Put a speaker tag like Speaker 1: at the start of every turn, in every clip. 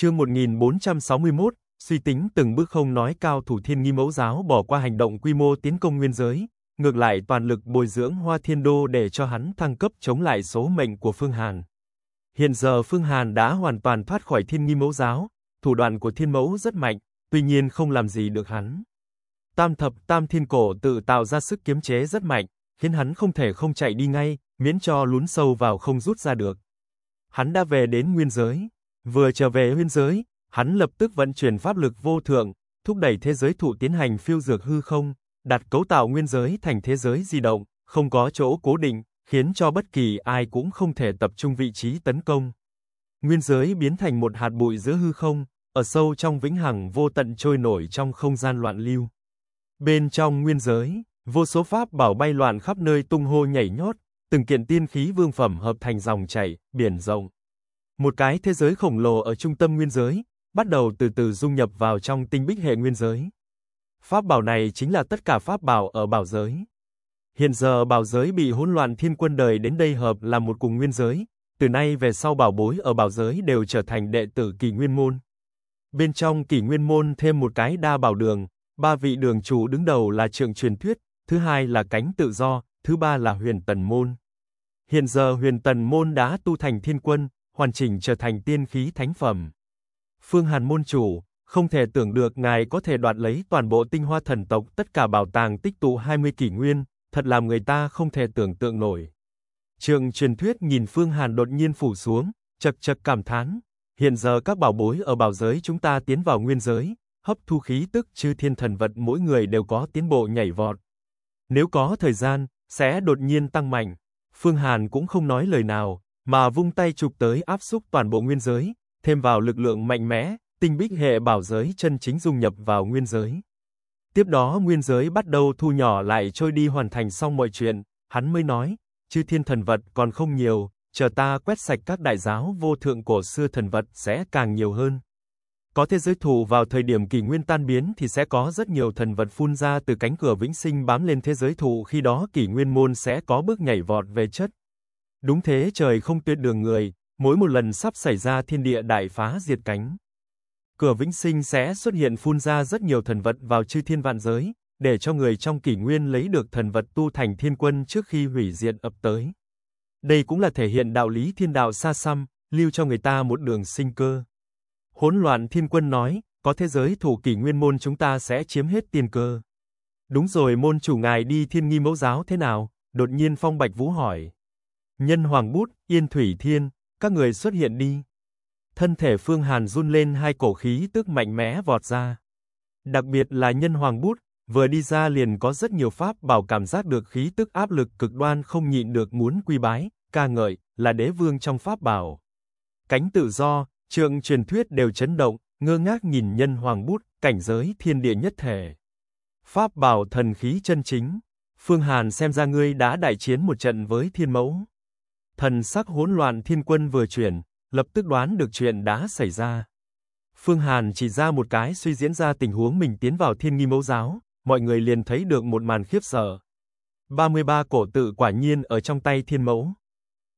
Speaker 1: Chương 1461, suy tính từng bước không nói cao thủ thiên nghi mẫu giáo bỏ qua hành động quy mô tiến công nguyên giới, ngược lại toàn lực bồi dưỡng Hoa Thiên Đô để cho hắn thăng cấp chống lại số mệnh của Phương Hàn. Hiện giờ Phương Hàn đã hoàn toàn thoát khỏi thiên nghi mẫu giáo, thủ đoạn của thiên mẫu rất mạnh, tuy nhiên không làm gì được hắn. Tam thập tam thiên cổ tự tạo ra sức kiếm chế rất mạnh, khiến hắn không thể không chạy đi ngay, miễn cho lún sâu vào không rút ra được. Hắn đã về đến nguyên giới. Vừa trở về huyên giới, hắn lập tức vận chuyển pháp lực vô thượng, thúc đẩy thế giới thụ tiến hành phiêu dược hư không, đặt cấu tạo nguyên giới thành thế giới di động, không có chỗ cố định, khiến cho bất kỳ ai cũng không thể tập trung vị trí tấn công. Nguyên giới biến thành một hạt bụi giữa hư không, ở sâu trong vĩnh hằng vô tận trôi nổi trong không gian loạn lưu. Bên trong nguyên giới, vô số pháp bảo bay loạn khắp nơi tung hô nhảy nhót, từng kiện tiên khí vương phẩm hợp thành dòng chảy, biển rộng. Một cái thế giới khổng lồ ở trung tâm nguyên giới, bắt đầu từ từ dung nhập vào trong tinh bích hệ nguyên giới. Pháp bảo này chính là tất cả pháp bảo ở bảo giới. Hiện giờ bảo giới bị hỗn loạn thiên quân đời đến đây hợp là một cùng nguyên giới, từ nay về sau bảo bối ở bảo giới đều trở thành đệ tử kỳ nguyên môn. Bên trong kỳ nguyên môn thêm một cái đa bảo đường, ba vị đường chủ đứng đầu là trượng truyền thuyết, thứ hai là cánh tự do, thứ ba là huyền tần môn. Hiện giờ huyền tần môn đã tu thành thiên quân, hoàn chỉnh trở thành tiên khí thánh phẩm. Phương Hàn môn chủ, không thể tưởng được ngài có thể đoạt lấy toàn bộ tinh hoa thần tộc tất cả bảo tàng tích tụ 20 kỷ nguyên, thật làm người ta không thể tưởng tượng nổi. Trường truyền thuyết nhìn Phương Hàn đột nhiên phủ xuống, chật chật cảm thán, hiện giờ các bảo bối ở bảo giới chúng ta tiến vào nguyên giới, hấp thu khí tức chư thiên thần vật mỗi người đều có tiến bộ nhảy vọt. Nếu có thời gian, sẽ đột nhiên tăng mạnh. Phương Hàn cũng không nói lời nào, mà vung tay chụp tới áp xúc toàn bộ nguyên giới, thêm vào lực lượng mạnh mẽ, tinh bích hệ bảo giới chân chính dung nhập vào nguyên giới. Tiếp đó nguyên giới bắt đầu thu nhỏ lại trôi đi hoàn thành xong mọi chuyện, hắn mới nói, chư thiên thần vật còn không nhiều, chờ ta quét sạch các đại giáo vô thượng cổ xưa thần vật sẽ càng nhiều hơn. Có thế giới thủ vào thời điểm kỷ nguyên tan biến thì sẽ có rất nhiều thần vật phun ra từ cánh cửa vĩnh sinh bám lên thế giới thụ khi đó kỷ nguyên môn sẽ có bước nhảy vọt về chất. Đúng thế trời không tuyệt đường người, mỗi một lần sắp xảy ra thiên địa đại phá diệt cánh. Cửa vĩnh sinh sẽ xuất hiện phun ra rất nhiều thần vật vào chư thiên vạn giới, để cho người trong kỷ nguyên lấy được thần vật tu thành thiên quân trước khi hủy diệt ập tới. Đây cũng là thể hiện đạo lý thiên đạo xa xăm, lưu cho người ta một đường sinh cơ. Hỗn loạn thiên quân nói, có thế giới thủ kỷ nguyên môn chúng ta sẽ chiếm hết tiền cơ. Đúng rồi môn chủ ngài đi thiên nghi mẫu giáo thế nào? Đột nhiên Phong Bạch Vũ hỏi. Nhân Hoàng Bút, Yên Thủy Thiên, các người xuất hiện đi. Thân thể Phương Hàn run lên hai cổ khí tức mạnh mẽ vọt ra. Đặc biệt là Nhân Hoàng Bút, vừa đi ra liền có rất nhiều pháp bảo cảm giác được khí tức áp lực cực đoan không nhịn được muốn quy bái, ca ngợi, là đế vương trong pháp bảo. Cánh tự do, trượng truyền thuyết đều chấn động, ngơ ngác nhìn nhân hoàng bút, cảnh giới thiên địa nhất thể. Pháp bảo thần khí chân chính, Phương Hàn xem ra ngươi đã đại chiến một trận với thiên mẫu. Thần sắc hỗn loạn thiên quân vừa chuyển, lập tức đoán được chuyện đã xảy ra. Phương Hàn chỉ ra một cái suy diễn ra tình huống mình tiến vào thiên nghi mẫu giáo, mọi người liền thấy được một màn khiếp sợ. 33 cổ tự quả nhiên ở trong tay thiên mẫu.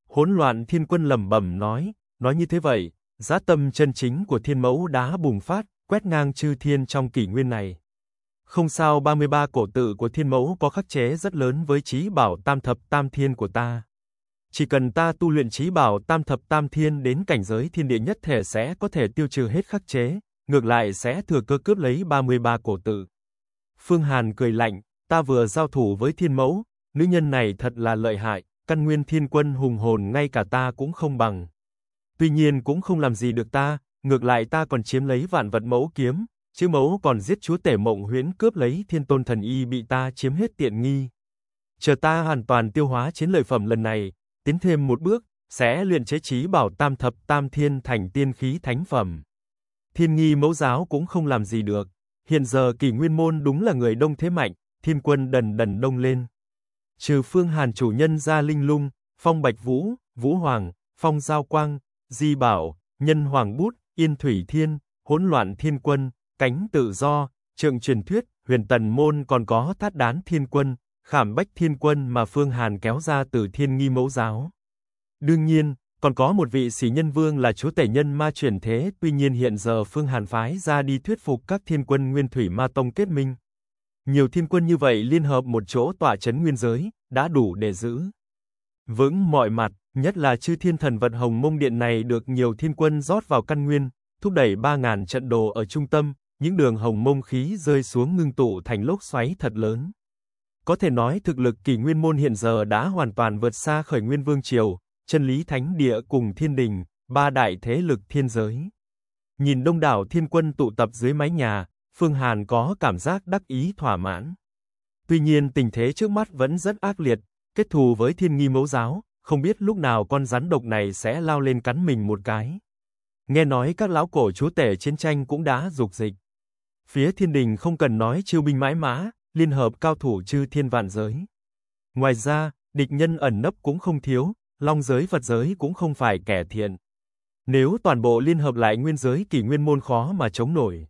Speaker 1: Hỗn loạn thiên quân lầm bẩm nói, nói như thế vậy, giá tâm chân chính của thiên mẫu đã bùng phát, quét ngang chư thiên trong kỷ nguyên này. Không sao 33 cổ tự của thiên mẫu có khắc chế rất lớn với trí bảo tam thập tam thiên của ta chỉ cần ta tu luyện trí bảo tam thập tam thiên đến cảnh giới thiên địa nhất thể sẽ có thể tiêu trừ hết khắc chế, ngược lại sẽ thừa cơ cướp lấy 33 cổ tự. Phương Hàn cười lạnh, ta vừa giao thủ với thiên mẫu, nữ nhân này thật là lợi hại, căn nguyên thiên quân hùng hồn ngay cả ta cũng không bằng. Tuy nhiên cũng không làm gì được ta, ngược lại ta còn chiếm lấy vạn vật mẫu kiếm, chứ mẫu còn giết chúa tể mộng huyễn cướp lấy thiên tôn thần y bị ta chiếm hết tiện nghi. Chờ ta hoàn toàn tiêu hóa chiến lợi phẩm lần này, tiến thêm một bước, sẽ luyện chế trí bảo tam thập tam thiên thành tiên khí thánh phẩm. Thiên nghi mẫu giáo cũng không làm gì được. Hiện giờ kỳ nguyên môn đúng là người đông thế mạnh, thiên quân đần đần đông lên. Trừ phương hàn chủ nhân ra linh lung, phong bạch vũ, vũ hoàng, phong giao quang, di bảo, nhân hoàng bút, yên thủy thiên, hỗn loạn thiên quân, cánh tự do, trượng truyền thuyết, huyền tần môn còn có thát đán thiên quân, khảm bách thiên quân mà Phương Hàn kéo ra từ thiên nghi mẫu giáo. Đương nhiên, còn có một vị sĩ nhân vương là chúa tể nhân ma chuyển thế, tuy nhiên hiện giờ Phương Hàn phái ra đi thuyết phục các thiên quân nguyên thủy ma tông kết minh. Nhiều thiên quân như vậy liên hợp một chỗ tỏa chấn nguyên giới, đã đủ để giữ. Vững mọi mặt, nhất là chư thiên thần vật hồng mông điện này được nhiều thiên quân rót vào căn nguyên, thúc đẩy 3.000 trận đồ ở trung tâm, những đường hồng mông khí rơi xuống ngưng tụ thành lốc xoáy thật lớn. Có thể nói thực lực kỳ nguyên môn hiện giờ đã hoàn toàn vượt xa khởi nguyên vương triều, chân lý thánh địa cùng thiên đình, ba đại thế lực thiên giới. Nhìn đông đảo thiên quân tụ tập dưới mái nhà, Phương Hàn có cảm giác đắc ý thỏa mãn. Tuy nhiên tình thế trước mắt vẫn rất ác liệt, kết thù với thiên nghi mẫu giáo, không biết lúc nào con rắn độc này sẽ lao lên cắn mình một cái. Nghe nói các lão cổ chúa tể chiến tranh cũng đã dục dịch. Phía thiên đình không cần nói chiêu binh mãi mã, liên hợp cao thủ chư thiên vạn giới. Ngoài ra, địch nhân ẩn nấp cũng không thiếu, long giới vật giới cũng không phải kẻ thiện. Nếu toàn bộ liên hợp lại nguyên giới kỳ nguyên môn khó mà chống nổi.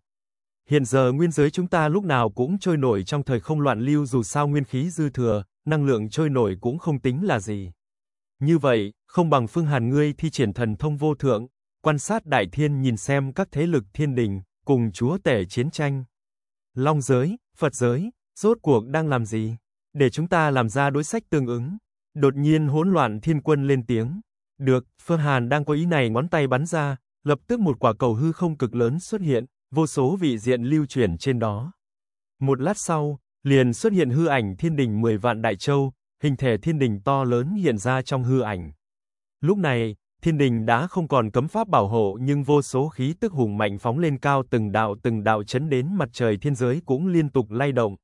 Speaker 1: Hiện giờ nguyên giới chúng ta lúc nào cũng trôi nổi trong thời không loạn lưu dù sao nguyên khí dư thừa, năng lượng trôi nổi cũng không tính là gì. Như vậy, không bằng Phương Hàn ngươi thi triển thần thông vô thượng, quan sát đại thiên nhìn xem các thế lực thiên đình, cùng chúa tể chiến tranh. Long giới, Phật giới, Rốt cuộc đang làm gì? Để chúng ta làm ra đối sách tương ứng. Đột nhiên hỗn loạn thiên quân lên tiếng. Được, Phương Hàn đang có ý này ngón tay bắn ra, lập tức một quả cầu hư không cực lớn xuất hiện, vô số vị diện lưu chuyển trên đó. Một lát sau, liền xuất hiện hư ảnh thiên đình 10 vạn đại châu, hình thể thiên đình to lớn hiện ra trong hư ảnh. Lúc này, thiên đình đã không còn cấm pháp bảo hộ nhưng vô số khí tức hùng mạnh phóng lên cao từng đạo từng đạo chấn đến mặt trời thiên giới cũng liên tục lay động,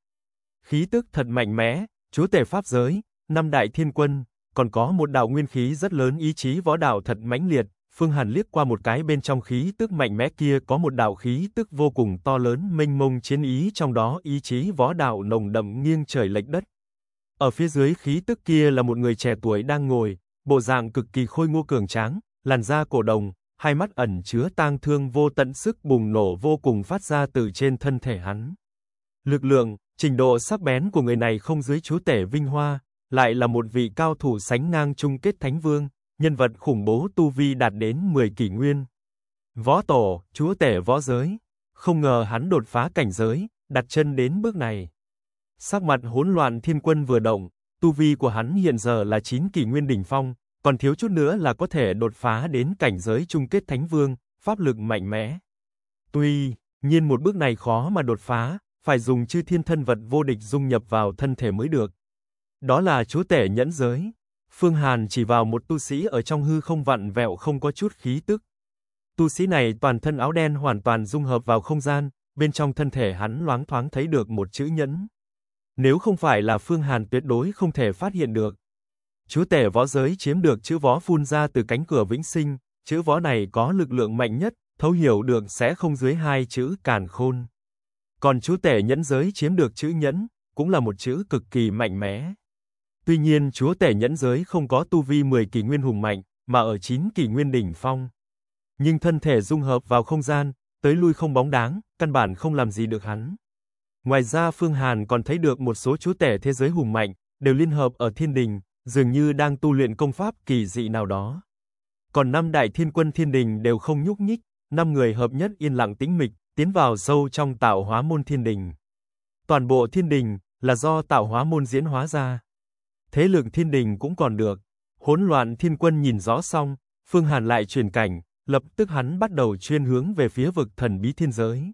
Speaker 1: khí tức thật mạnh mẽ, chúa tể pháp giới, năm đại thiên quân, còn có một đạo nguyên khí rất lớn ý chí võ đạo thật mãnh liệt, Phương Hàn liếc qua một cái bên trong khí tức mạnh mẽ kia có một đạo khí tức vô cùng to lớn mênh mông chiến ý trong đó ý chí võ đạo nồng đậm nghiêng trời lệch đất. Ở phía dưới khí tức kia là một người trẻ tuổi đang ngồi, bộ dạng cực kỳ khôi ngô cường tráng, làn da cổ đồng, hai mắt ẩn chứa tang thương vô tận sức bùng nổ vô cùng phát ra từ trên thân thể hắn. Lực lượng, Trình độ sắc bén của người này không dưới chúa tể Vinh Hoa, lại là một vị cao thủ sánh ngang chung kết Thánh Vương, nhân vật khủng bố tu vi đạt đến 10 kỷ nguyên. Võ tổ, chúa tể võ giới, không ngờ hắn đột phá cảnh giới, đặt chân đến bước này. Sắc mặt hỗn loạn thiên quân vừa động, tu vi của hắn hiện giờ là 9 kỷ nguyên đỉnh phong, còn thiếu chút nữa là có thể đột phá đến cảnh giới chung kết Thánh Vương, pháp lực mạnh mẽ. Tuy nhiên một bước này khó mà đột phá, phải dùng chư thiên thân vật vô địch dung nhập vào thân thể mới được. Đó là chúa tể nhẫn giới. Phương Hàn chỉ vào một tu sĩ ở trong hư không vặn vẹo không có chút khí tức. Tu sĩ này toàn thân áo đen hoàn toàn dung hợp vào không gian, bên trong thân thể hắn loáng thoáng thấy được một chữ nhẫn. Nếu không phải là Phương Hàn tuyệt đối không thể phát hiện được. Chúa tể võ giới chiếm được chữ võ phun ra từ cánh cửa vĩnh sinh, chữ võ này có lực lượng mạnh nhất, thấu hiểu được sẽ không dưới hai chữ càn khôn. Còn chú tể nhẫn giới chiếm được chữ nhẫn, cũng là một chữ cực kỳ mạnh mẽ. Tuy nhiên chúa tể nhẫn giới không có tu vi 10 kỳ nguyên hùng mạnh, mà ở 9 kỳ nguyên đỉnh phong. Nhưng thân thể dung hợp vào không gian, tới lui không bóng đáng, căn bản không làm gì được hắn. Ngoài ra Phương Hàn còn thấy được một số chúa tể thế giới hùng mạnh, đều liên hợp ở thiên đình, dường như đang tu luyện công pháp kỳ dị nào đó. Còn năm đại thiên quân thiên đình đều không nhúc nhích, năm người hợp nhất yên lặng tĩnh mịch, tiến vào sâu trong tạo hóa môn thiên đình. Toàn bộ thiên đình là do tạo hóa môn diễn hóa ra. Thế lực thiên đình cũng còn được. Hỗn loạn thiên quân nhìn rõ xong, Phương Hàn lại truyền cảnh, lập tức hắn bắt đầu chuyên hướng về phía vực thần bí thiên giới.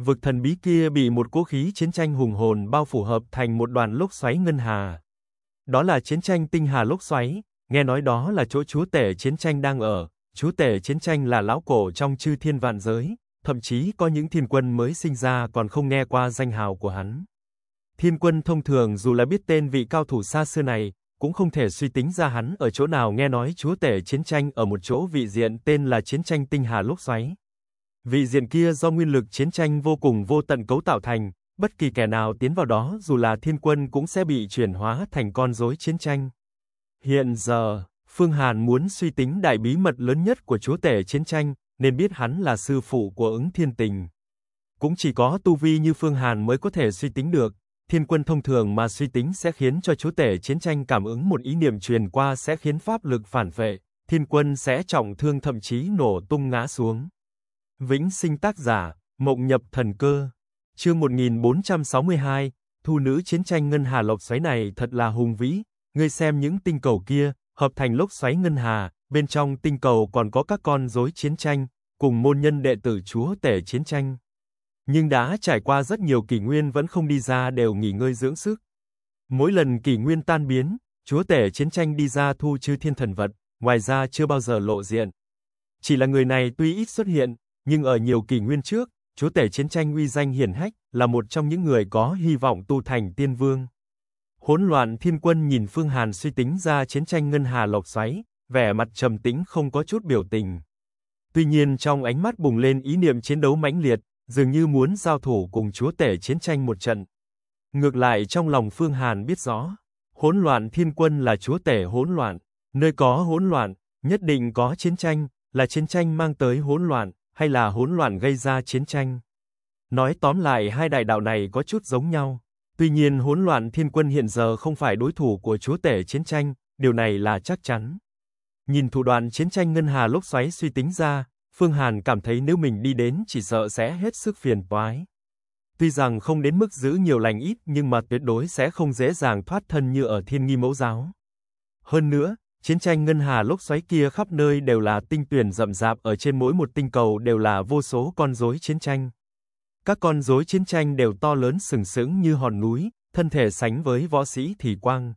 Speaker 1: Vực thần bí kia bị một cỗ khí chiến tranh hùng hồn bao phủ hợp thành một đoàn lốc xoáy ngân hà. Đó là chiến tranh tinh hà lốc xoáy, nghe nói đó là chỗ chúa tể chiến tranh đang ở, chúa tể chiến tranh là lão cổ trong chư thiên vạn giới, thậm chí có những thiên quân mới sinh ra còn không nghe qua danh hào của hắn. Thiên quân thông thường dù là biết tên vị cao thủ xa xưa này, cũng không thể suy tính ra hắn ở chỗ nào nghe nói chúa tể chiến tranh ở một chỗ vị diện tên là chiến tranh tinh hà lốc xoáy. Vị diện kia do nguyên lực chiến tranh vô cùng vô tận cấu tạo thành, bất kỳ kẻ nào tiến vào đó dù là thiên quân cũng sẽ bị chuyển hóa thành con rối chiến tranh. Hiện giờ, Phương Hàn muốn suy tính đại bí mật lớn nhất của chúa tể chiến tranh, nên biết hắn là sư phụ của ứng thiên tình. Cũng chỉ có tu vi như Phương Hàn mới có thể suy tính được, thiên quân thông thường mà suy tính sẽ khiến cho chúa tể chiến tranh cảm ứng một ý niệm truyền qua sẽ khiến pháp lực phản vệ, thiên quân sẽ trọng thương thậm chí nổ tung ngã xuống. Vĩnh sinh tác giả, mộng nhập thần cơ. Chương 1462, thu nữ chiến tranh ngân hà lộc xoáy này thật là hùng vĩ, ngươi xem những tinh cầu kia, hợp thành lốc xoáy ngân hà, bên trong tinh cầu còn có các con rối chiến tranh, cùng môn nhân đệ tử chúa tể chiến tranh. Nhưng đã trải qua rất nhiều kỷ nguyên vẫn không đi ra đều nghỉ ngơi dưỡng sức. Mỗi lần kỷ nguyên tan biến, chúa tể chiến tranh đi ra thu chư thiên thần vật, ngoài ra chưa bao giờ lộ diện. Chỉ là người này tuy ít xuất hiện, nhưng ở nhiều kỷ nguyên trước, chúa tể chiến tranh uy danh hiển hách, là một trong những người có hy vọng tu thành tiên vương. Hỗn loạn thiên quân nhìn Phương Hàn suy tính ra chiến tranh ngân hà lộc xoáy, vẻ mặt trầm tĩnh không có chút biểu tình. Tuy nhiên trong ánh mắt bùng lên ý niệm chiến đấu mãnh liệt, dường như muốn giao thủ cùng chúa tể chiến tranh một trận. Ngược lại trong lòng Phương Hàn biết rõ, hỗn loạn thiên quân là chúa tể hỗn loạn, nơi có hỗn loạn, nhất định có chiến tranh, là chiến tranh mang tới hỗn loạn, hay là hỗn loạn gây ra chiến tranh. Nói tóm lại hai đại đạo này có chút giống nhau. Tuy nhiên hỗn loạn thiên quân hiện giờ không phải đối thủ của chúa tể chiến tranh, điều này là chắc chắn. Nhìn thủ đoạn chiến tranh ngân hà lốc xoáy suy tính ra, Phương Hàn cảm thấy nếu mình đi đến chỉ sợ sẽ hết sức phiền toái. Tuy rằng không đến mức giữ nhiều lành ít nhưng mà tuyệt đối sẽ không dễ dàng thoát thân như ở thiên nghi mẫu giáo. Hơn nữa, chiến tranh ngân hà lốc xoáy kia khắp nơi đều là tinh tuyển rậm rạp ở trên mỗi một tinh cầu đều là vô số con rối chiến tranh. Các con rối chiến tranh đều to lớn sừng sững như hòn núi, thân thể sánh với võ sĩ thì quang.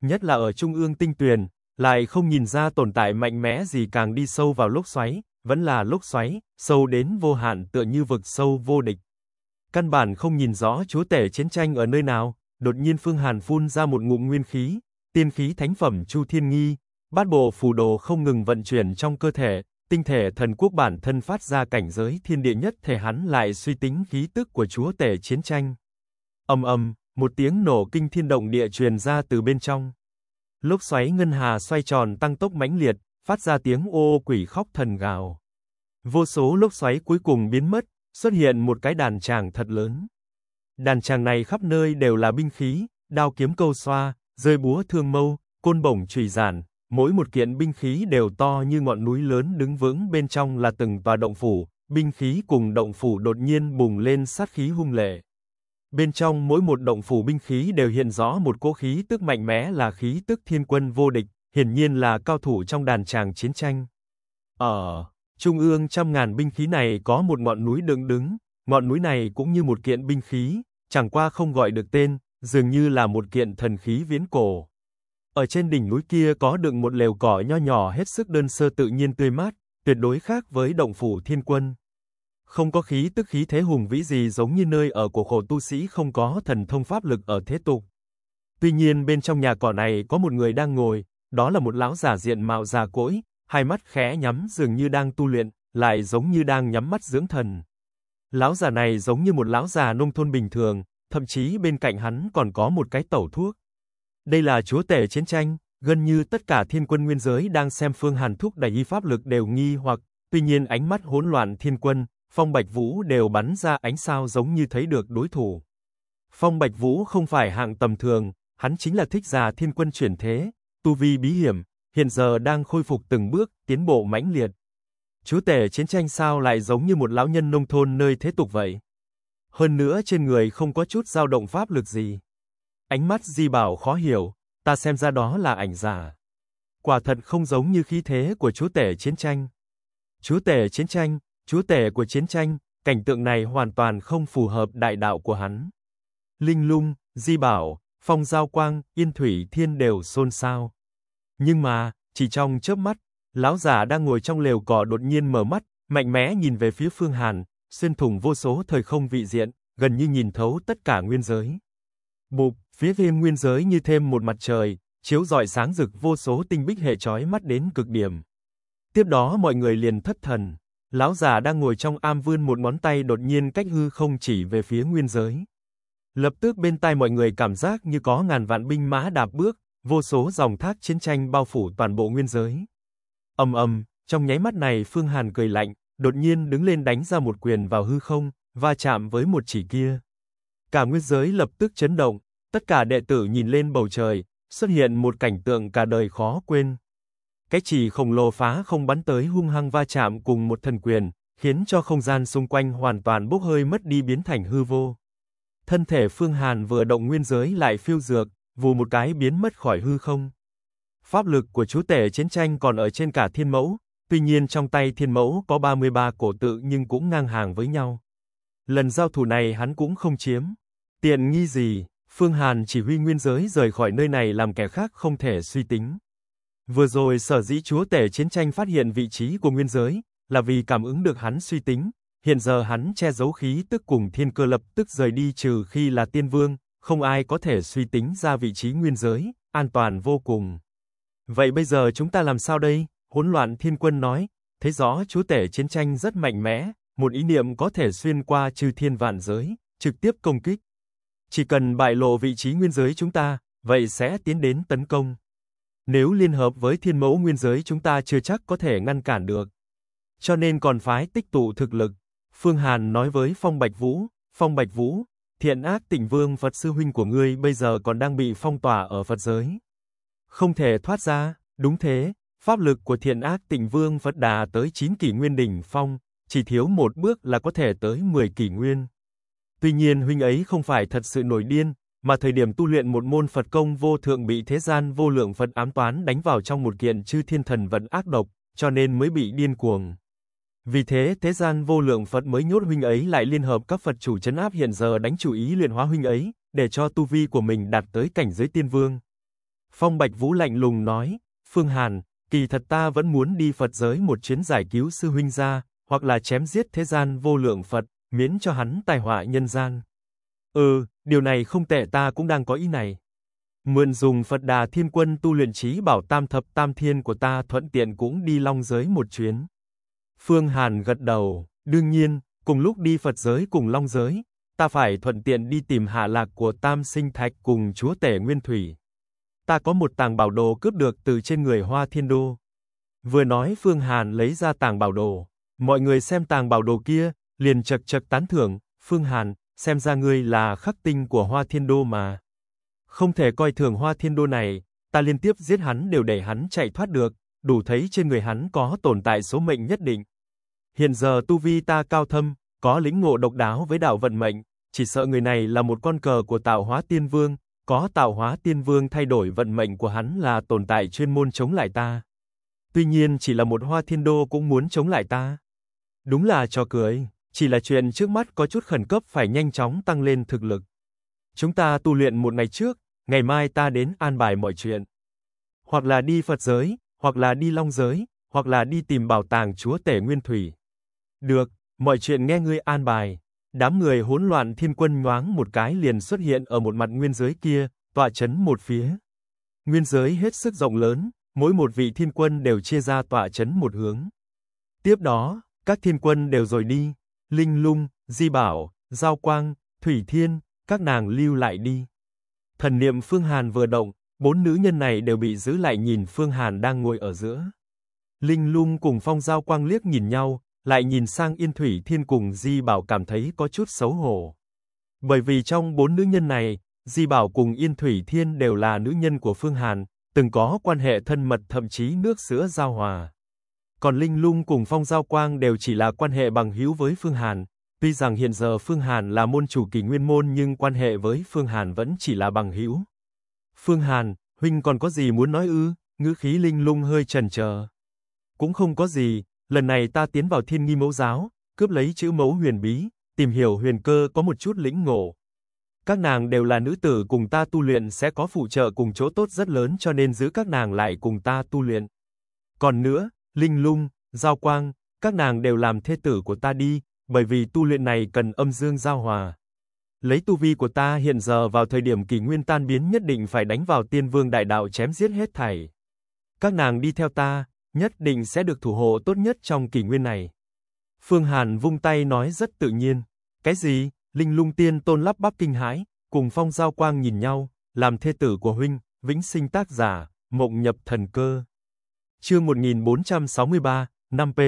Speaker 1: Nhất là ở trung ương tinh tuyển, lại không nhìn ra tồn tại mạnh mẽ gì càng đi sâu vào lốc xoáy, vẫn là lốc xoáy, sâu đến vô hạn tựa như vực sâu vô địch. Căn bản không nhìn rõ chúa tể chiến tranh ở nơi nào, đột nhiên Phương Hàn phun ra một ngụm nguyên khí, tiên khí thánh phẩm Chu Thiên Nghi, bát bộ phù đồ không ngừng vận chuyển trong cơ thể, tinh thể thần quốc bản thân phát ra cảnh giới thiên địa nhất thể hắn lại suy tính khí tức của chúa tể chiến tranh. Ầm ầm, một tiếng nổ kinh thiên động địa truyền ra từ bên trong lốc xoáy ngân hà xoay tròn tăng tốc mãnh liệt, phát ra tiếng ô quỷ khóc thần gào. Vô số lốc xoáy cuối cùng biến mất, xuất hiện một cái đàn tràng thật lớn. Đàn tràng này khắp nơi đều là binh khí, đao kiếm câu xoa, rơi búa thương mâu, côn bổng chùy giản, mỗi một kiện binh khí đều to như ngọn núi lớn đứng vững bên trong là từng tòa động phủ, binh khí cùng động phủ đột nhiên bùng lên sát khí hung lệ. Bên trong mỗi một động phủ binh khí đều hiện rõ một cỗ khí tức mạnh mẽ là khí tức thiên quân vô địch, hiển nhiên là cao thủ trong đàn tràng chiến tranh. Ở trung ương trăm ngàn binh khí này có một ngọn núi đứng đứng, ngọn núi này cũng như một kiện binh khí, chẳng qua không gọi được tên, dường như là một kiện thần khí viễn cổ. Ở trên đỉnh núi kia có đựng một lều cỏ nho nhỏ hết sức đơn sơ tự nhiên tươi mát, tuyệt đối khác với động phủ thiên quân không có khí tức khí thế hùng vĩ gì giống như nơi ở của khổ tu sĩ không có thần thông pháp lực ở thế tục. Tuy nhiên bên trong nhà cỏ này có một người đang ngồi, đó là một lão giả diện mạo già cỗi, hai mắt khẽ nhắm dường như đang tu luyện, lại giống như đang nhắm mắt dưỡng thần. Lão già này giống như một lão già nông thôn bình thường, thậm chí bên cạnh hắn còn có một cái tẩu thuốc. Đây là chúa tể chiến tranh, gần như tất cả thiên quân nguyên giới đang xem phương Hàn thuốc đầy y pháp lực đều nghi hoặc, tuy nhiên ánh mắt hỗn loạn thiên quân, Phong Bạch Vũ đều bắn ra ánh sao giống như thấy được đối thủ. Phong Bạch Vũ không phải hạng tầm thường, hắn chính là thích già thiên quân chuyển thế, tu vi bí hiểm, hiện giờ đang khôi phục từng bước, tiến bộ mãnh liệt. Chú tể chiến tranh sao lại giống như một lão nhân nông thôn nơi thế tục vậy? Hơn nữa trên người không có chút dao động pháp lực gì. Ánh mắt Di Bảo khó hiểu, ta xem ra đó là ảnh giả. Quả thật không giống như khí thế của chú tể chiến tranh. Chú tể chiến tranh, chúa tể của chiến tranh, cảnh tượng này hoàn toàn không phù hợp đại đạo của hắn. Linh lung, di bảo, phong giao quang, yên thủy thiên đều xôn xao. Nhưng mà, chỉ trong chớp mắt, lão giả đang ngồi trong lều cỏ đột nhiên mở mắt, mạnh mẽ nhìn về phía Phương Hàn, xuyên thủng vô số thời không vị diện, gần như nhìn thấu tất cả nguyên giới. Bụp, phía viêm nguyên giới như thêm một mặt trời, chiếu rọi sáng rực vô số tinh bích hệ chói mắt đến cực điểm. Tiếp đó mọi người liền thất thần. Lão già đang ngồi trong am vươn một ngón tay đột nhiên cách hư không chỉ về phía nguyên giới. Lập tức bên tai mọi người cảm giác như có ngàn vạn binh mã đạp bước, vô số dòng thác chiến tranh bao phủ toàn bộ nguyên giới. Ầm ầm, trong nháy mắt này Phương Hàn cười lạnh, đột nhiên đứng lên đánh ra một quyền vào hư không, va chạm với một chỉ kia. Cả nguyên giới lập tức chấn động, tất cả đệ tử nhìn lên bầu trời, xuất hiện một cảnh tượng cả đời khó quên, cái chỉ khổng lồ phá không bắn tới hung hăng va chạm cùng một thần quyền, khiến cho không gian xung quanh hoàn toàn bốc hơi mất đi biến thành hư vô. Thân thể Phương Hàn vừa động nguyên giới lại phiêu dược, vù một cái biến mất khỏi hư không. Pháp lực của chú tể chiến tranh còn ở trên cả thiên mẫu, tuy nhiên trong tay thiên mẫu có 33 cổ tự nhưng cũng ngang hàng với nhau. Lần giao thủ này hắn cũng không chiếm. Tiện nghi gì, Phương Hàn chỉ huy nguyên giới rời khỏi nơi này làm kẻ khác không thể suy tính. Vừa rồi sở dĩ chúa tể chiến tranh phát hiện vị trí của nguyên giới, là vì cảm ứng được hắn suy tính, hiện giờ hắn che giấu khí tức cùng thiên cơ lập tức rời đi trừ khi là tiên vương, không ai có thể suy tính ra vị trí nguyên giới, an toàn vô cùng. Vậy bây giờ chúng ta làm sao đây? Hỗn loạn thiên quân nói, thấy rõ chúa tể chiến tranh rất mạnh mẽ, một ý niệm có thể xuyên qua trừ thiên vạn giới, trực tiếp công kích. Chỉ cần bại lộ vị trí nguyên giới chúng ta, vậy sẽ tiến đến tấn công. Nếu liên hợp với thiên mẫu nguyên giới chúng ta chưa chắc có thể ngăn cản được. Cho nên còn phái tích tụ thực lực. Phương Hàn nói với Phong Bạch Vũ, Phong Bạch Vũ, thiện ác tịnh vương Phật sư huynh của ngươi bây giờ còn đang bị phong tỏa ở Phật giới. Không thể thoát ra, đúng thế, pháp lực của thiện ác tịnh vương Phật đà tới 9 kỷ nguyên đỉnh phong, chỉ thiếu một bước là có thể tới 10 kỷ nguyên. Tuy nhiên huynh ấy không phải thật sự nổi điên, mà thời điểm tu luyện một môn Phật công vô thượng bị thế gian vô lượng Phật ám toán đánh vào trong một kiện chư thiên thần vận ác độc, cho nên mới bị điên cuồng. Vì thế, thế gian vô lượng Phật mới nhốt huynh ấy lại liên hợp các Phật chủ chấn áp hiện giờ đánh chủ ý luyện hóa huynh ấy, để cho tu vi của mình đạt tới cảnh giới tiên vương. Phong Bạch Vũ lạnh lùng nói, Phương Hàn, kỳ thật ta vẫn muốn đi Phật giới một chuyến giải cứu sư huynh ra, hoặc là chém giết thế gian vô lượng Phật, miễn cho hắn tài họa nhân gian. Ừ, Điều này không tệ ta cũng đang có ý này. Mượn dùng Phật Đà Thiên Quân tu luyện trí bảo tam thập tam thiên của ta thuận tiện cũng đi long giới một chuyến. Phương Hàn gật đầu, đương nhiên, cùng lúc đi Phật giới cùng long giới, ta phải thuận tiện đi tìm hạ lạc của tam sinh thạch cùng chúa tể nguyên thủy. Ta có một tàng bảo đồ cướp được từ trên người hoa thiên đô. Vừa nói Phương Hàn lấy ra tàng bảo đồ, mọi người xem tàng bảo đồ kia, liền chật chật tán thưởng, Phương Hàn, xem ra ngươi là khắc tinh của Hoa Thiên Đô mà. Không thể coi thường Hoa Thiên Đô này, ta liên tiếp giết hắn đều để hắn chạy thoát được, đủ thấy trên người hắn có tồn tại số mệnh nhất định. Hiện giờ tu vi ta cao thâm, có lĩnh ngộ độc đáo với đạo vận mệnh, chỉ sợ người này là một con cờ của Tạo Hóa Tiên Vương, có Tạo Hóa Tiên Vương thay đổi vận mệnh của hắn là tồn tại chuyên môn chống lại ta. Tuy nhiên chỉ là một Hoa Thiên Đô cũng muốn chống lại ta. Đúng là cho cười chỉ là chuyện trước mắt có chút khẩn cấp phải nhanh chóng tăng lên thực lực. Chúng ta tu luyện một ngày trước, ngày mai ta đến an bài mọi chuyện. Hoặc là đi Phật giới, hoặc là đi Long giới, hoặc là đi tìm bảo tàng Chúa Tể Nguyên Thủy. Được, mọi chuyện nghe ngươi an bài. Đám người hỗn loạn thiên quân nhoáng một cái liền xuất hiện ở một mặt nguyên giới kia, tọa chấn một phía. Nguyên giới hết sức rộng lớn, mỗi một vị thiên quân đều chia ra tọa chấn một hướng. Tiếp đó, các thiên quân đều rời đi, Linh Lung, Di Bảo, Giao Quang, Thủy Thiên, các nàng lưu lại đi. Thần niệm Phương Hàn vừa động, bốn nữ nhân này đều bị giữ lại nhìn Phương Hàn đang ngồi ở giữa. Linh Lung cùng Phong Giao Quang liếc nhìn nhau, lại nhìn sang Yên Thủy Thiên cùng Di Bảo cảm thấy có chút xấu hổ. Bởi vì trong bốn nữ nhân này, Di Bảo cùng Yên Thủy Thiên đều là nữ nhân của Phương Hàn, từng có quan hệ thân mật thậm chí nước sữa giao hòa còn Linh Lung cùng Phong Giao Quang đều chỉ là quan hệ bằng hữu với Phương Hàn. Tuy rằng hiện giờ Phương Hàn là môn chủ kỳ nguyên môn nhưng quan hệ với Phương Hàn vẫn chỉ là bằng hữu. Phương Hàn, huynh còn có gì muốn nói ư? Ngữ khí Linh Lung hơi chần chờ. Cũng không có gì, lần này ta tiến vào Thiên Nghi Mẫu giáo, cướp lấy chữ mẫu huyền bí, tìm hiểu huyền cơ có một chút lĩnh ngộ. Các nàng đều là nữ tử cùng ta tu luyện sẽ có phụ trợ cùng chỗ tốt rất lớn cho nên giữ các nàng lại cùng ta tu luyện. Còn nữa, Linh Lung, Giao Quang, các nàng đều làm thê tử của ta đi, bởi vì tu luyện này cần âm dương giao hòa. Lấy tu vi của ta hiện giờ vào thời điểm kỳ nguyên tan biến nhất định phải đánh vào tiên vương đại đạo chém giết hết thảy. Các nàng đi theo ta, nhất định sẽ được thủ hộ tốt nhất trong kỳ nguyên này. Phương Hàn vung tay nói rất tự nhiên. Cái gì? Linh lung tiên tôn lắp bắp kinh hãi, cùng phong giao quang nhìn nhau, làm thê tử của huynh, vĩnh sinh tác giả, mộng nhập thần cơ. Chương 1463, năm p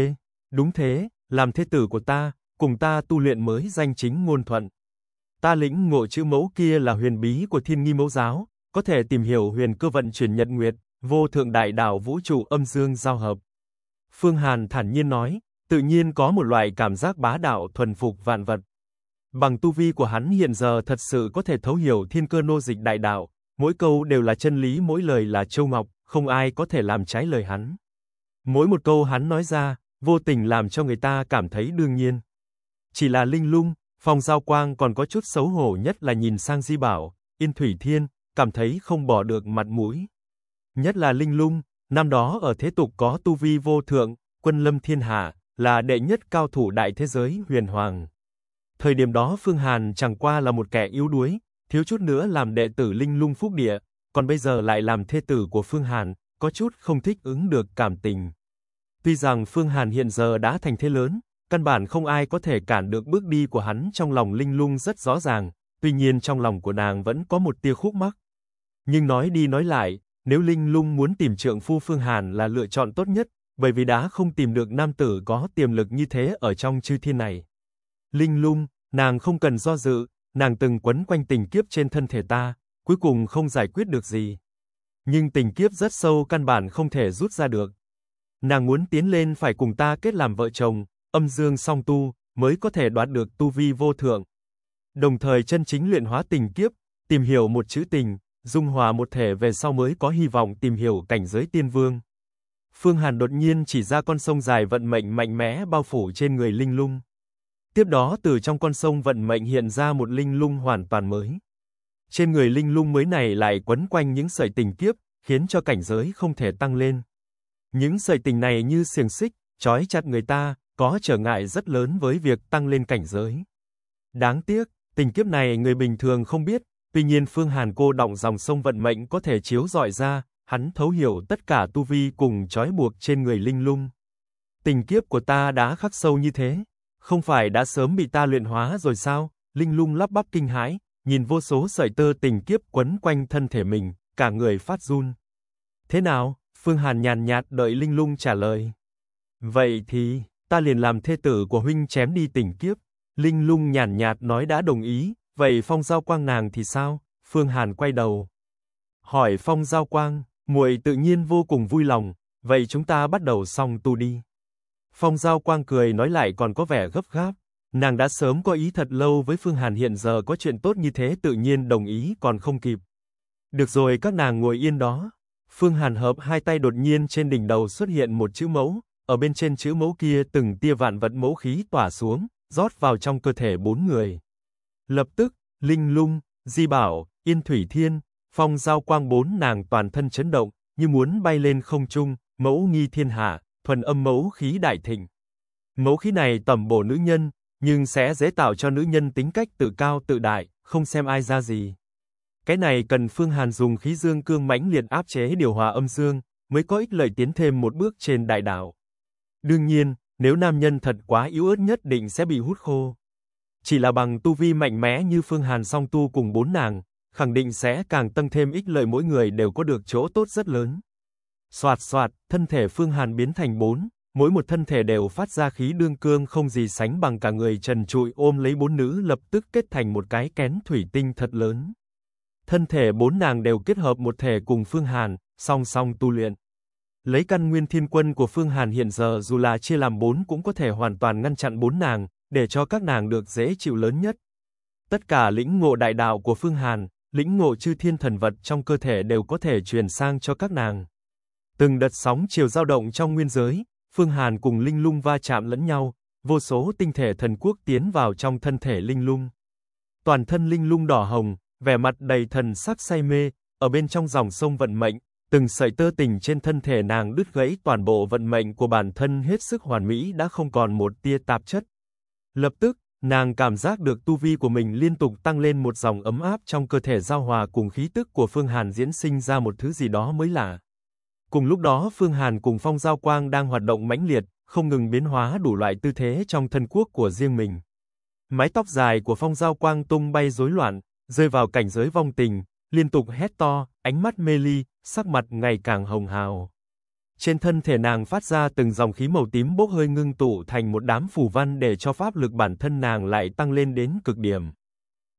Speaker 1: Đúng thế, làm thế tử của ta, cùng ta tu luyện mới danh chính ngôn thuận. Ta lĩnh ngộ chữ mẫu kia là huyền bí của Thiên Nghi Mẫu giáo, có thể tìm hiểu huyền cơ vận chuyển nhật nguyệt, vô thượng đại đảo vũ trụ âm dương giao hợp. Phương Hàn thản nhiên nói, tự nhiên có một loại cảm giác bá đạo thuần phục vạn vật. Bằng tu vi của hắn hiện giờ thật sự có thể thấu hiểu thiên cơ nô dịch đại đạo, mỗi câu đều là chân lý, mỗi lời là châu ngọc, không ai có thể làm trái lời hắn. Mỗi một câu hắn nói ra, vô tình làm cho người ta cảm thấy đương nhiên. Chỉ là linh lung, phòng giao quang còn có chút xấu hổ nhất là nhìn sang Di Bảo, Yên Thủy Thiên, cảm thấy không bỏ được mặt mũi. Nhất là linh lung, năm đó ở thế tục có tu vi vô thượng, quân lâm thiên hạ, là đệ nhất cao thủ đại thế giới huyền hoàng. Thời điểm đó Phương Hàn chẳng qua là một kẻ yếu đuối, thiếu chút nữa làm đệ tử linh lung phúc địa, còn bây giờ lại làm thê tử của Phương Hàn, có chút không thích ứng được cảm tình. Tuy rằng Phương Hàn hiện giờ đã thành thế lớn, căn bản không ai có thể cản được bước đi của hắn trong lòng Linh Lung rất rõ ràng, tuy nhiên trong lòng của nàng vẫn có một tia khúc mắc. Nhưng nói đi nói lại, nếu Linh Lung muốn tìm trượng phu Phương Hàn là lựa chọn tốt nhất, bởi vì đã không tìm được nam tử có tiềm lực như thế ở trong chư thiên này. Linh Lung, nàng không cần do dự, nàng từng quấn quanh tình kiếp trên thân thể ta, cuối cùng không giải quyết được gì. Nhưng tình kiếp rất sâu căn bản không thể rút ra được. Nàng muốn tiến lên phải cùng ta kết làm vợ chồng, âm dương song tu, mới có thể đoạt được tu vi vô thượng. Đồng thời chân chính luyện hóa tình kiếp, tìm hiểu một chữ tình, dung hòa một thể về sau mới có hy vọng tìm hiểu cảnh giới tiên vương. Phương Hàn đột nhiên chỉ ra con sông dài vận mệnh mạnh mẽ bao phủ trên người Linh Lung. Tiếp đó từ trong con sông vận mệnh hiện ra một Linh Lung hoàn toàn mới. Trên người linh lung mới này lại quấn quanh những sợi tình kiếp, khiến cho cảnh giới không thể tăng lên. Những sợi tình này như xiềng xích, trói chặt người ta, có trở ngại rất lớn với việc tăng lên cảnh giới. Đáng tiếc, tình kiếp này người bình thường không biết, tuy nhiên Phương Hàn cô động dòng sông vận mệnh có thể chiếu dọi ra, hắn thấu hiểu tất cả tu vi cùng trói buộc trên người linh lung. Tình kiếp của ta đã khắc sâu như thế, không phải đã sớm bị ta luyện hóa rồi sao? Linh lung lắp bắp kinh hãi, nhìn vô số sợi tơ tình kiếp quấn quanh thân thể mình, cả người phát run. Thế nào? Phương Hàn nhàn nhạt đợi Linh Lung trả lời. Vậy thì, ta liền làm thê tử của huynh chém đi tình kiếp. Linh Lung nhàn nhạt nói đã đồng ý, vậy Phong Giao Quang nàng thì sao? Phương Hàn quay đầu. Hỏi Phong Giao Quang, muội tự nhiên vô cùng vui lòng, vậy chúng ta bắt đầu xong tu đi. Phong Giao Quang cười nói lại còn có vẻ gấp gáp. Nàng đã sớm có ý thật lâu với Phương Hàn hiện giờ có chuyện tốt như thế tự nhiên đồng ý còn không kịp. Được rồi các nàng ngồi yên đó. Phương Hàn hợp hai tay đột nhiên trên đỉnh đầu xuất hiện một chữ mẫu, ở bên trên chữ mẫu kia từng tia vạn vật mẫu khí tỏa xuống, rót vào trong cơ thể bốn người. Lập tức, Linh Lung, Di Bảo, Yên Thủy Thiên, Phong Giao Quang bốn nàng toàn thân chấn động, như muốn bay lên không trung, mẫu nghi thiên hạ, thuần âm mẫu khí đại thịnh. Mẫu khí này tầm bổ nữ nhân, nhưng sẽ dễ tạo cho nữ nhân tính cách tự cao tự đại, không xem ai ra gì. Cái này cần Phương Hàn dùng khí dương cương mãnh liệt áp chế điều hòa âm dương, mới có ích lợi tiến thêm một bước trên đại đạo. Đương nhiên, nếu nam nhân thật quá yếu ớt nhất định sẽ bị hút khô. Chỉ là bằng tu vi mạnh mẽ như Phương Hàn song tu cùng bốn nàng, khẳng định sẽ càng tăng thêm ích lợi mỗi người đều có được chỗ tốt rất lớn. Soạt soạt, thân thể Phương Hàn biến thành bốn, mỗi một thân thể đều phát ra khí đương cương không gì sánh bằng cả người trần trụi ôm lấy bốn nữ lập tức kết thành một cái kén thủy tinh thật lớn. Thân thể bốn nàng đều kết hợp một thể cùng Phương Hàn, song song tu luyện. Lấy căn nguyên thiên quân của Phương Hàn hiện giờ dù là chia làm bốn cũng có thể hoàn toàn ngăn chặn bốn nàng, để cho các nàng được dễ chịu lớn nhất. Tất cả lĩnh ngộ đại đạo của Phương Hàn, lĩnh ngộ chư thiên thần vật trong cơ thể đều có thể truyền sang cho các nàng. Từng đợt sóng chiều dao động trong nguyên giới, Phương Hàn cùng Linh Lung va chạm lẫn nhau, vô số tinh thể thần quốc tiến vào trong thân thể Linh Lung. Toàn thân Linh Lung đỏ hồng, vẻ mặt đầy thần sắc say mê, ở bên trong dòng sông vận mệnh, từng sợi tơ tình trên thân thể nàng đứt gãy toàn bộ vận mệnh của bản thân hết sức hoàn mỹ đã không còn một tia tạp chất. Lập tức, nàng cảm giác được tu vi của mình liên tục tăng lên một dòng ấm áp trong cơ thể giao hòa cùng khí tức của Phương Hàn diễn sinh ra một thứ gì đó mới lạ. Cùng lúc đó Phương Hàn cùng Phong Giao Quang đang hoạt động mãnh liệt, không ngừng biến hóa đủ loại tư thế trong thân quốc của riêng mình. Mái tóc dài của Phong Giao Quang tung bay rối loạn, rơi vào cảnh giới vong tình, liên tục hét to, ánh mắt mê ly, sắc mặt ngày càng hồng hào. Trên thân thể nàng phát ra từng dòng khí màu tím bốc hơi ngưng tụ thành một đám phù văn để cho pháp lực bản thân nàng lại tăng lên đến cực điểm.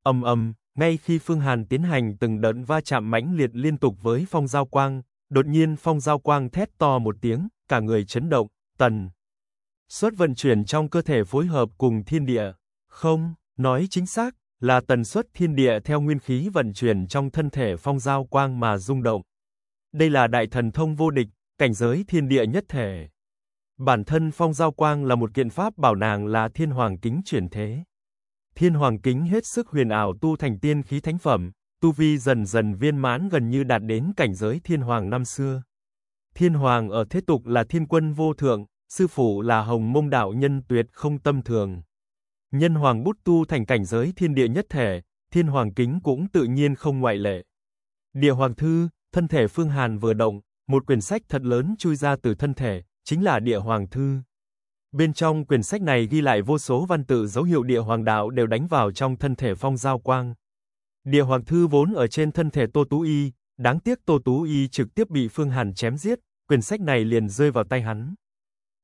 Speaker 1: Âm âm, ngay khi Phương Hàn tiến hành từng đợt va chạm mãnh liệt liên tục với phong giao quang, Đột nhiên Phong Giao Quang thét to một tiếng, cả người chấn động, tần. Suất vận chuyển trong cơ thể phối hợp cùng thiên địa. Không, nói chính xác, là tần suất thiên địa theo nguyên khí vận chuyển trong thân thể Phong Giao Quang mà rung động. Đây là đại thần thông vô địch, cảnh giới thiên địa nhất thể. Bản thân Phong Giao Quang là một kiện pháp bảo nàng là thiên hoàng kính chuyển thế. Thiên hoàng kính hết sức huyền ảo tu thành tiên khí thánh phẩm, tu vi dần dần viên mãn gần như đạt đến cảnh giới thiên hoàng năm xưa. Thiên hoàng ở thế tục là thiên quân vô thượng, sư phụ là Hồng Mông đạo nhân tuyệt không tâm thường. Nhân hoàng bút tu thành cảnh giới thiên địa nhất thể, thiên hoàng kính cũng tự nhiên không ngoại lệ. Địa hoàng thư, thân thể Phương Hàn vừa động, một quyển sách thật lớn chui ra từ thân thể, chính là Địa Hoàng Thư. Bên trong quyển sách này ghi lại vô số văn tự dấu hiệu địa hoàng đạo đều đánh vào trong thân thể Phong Giao Quang. Địa Hoàng Thư vốn ở trên thân thể Tô Tú Y, đáng tiếc Tô Tú Y trực tiếp bị Phương Hàn chém giết, quyển sách này liền rơi vào tay hắn.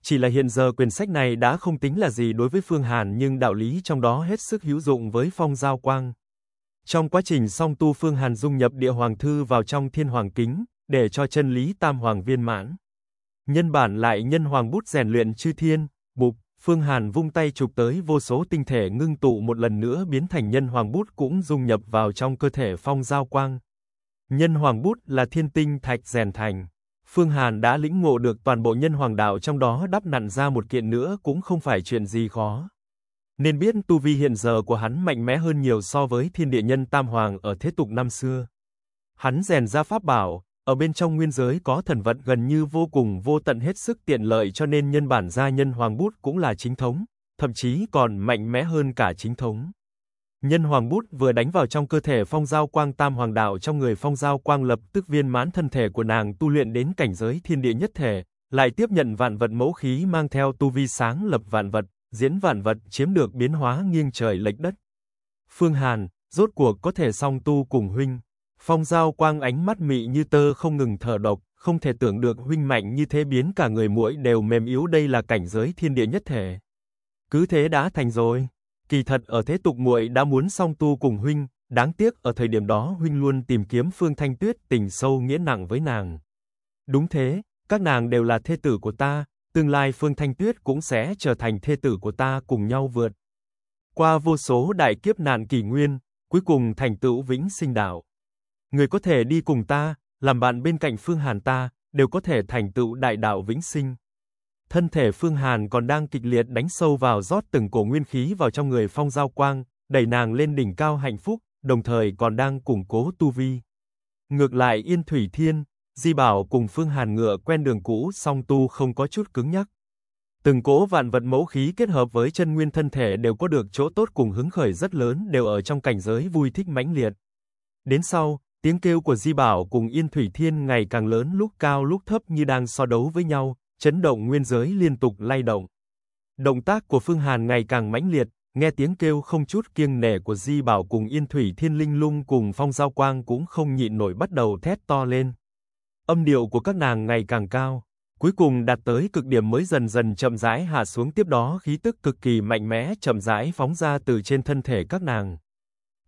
Speaker 1: Chỉ là hiện giờ quyển sách này đã không tính là gì đối với Phương Hàn nhưng đạo lý trong đó hết sức hữu dụng với Phong Giao Quang. Trong quá trình song tu Phương Hàn dung nhập Địa Hoàng Thư vào trong Thiên Hoàng Kính, để cho chân lý Tam Hoàng viên mãn. Nhân bản lại nhân hoàng bút rèn luyện chư thiên, Phương Hàn vung tay chụp tới vô số tinh thể ngưng tụ một lần nữa biến thành nhân hoàng bút cũng dung nhập vào trong cơ thể phong giao quang. Nhân hoàng bút là thiên tinh thạch rèn thành. Phương Hàn đã lĩnh ngộ được toàn bộ nhân hoàng đạo trong đó đắp nặn ra một kiện nữa cũng không phải chuyện gì khó. Nên biết tu vi hiện giờ của hắn mạnh mẽ hơn nhiều so với thiên địa nhân tam hoàng ở thế tục năm xưa. Hắn rèn ra pháp bảo, ở bên trong nguyên giới có thần vận gần như vô cùng vô tận hết sức tiện lợi cho nên nhân bản gia nhân hoàng bút cũng là chính thống, thậm chí còn mạnh mẽ hơn cả chính thống. Nhân hoàng bút vừa đánh vào trong cơ thể phong giao quang tam hoàng đạo trong người phong giao quang lập tức viên mãn thân thể của nàng tu luyện đến cảnh giới thiên địa nhất thể, lại tiếp nhận vạn vật mẫu khí mang theo tu vi sáng lập vạn vật, diễn vạn vật chiếm được biến hóa nghiêng trời lệch đất. Phương Hàn, rốt cuộc có thể song tu cùng huynh. Phong Giao Quang ánh mắt mị như tơ không ngừng thở độc, không thể tưởng được huynh mạnh như thế biến cả người muội đều mềm yếu đây là cảnh giới thiên địa nhất thể. Cứ thế đã thành rồi. Kỳ thật ở thế tục muội đã muốn song tu cùng huynh, đáng tiếc ở thời điểm đó huynh luôn tìm kiếm Phương Thanh Tuyết, tình sâu nghĩa nặng với nàng. Đúng thế, các nàng đều là thê tử của ta, tương lai Phương Thanh Tuyết cũng sẽ trở thành thê tử của ta cùng nhau vượt qua vô số đại kiếp nạn kỳ nguyên, cuối cùng thành tựu vĩnh sinh đạo người có thể đi cùng ta, làm bạn bên cạnh Phương Hàn ta, đều có thể thành tựu đại đạo vĩnh sinh. Thân thể Phương Hàn còn đang kịch liệt đánh sâu vào rót từng cổ nguyên khí vào trong người Phong Giao Quang, đẩy nàng lên đỉnh cao hạnh phúc, đồng thời còn đang củng cố tu vi. Ngược lại Yên Thủy Thiên, Di Bảo cùng Phương Hàn ngựa quen đường cũ song tu không có chút cứng nhắc. Từng cỗ vạn vật mẫu khí kết hợp với chân nguyên thân thể đều có được chỗ tốt cùng hứng khởi rất lớn đều ở trong cảnh giới vui thích mãnh liệt. Đến sau, Tiếng kêu của Di Bảo cùng Yên Thủy Thiên ngày càng lớn lúc cao lúc thấp như đang so đấu với nhau, chấn động nguyên giới liên tục lay động. Động tác của Phương Hàn ngày càng mãnh liệt, nghe tiếng kêu không chút kiêng nể của Di Bảo cùng Yên Thủy Thiên Linh Lung cùng Phong Giao Quang cũng không nhịn nổi bắt đầu thét to lên. Âm điệu của các nàng ngày càng cao, cuối cùng đạt tới cực điểm mới dần dần chậm rãi hạ xuống tiếp đó khí tức cực kỳ mạnh mẽ chậm rãi phóng ra từ trên thân thể các nàng.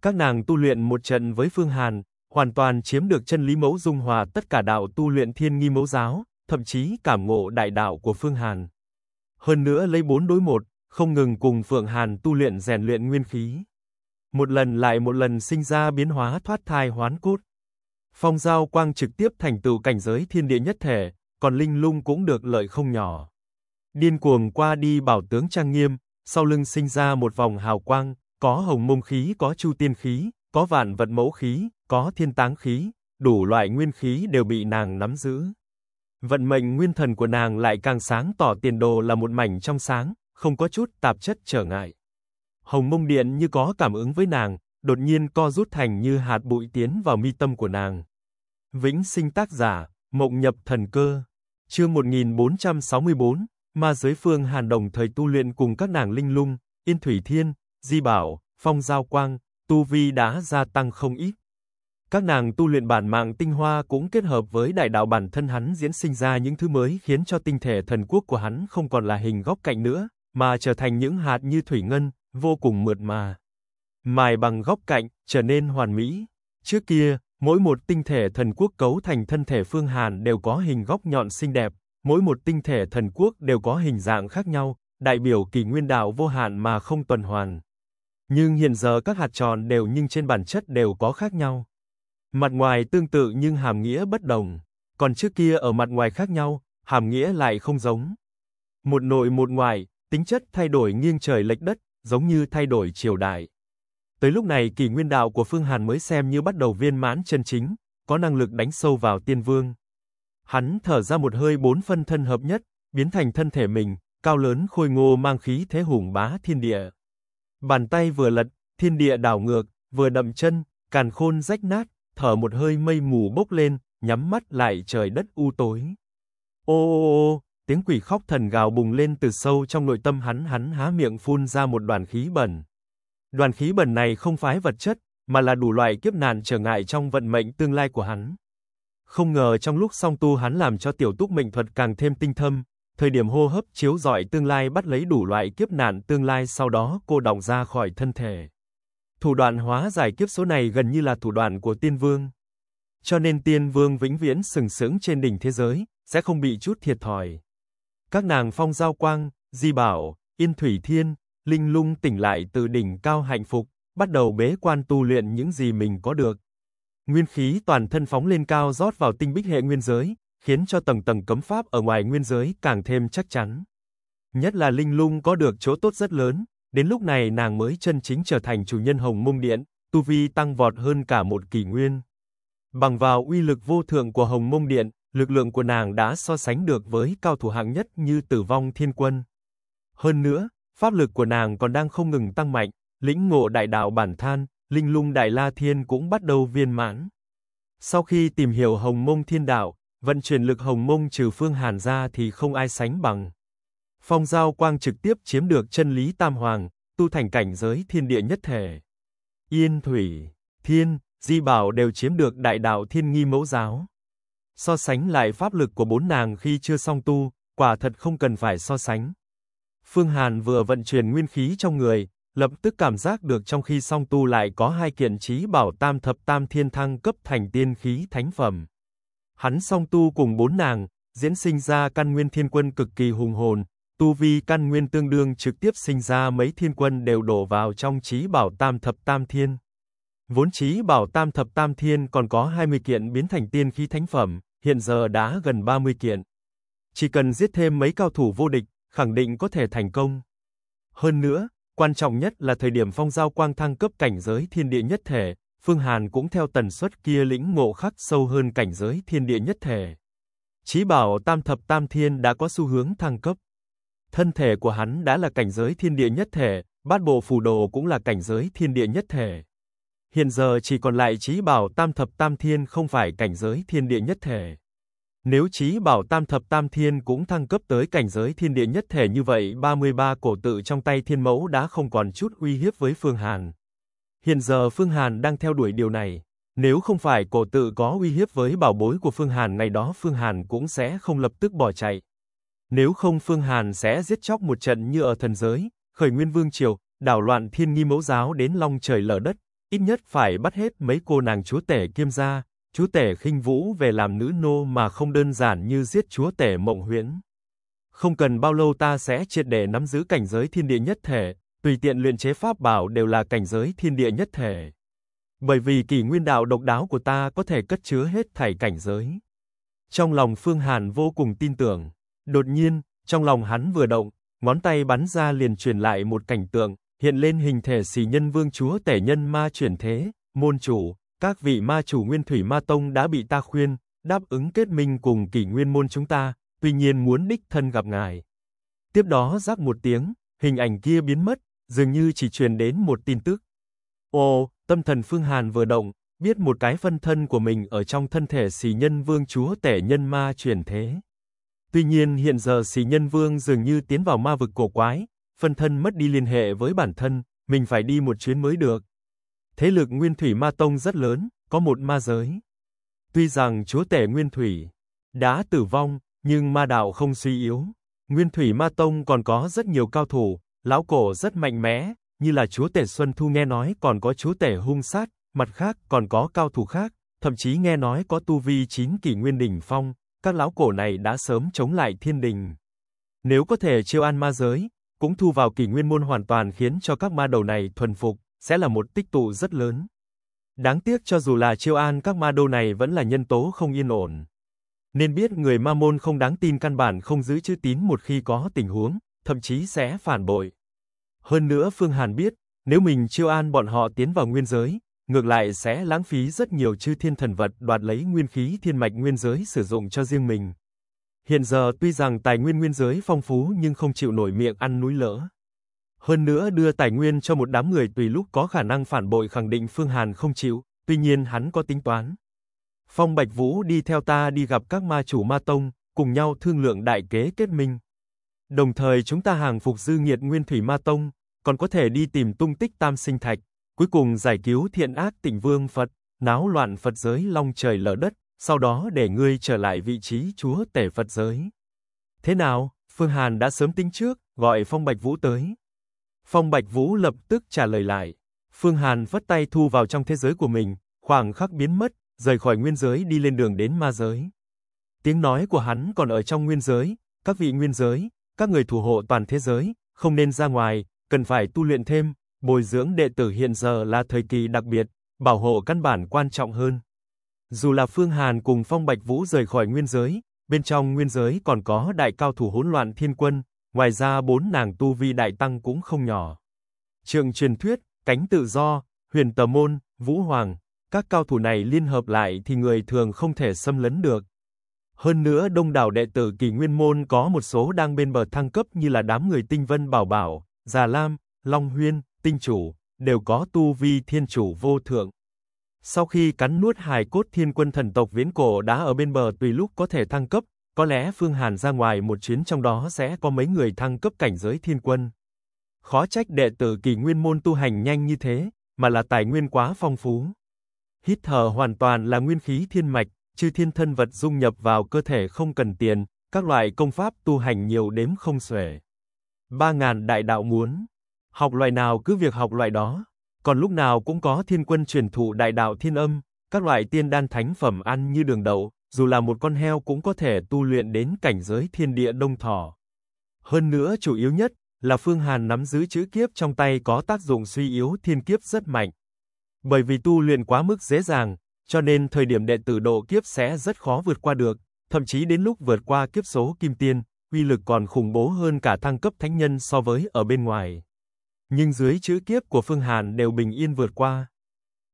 Speaker 1: Các nàng tu luyện một trận với Phương Hàn, hoàn toàn chiếm được chân lý mẫu dung hòa tất cả đạo tu luyện thiên nghi mẫu giáo, thậm chí cảm ngộ đại đạo của Phương Hàn. Hơn nữa lấy bốn đối một không ngừng cùng Phượng Hàn tu luyện rèn luyện nguyên khí. Một lần lại một lần sinh ra biến hóa thoát thai hoán cốt. Phong giao quang trực tiếp thành tựu cảnh giới thiên địa nhất thể, còn linh lung cũng được lợi không nhỏ. Điên cuồng qua đi bảo tướng trang nghiêm, sau lưng sinh ra một vòng hào quang, có hồng mông khí, có chu tiên khí, có vạn vật mẫu khí, có thiên táng khí, đủ loại nguyên khí đều bị nàng nắm giữ. Vận mệnh nguyên thần của nàng lại càng sáng tỏ tiền đồ là một mảnh trong sáng, không có chút tạp chất trở ngại. Hồng Mông Điện như có cảm ứng với nàng, đột nhiên co rút thành như hạt bụi tiến vào mi tâm của nàng. Vĩnh sinh tác giả, mộng nhập thần cơ. Chương 1464, ma giới phương Hàn Đồng thời tu luyện cùng các nàng linh lung, Yên Thủy Thiên, Di Bảo, Phong Giao Quang, tu vi đã gia tăng không ít. Các nàng tu luyện bản mạng tinh hoa cũng kết hợp với đại đạo bản thân hắn diễn sinh ra những thứ mới khiến cho tinh thể thần quốc của hắn không còn là hình góc cạnh nữa, mà trở thành những hạt như thủy ngân, vô cùng mượt mà. Mài bằng góc cạnh, trở nên hoàn mỹ. Trước kia, mỗi một tinh thể thần quốc cấu thành thân thể Phương Hàn đều có hình góc nhọn xinh đẹp, mỗi một tinh thể thần quốc đều có hình dạng khác nhau, đại biểu kỳ nguyên đạo vô hạn mà không tuần hoàn. Nhưng hiện giờ các hạt tròn đều nhưng trên bản chất đều có khác nhau. Mặt ngoài tương tự nhưng hàm nghĩa bất đồng, còn trước kia ở mặt ngoài khác nhau, hàm nghĩa lại không giống. Một nội một ngoại, tính chất thay đổi nghiêng trời lệch đất, giống như thay đổi triều đại. Tới lúc này kỳ nguyên đạo của Phương Hàn mới xem như bắt đầu viên mãn chân chính, có năng lực đánh sâu vào tiên vương. Hắn thở ra một hơi bốn phân thân hợp nhất, biến thành thân thể mình, cao lớn khôi ngô mang khí thế hùng bá thiên địa. Bàn tay vừa lật, thiên địa đảo ngược, vừa đậm chân, càn khôn rách nát, thở một hơi mây mù bốc lên, nhắm mắt lại trời đất u tối. Ô ô ô, tiếng quỷ khóc thần gào bùng lên từ sâu trong nội tâm hắn, hắn há miệng phun ra một đoàn khí bẩn. Đoàn khí bẩn này không phải vật chất, mà là đủ loại kiếp nạn trở ngại trong vận mệnh tương lai của hắn. Không ngờ trong lúc song tu hắn làm cho tiểu túc mệnh thuật càng thêm tinh thâm, thời điểm hô hấp chiếu rọi tương lai bắt lấy đủ loại kiếp nạn tương lai sau đó cô đọng ra khỏi thân thể. Thủ đoạn hóa giải kiếp số này gần như là thủ đoạn của tiên vương. Cho nên tiên vương vĩnh viễn sừng sững trên đỉnh thế giới, sẽ không bị chút thiệt thòi. Các nàng phong giao quang, di bảo, yên thủy thiên, linh lung tỉnh lại từ đỉnh cao hạnh phúc, bắt đầu bế quan tu luyện những gì mình có được. Nguyên khí toàn thân phóng lên cao rót vào tinh bích hệ nguyên giới, khiến cho tầng tầng cấm pháp ở ngoài nguyên giới càng thêm chắc chắn. Nhất là linh lung có được chỗ tốt rất lớn, Đến lúc này nàng mới chân chính trở thành chủ nhân Hồng Mông Điện, tu vi tăng vọt hơn cả một kỳ nguyên. Bằng vào uy lực vô thượng của Hồng Mông Điện, lực lượng của nàng đã so sánh được với cao thủ hạng nhất như Tử Vong Thiên Quân. Hơn nữa, pháp lực của nàng còn đang không ngừng tăng mạnh, lĩnh ngộ đại đạo bản than, linh lung đại la thiên cũng bắt đầu viên mãn. Sau khi tìm hiểu Hồng Mông Thiên Đạo, vận chuyển lực Hồng Mông trừ Phương Hàn ra thì không ai sánh bằng. Phong Giao Quang trực tiếp chiếm được chân lý tam hoàng, tu thành cảnh giới thiên địa nhất thể. Yên Thủy, Thiên, Di Bảo đều chiếm được đại đạo thiên nghi mẫu giáo. So sánh lại pháp lực của bốn nàng khi chưa song tu, quả thật không cần phải so sánh. Phương Hàn vừa vận chuyển nguyên khí trong người, lập tức cảm giác được trong khi song tu lại có hai kiện trí bảo tam thập tam thiên thăng cấp thành tiên khí thánh phẩm. Hắn song tu cùng bốn nàng, diễn sinh ra căn nguyên thiên quân cực kỳ hùng hồn, tu vi căn nguyên tương đương trực tiếp sinh ra mấy thiên quân đều đổ vào trong trí bảo tam thập tam thiên. Vốn trí bảo tam thập tam thiên còn có 20 kiện biến thành tiên khí thánh phẩm, hiện giờ đã gần 30 kiện. Chỉ cần giết thêm mấy cao thủ vô địch, khẳng định có thể thành công. Hơn nữa, quan trọng nhất là thời điểm phong giao quang thăng cấp cảnh giới thiên địa nhất thể, Phương Hàn cũng theo tần suất kia lĩnh ngộ khắc sâu hơn cảnh giới thiên địa nhất thể. Chí bảo tam thập tam thiên đã có xu hướng thăng cấp thân thể của hắn đã là cảnh giới thiên địa nhất thể, bát bộ phù đồ cũng là cảnh giới thiên địa nhất thể. Hiện giờ chỉ còn lại trí bảo tam thập tam thiên không phải cảnh giới thiên địa nhất thể. Nếu trí bảo tam thập tam thiên cũng thăng cấp tới cảnh giới thiên địa nhất thể như vậy, 33 cổ tự trong tay thiên mẫu đã không còn chút uy hiếp với Phương Hàn. Hiện giờ Phương Hàn đang theo đuổi điều này. Nếu không phải cổ tự có uy hiếp với bảo bối của Phương Hàn ngày đó Phương Hàn cũng sẽ không lập tức bỏ chạy. Nếu không Phương Hàn sẽ giết chóc một trận như ở thần giới, khởi nguyên vương triều, đảo loạn thiên nghi mẫu giáo đến long trời lở đất, ít nhất phải bắt hết mấy cô nàng chúa tể kiêm gia, chúa tể khinh vũ về làm nữ nô mà không đơn giản như giết chúa tể mộng huyễn. Không cần bao lâu ta sẽ triệt để nắm giữ cảnh giới thiên địa nhất thể, tùy tiện luyện chế pháp bảo đều là cảnh giới thiên địa nhất thể. Bởi vì kỳ nguyên đạo độc đáo của ta có thể cất chứa hết thảy cảnh giới. Trong lòng Phương Hàn vô cùng tin tưởng. Đột nhiên, trong lòng hắn vừa động, ngón tay bắn ra liền truyền lại một cảnh tượng, hiện lên hình thể xì nhân vương chúa tể nhân ma chuyển thế, môn chủ, các vị ma chủ nguyên thủy ma tông đã bị ta khuyên, đáp ứng kết minh cùng kỷ nguyên môn chúng ta, tuy nhiên muốn đích thân gặp ngài. Tiếp đó rắc một tiếng, hình ảnh kia biến mất, dường như chỉ truyền đến một tin tức. Ồ, tâm thần Phương Hàn vừa động, biết một cái phân thân của mình ở trong thân thể xì nhân vương chúa tể nhân ma chuyển thế. Tuy nhiên hiện giờ Xí Nhân Vương dường như tiến vào ma vực cổ quái, phân thân mất đi liên hệ với bản thân, mình phải đi một chuyến mới được. Thế lực Nguyên Thủy Ma Tông rất lớn, có một ma giới. Tuy rằng chúa tể Nguyên Thủy đã tử vong, nhưng ma đạo không suy yếu. Nguyên Thủy Ma Tông còn có rất nhiều cao thủ, lão cổ rất mạnh mẽ, như là chúa tể Xuân Thu nghe nói còn có chúa tể hung sát, mặt khác còn có cao thủ khác, thậm chí nghe nói có tu vi chín kỷ nguyên đỉnh phong, các lão cổ này đã sớm chống lại thiên đình. Nếu có thể chiêu an ma giới, cũng thu vào kỷ nguyên môn hoàn toàn khiến cho các ma đầu này thuần phục, sẽ là một tích tụ rất lớn. Đáng tiếc cho dù là chiêu an các ma đô này vẫn là nhân tố không yên ổn. Nên biết người ma môn không đáng tin căn bản không giữ chữ tín một khi có tình huống, thậm chí sẽ phản bội. Hơn nữa Phương Hàn biết, nếu mình chiêu an bọn họ tiến vào nguyên giới, ngược lại sẽ lãng phí rất nhiều chư thiên thần vật đoạt lấy nguyên khí thiên mạch nguyên giới sử dụng cho riêng mình. Hiện giờ tuy rằng tài nguyên nguyên giới phong phú nhưng không chịu nổi miệng ăn núi lỡ. Hơn nữa đưa tài nguyên cho một đám người tùy lúc có khả năng phản bội khẳng định Phương Hàn không chịu, tuy nhiên hắn có tính toán. Phong Bạch Vũ đi theo ta đi gặp các ma chủ ma tông, cùng nhau thương lượng đại kế kết minh. Đồng thời chúng ta hàng phục dư nghiệt nguyên thủy ma tông, còn có thể đi tìm tung tích tam sinh thạch. Cuối cùng giải cứu thiện ác tịnh vương Phật, náo loạn Phật giới long trời lở đất, sau đó để ngươi trở lại vị trí chúa tể Phật giới. Thế nào, Phương Hàn đã sớm tính trước, gọi Phong Bạch Vũ tới. Phong Bạch Vũ lập tức trả lời lại. Phương Hàn vất tay thu vào trong thế giới của mình, khoảng khắc biến mất, rời khỏi nguyên giới đi lên đường đến ma giới. Tiếng nói của hắn còn ở trong nguyên giới, các vị nguyên giới, các người thủ hộ toàn thế giới, không nên ra ngoài, cần phải tu luyện thêm, bồi dưỡng đệ tử hiện giờ là thời kỳ đặc biệt, bảo hộ căn bản quan trọng hơn. Dù là Phương Hàn cùng Phong Bạch Vũ rời khỏi nguyên giới, bên trong nguyên giới còn có đại cao thủ hỗn loạn thiên quân, ngoài ra bốn nàng tu vi đại tăng cũng không nhỏ. Trường truyền thuyết, cánh tự do, huyền tờ môn, vũ hoàng, các cao thủ này liên hợp lại thì người thường không thể xâm lấn được. Hơn nữa đông đảo đệ tử kỳ nguyên môn có một số đang bên bờ thăng cấp như là đám người tinh vân bảo bảo, già lam, long huyên, tinh chủ, đều có tu vi thiên chủ vô thượng. Sau khi cắn nuốt hài cốt thiên quân thần tộc viễn cổ đã ở bên bờ tùy lúc có thể thăng cấp, có lẽ Phương Hàn ra ngoài một chuyến trong đó sẽ có mấy người thăng cấp cảnh giới thiên quân. Khó trách đệ tử kỳ nguyên môn tu hành nhanh như thế, mà là tài nguyên quá phong phú. Hít thở hoàn toàn là nguyên khí thiên mạch, chư thiên thân vật dung nhập vào cơ thể không cần tiền, các loại công pháp tu hành nhiều đếm không xuể. Ba ngàn đại đạo muốn học loại nào cứ việc học loại đó, còn lúc nào cũng có thiên quân truyền thụ đại đạo thiên âm, các loại tiên đan thánh phẩm ăn như đường đậu, dù là một con heo cũng có thể tu luyện đến cảnh giới thiên địa đông thỏ. Hơn nữa chủ yếu nhất là Phương Hàn nắm giữ chữ kiếp trong tay có tác dụng suy yếu thiên kiếp rất mạnh. Bởi vì tu luyện quá mức dễ dàng, cho nên thời điểm đệ tử độ kiếp sẽ rất khó vượt qua được, thậm chí đến lúc vượt qua kiếp số kim tiên, uy lực còn khủng bố hơn cả thăng cấp thánh nhân so với ở bên ngoài nhưng dưới chữ kiếp của Phương Hàn đều bình yên vượt qua.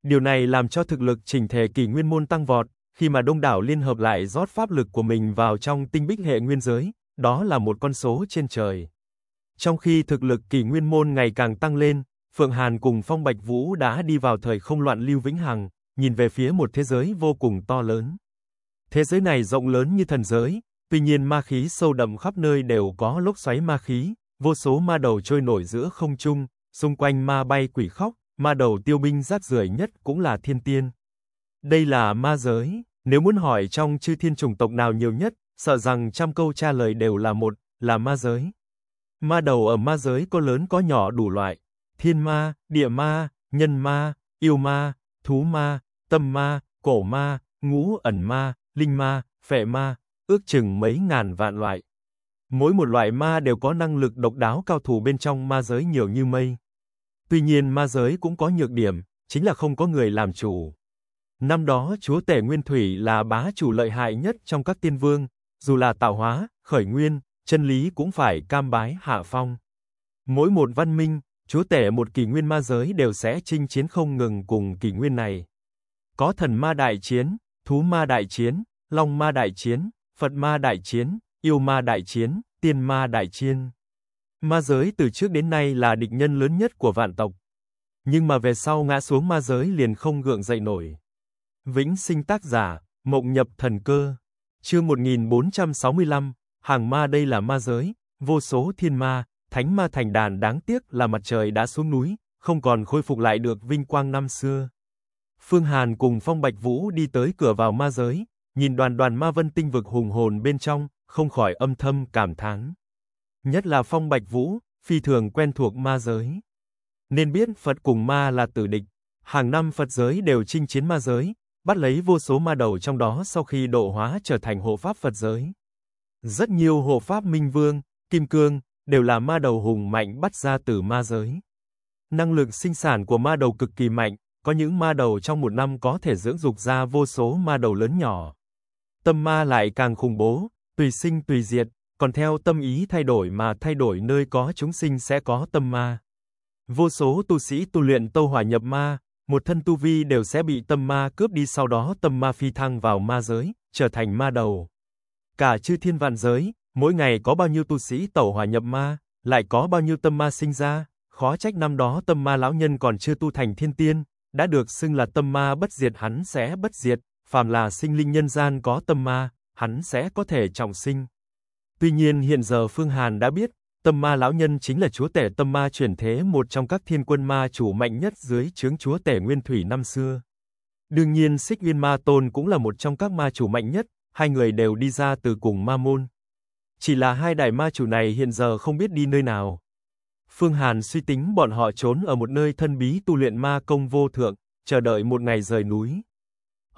Speaker 1: Điều này làm cho thực lực chỉnh thể kỳ nguyên môn tăng vọt, khi mà đông đảo liên hợp lại rót pháp lực của mình vào trong tinh bích hệ nguyên giới, đó là một con số trên trời. Trong khi thực lực kỳ nguyên môn ngày càng tăng lên, Phượng Hàn cùng Phong Bạch Vũ đã đi vào thời không loạn lưu vĩnh hằng, nhìn về phía một thế giới vô cùng to lớn. Thế giới này rộng lớn như thần giới, tuy nhiên ma khí sâu đậm khắp nơi đều có lốc xoáy ma khí, vô số ma đầu trôi nổi giữa không trung, xung quanh ma bay quỷ khóc, ma đầu tiêu binh rác rưởi nhất cũng là thiên tiên. Đây là ma giới, nếu muốn hỏi trong chư thiên chủng tộc nào nhiều nhất, sợ rằng trăm câu trả lời đều là một, là ma giới. Ma đầu ở ma giới có lớn có nhỏ đủ loại, thiên ma, địa ma, nhân ma, yêu ma, thú ma, tâm ma, cổ ma, ngũ ẩn ma, linh ma, phệ ma, ước chừng mấy ngàn vạn loại. Mỗi một loại ma đều có năng lực độc đáo cao thủ bên trong ma giới nhiều như mây. Tuy nhiên ma giới cũng có nhược điểm, chính là không có người làm chủ. Năm đó chúa tể Nguyên Thủy là bá chủ lợi hại nhất trong các tiên vương, dù là tạo hóa, khởi nguyên, chân lý cũng phải cam bái hạ phong. Mỗi một văn minh, chúa tể một kỷ nguyên ma giới đều sẽ chinh chiến không ngừng cùng kỷ nguyên này. Có thần ma đại chiến, thú ma đại chiến, long ma đại chiến, Phật ma đại chiến, Yêu ma đại chiến, tiên ma đại chiến. Ma giới từ trước đến nay là địch nhân lớn nhất của vạn tộc. Nhưng mà về sau ngã xuống ma giới liền không gượng dậy nổi. Vĩnh sinh tác giả, mộng nhập thần cơ. Chương 1465, hàng ma đây là ma giới, vô số thiên ma, thánh ma thành đàn đáng tiếc là mặt trời đã xuống núi, không còn khôi phục lại được vinh quang năm xưa. Phương Hàn cùng Phong Bạch Vũ đi tới cửa vào ma giới, nhìn đoàn đoàn ma vân tinh vực hùng hồn bên trong, không khỏi âm thầm cảm thán. Nhất là Phong Bạch Vũ, phi thường quen thuộc ma giới. Nên biết Phật cùng ma là tử địch, hàng năm Phật giới đều chinh chiến ma giới, bắt lấy vô số ma đầu trong đó sau khi độ hóa trở thành hộ pháp Phật giới. Rất nhiều hộ pháp Minh Vương, Kim Cương, đều là ma đầu hùng mạnh bắt ra từ ma giới. Năng lực sinh sản của ma đầu cực kỳ mạnh, có những ma đầu trong một năm có thể dưỡng dục ra vô số ma đầu lớn nhỏ. Tâm ma lại càng khủng bố, tùy sinh tùy diệt, còn theo tâm ý thay đổi mà thay đổi nơi có chúng sinh sẽ có tâm ma. Vô số tu sĩ tu luyện tâu hỏa nhập ma, một thân tu vi đều sẽ bị tâm ma cướp đi sau đó tâm ma phi thăng vào ma giới, trở thành ma đầu. Cả chư thiên vạn giới, mỗi ngày có bao nhiêu tu sĩ tẩu hỏa nhập ma, lại có bao nhiêu tâm ma sinh ra, khó trách năm đó tâm ma lão nhân còn chưa tu thành thiên tiên, đã được xưng là tâm ma bất diệt hắn sẽ bất diệt, phàm là sinh linh nhân gian có tâm ma, hắn sẽ có thể trọng sinh. Tuy nhiên hiện giờ Phương Hàn đã biết, tâm ma lão nhân chính là chúa tể tâm ma chuyển thế một trong các thiên quân ma chủ mạnh nhất dưới chướng chúa tể nguyên thủy năm xưa. Đương nhiên Xích Uyên Ma Tôn cũng là một trong các ma chủ mạnh nhất, hai người đều đi ra từ cùng ma môn. Chỉ là hai đại ma chủ này hiện giờ không biết đi nơi nào. Phương Hàn suy tính bọn họ trốn ở một nơi thân bí tu luyện ma công vô thượng, chờ đợi một ngày rời núi.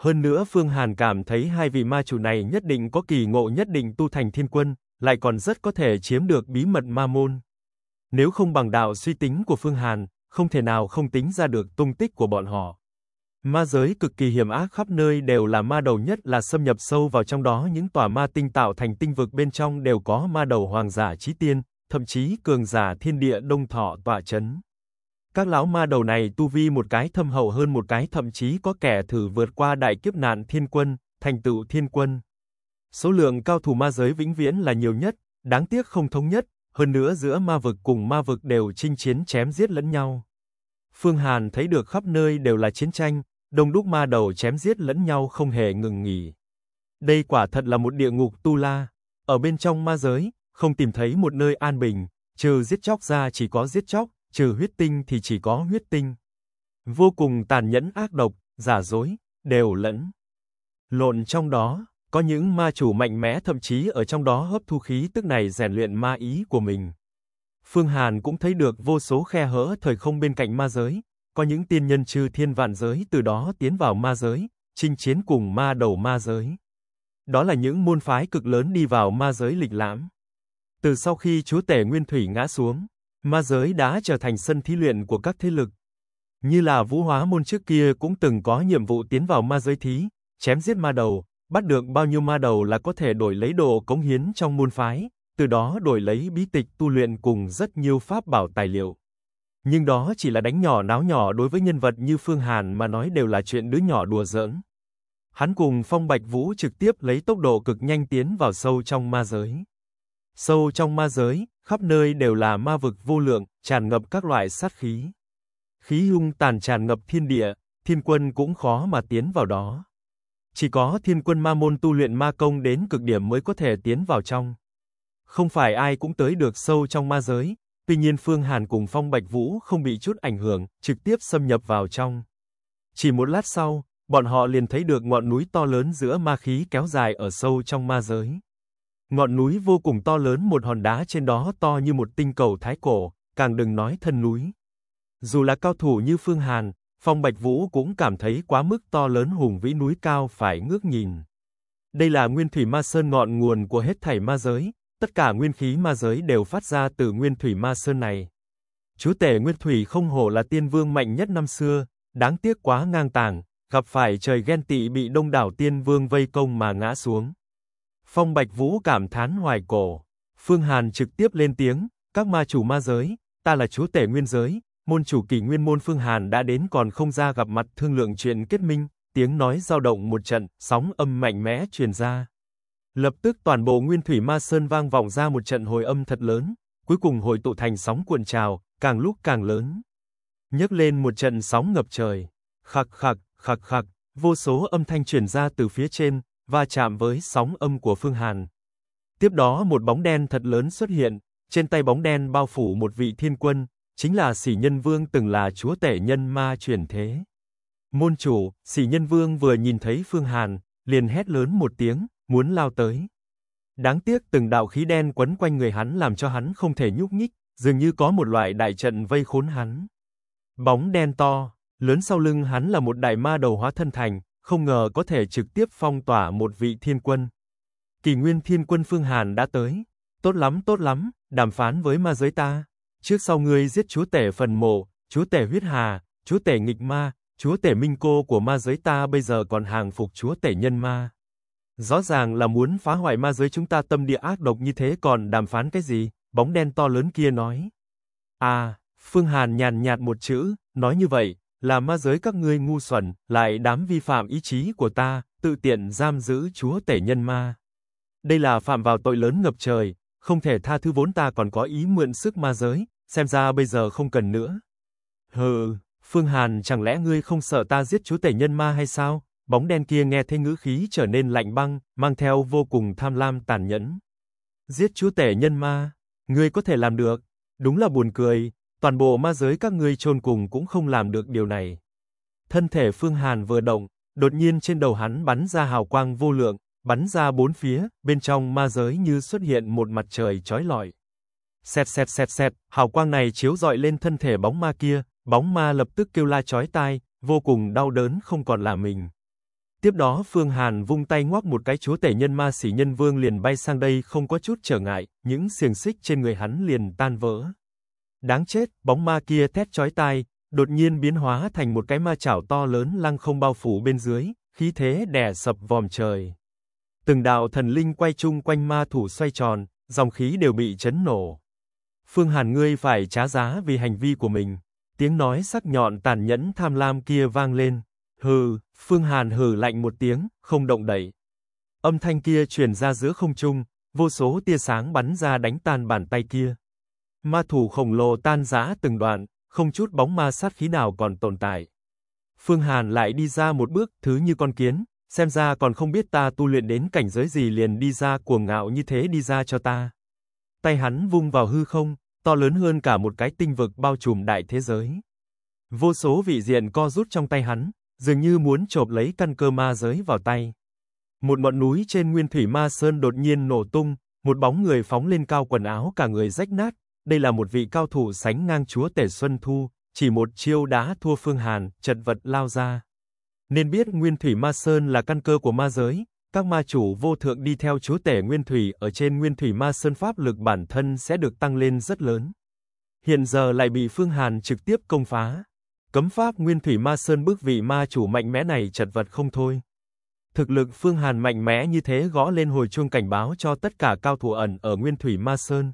Speaker 1: Hơn nữa Phương Hàn cảm thấy hai vị ma chủ này nhất định có kỳ ngộ nhất định tu thành thiên quân, lại còn rất có thể chiếm được bí mật ma môn. Nếu không bằng đạo suy tính của Phương Hàn, không thể nào không tính ra được tung tích của bọn họ. Ma giới cực kỳ hiểm ác khắp nơi đều là ma đầu nhất là xâm nhập sâu vào trong đó những tòa ma tinh tạo thành tinh vực bên trong đều có ma đầu hoàng giả trí tiên, thậm chí cường giả thiên địa đông thọ tọa chấn. Các lão ma đầu này tu vi một cái thâm hậu hơn một cái thậm chí có kẻ thử vượt qua đại kiếp nạn thiên quân, thành tựu thiên quân. Số lượng cao thủ ma giới vĩnh viễn là nhiều nhất, đáng tiếc không thống nhất, hơn nữa giữa ma vực cùng ma vực đều chinh chiến chém giết lẫn nhau. Phương Hàn thấy được khắp nơi đều là chiến tranh, đông đúc ma đầu chém giết lẫn nhau không hề ngừng nghỉ. Đây quả thật là một địa ngục tu la, ở bên trong ma giới, không tìm thấy một nơi an bình, trừ giết chóc ra chỉ có giết chóc, trừ huyết tinh thì chỉ có huyết tinh. Vô cùng tàn nhẫn ác độc, giả dối, đều lẫn. Lộn trong đó, có những ma chủ mạnh mẽ thậm chí ở trong đó hấp thu khí tức này rèn luyện ma ý của mình. Phương Hàn cũng thấy được vô số khe hở thời không bên cạnh ma giới, có những tiên nhân chư thiên vạn giới từ đó tiến vào ma giới, chinh chiến cùng ma đầu ma giới. Đó là những môn phái cực lớn đi vào ma giới lịch lãm. Từ sau khi chúa tể Nguyên Thủy ngã xuống, Ma giới đã trở thành sân thí luyện của các thế lực. Như là vũ hóa môn trước kia cũng từng có nhiệm vụ tiến vào ma giới thí, chém giết ma đầu, bắt được bao nhiêu ma đầu là có thể đổi lấy đồ cống hiến trong môn phái, từ đó đổi lấy bí tịch tu luyện cùng rất nhiều pháp bảo tài liệu. Nhưng đó chỉ là đánh nhỏ náo nhỏ đối với nhân vật như Phương Hàn mà nói đều là chuyện đứa nhỏ đùa giỡn. Hắn cùng Phong Bạch Vũ trực tiếp lấy tốc độ cực nhanh tiến vào sâu trong ma giới. Sâu trong ma giới, khắp nơi đều là ma vực vô lượng, tràn ngập các loại sát khí. Khí hung tàn tràn ngập thiên địa, thiên quân cũng khó mà tiến vào đó. Chỉ có thiên quân ma môn tu luyện ma công đến cực điểm mới có thể tiến vào trong. Không phải ai cũng tới được sâu trong ma giới, tuy nhiên Phương Hàn cùng Phong Bạch Vũ không bị chút ảnh hưởng, trực tiếp xâm nhập vào trong. Chỉ một lát sau, bọn họ liền thấy được ngọn núi to lớn giữa ma khí kéo dài ở sâu trong ma giới. Ngọn núi vô cùng to lớn một hòn đá trên đó to như một tinh cầu thái cổ, càng đừng nói thân núi. Dù là cao thủ như Phương Hàn, Phong Bạch Vũ cũng cảm thấy quá mức to lớn hùng vĩ núi cao phải ngước nhìn. Đây là nguyên thủy ma sơn ngọn nguồn của hết thảy ma giới, tất cả nguyên khí ma giới đều phát ra từ nguyên thủy ma sơn này. Chú tể nguyên thủy không hổ là tiên vương mạnh nhất năm xưa, đáng tiếc quá ngang tàng, gặp phải trời ghen tị bị đông đảo tiên vương vây công mà ngã xuống. Phong Bạch Vũ cảm thán hoài cổ. Phương Hàn trực tiếp lên tiếng, các ma chủ ma giới, ta là chúa tể nguyên giới, môn chủ kỳ nguyên môn Phương Hàn đã đến còn không ra gặp mặt thương lượng chuyện kết minh, tiếng nói dao động một trận, sóng âm mạnh mẽ truyền ra. Lập tức toàn bộ nguyên thủy ma sơn vang vọng ra một trận hồi âm thật lớn, cuối cùng hội tụ thành sóng cuộn trào, càng lúc càng lớn. nhấc lên một trận sóng ngập trời, khạc khạc, khạc khạc, vô số âm thanh truyền ra từ phía trên, và chạm với sóng âm của Phương Hàn. Tiếp đó một bóng đen thật lớn xuất hiện, trên tay bóng đen bao phủ một vị thiên quân, chính là Sỉ Nhân Vương từng là chúa tể nhân ma chuyển thế. Môn chủ, Sỉ Nhân Vương vừa nhìn thấy Phương Hàn, liền hét lớn một tiếng, muốn lao tới. Đáng tiếc từng đạo khí đen quấn quanh người hắn làm cho hắn không thể nhúc nhích, dường như có một loại đại trận vây khốn hắn. Bóng đen to, lớn sau lưng hắn là một đại ma đầu hóa thân thành, không ngờ có thể trực tiếp phong tỏa một vị thiên quân. Kỳ Nguyên Thiên Quân Phương Hàn đã tới. Tốt lắm, tốt lắm, đàm phán với ma giới ta. Trước sau ngươi giết chúa tể phần mộ, chúa tể huyết hà, chúa tể nghịch ma, chúa tể minh cô của ma giới ta bây giờ còn hàng phục chúa tể nhân ma. Rõ ràng là muốn phá hoại ma giới chúng ta tâm địa ác độc như thế còn đàm phán cái gì? Bóng đen to lớn kia nói. À, Phương Hàn nhàn nhạt một chữ, nói như vậy, là ma giới các ngươi ngu xuẩn, lại đám vi phạm ý chí của ta, tự tiện giam giữ chúa tể nhân ma. Đây là phạm vào tội lớn ngập trời, không thể tha thứ vốn ta còn có ý mượn sức ma giới, xem ra bây giờ không cần nữa. Hừ, Phương Hàn chẳng lẽ ngươi không sợ ta giết chúa tể nhân ma hay sao? Bóng đen kia nghe thấy ngữ khí trở nên lạnh băng, mang theo vô cùng tham lam tàn nhẫn. Giết chúa tể nhân ma, ngươi có thể làm được. Đúng là buồn cười, toàn bộ ma giới các ngươi chôn cùng cũng không làm được điều này. Thân thể Phương Hàn vừa động, đột nhiên trên đầu hắn bắn ra hào quang vô lượng, bắn ra bốn phía, bên trong ma giới như xuất hiện một mặt trời chói lọi. Xẹt xẹt xẹt xẹt, hào quang này chiếu rọi lên thân thể bóng ma kia, bóng ma lập tức kêu la chói tai, vô cùng đau đớn không còn là mình. Tiếp đó Phương Hàn vung tay ngoắc một cái chúa tể nhân ma sĩ nhân vương liền bay sang đây không có chút trở ngại, những xiềng xích trên người hắn liền tan vỡ. Đáng chết, bóng ma kia thét chói tai, đột nhiên biến hóa thành một cái ma chảo to lớn lăng không bao phủ bên dưới, khí thế đè sập vòm trời. Từng đạo thần linh quay chung quanh ma thủ xoay tròn, dòng khí đều bị chấn nổ. Phương Hàn ngươi phải trả giá vì hành vi của mình. Tiếng nói sắc nhọn tàn nhẫn tham lam kia vang lên. Hừ, Phương Hàn hừ lạnh một tiếng, không động đậy. Âm thanh kia truyền ra giữa không trung, vô số tia sáng bắn ra đánh tan bàn tay kia. Ma thủ khổng lồ tan rã từng đoạn, không chút bóng ma sát khí nào còn tồn tại. Phương Hàn lại đi ra một bước, thứ như con kiến, xem ra còn không biết ta tu luyện đến cảnh giới gì liền đi ra cuồng ngạo như thế đi ra cho ta. Tay hắn vung vào hư không, to lớn hơn cả một cái tinh vực bao trùm đại thế giới. Vô số vị diện co rút trong tay hắn, dường như muốn chộp lấy căn cơ ma giới vào tay. Một ngọn núi trên Nguyên Thủy Ma Sơn đột nhiên nổ tung, một bóng người phóng lên cao quần áo cả người rách nát, đây là một vị cao thủ sánh ngang chúa tể Xuân Thu, chỉ một chiêu đá thua Phương Hàn, chật vật lao ra. Nên biết Nguyên Thủy Ma Sơn là căn cơ của ma giới, các ma chủ vô thượng đi theo chúa tể Nguyên Thủy ở trên Nguyên Thủy Ma Sơn pháp lực bản thân sẽ được tăng lên rất lớn. Hiện giờ lại bị Phương Hàn trực tiếp công phá. Cấm pháp Nguyên Thủy Ma Sơn bức vị ma chủ mạnh mẽ này chật vật không thôi. Thực lực Phương Hàn mạnh mẽ như thế gõ lên hồi chuông cảnh báo cho tất cả cao thủ ẩn ở Nguyên Thủy Ma Sơn.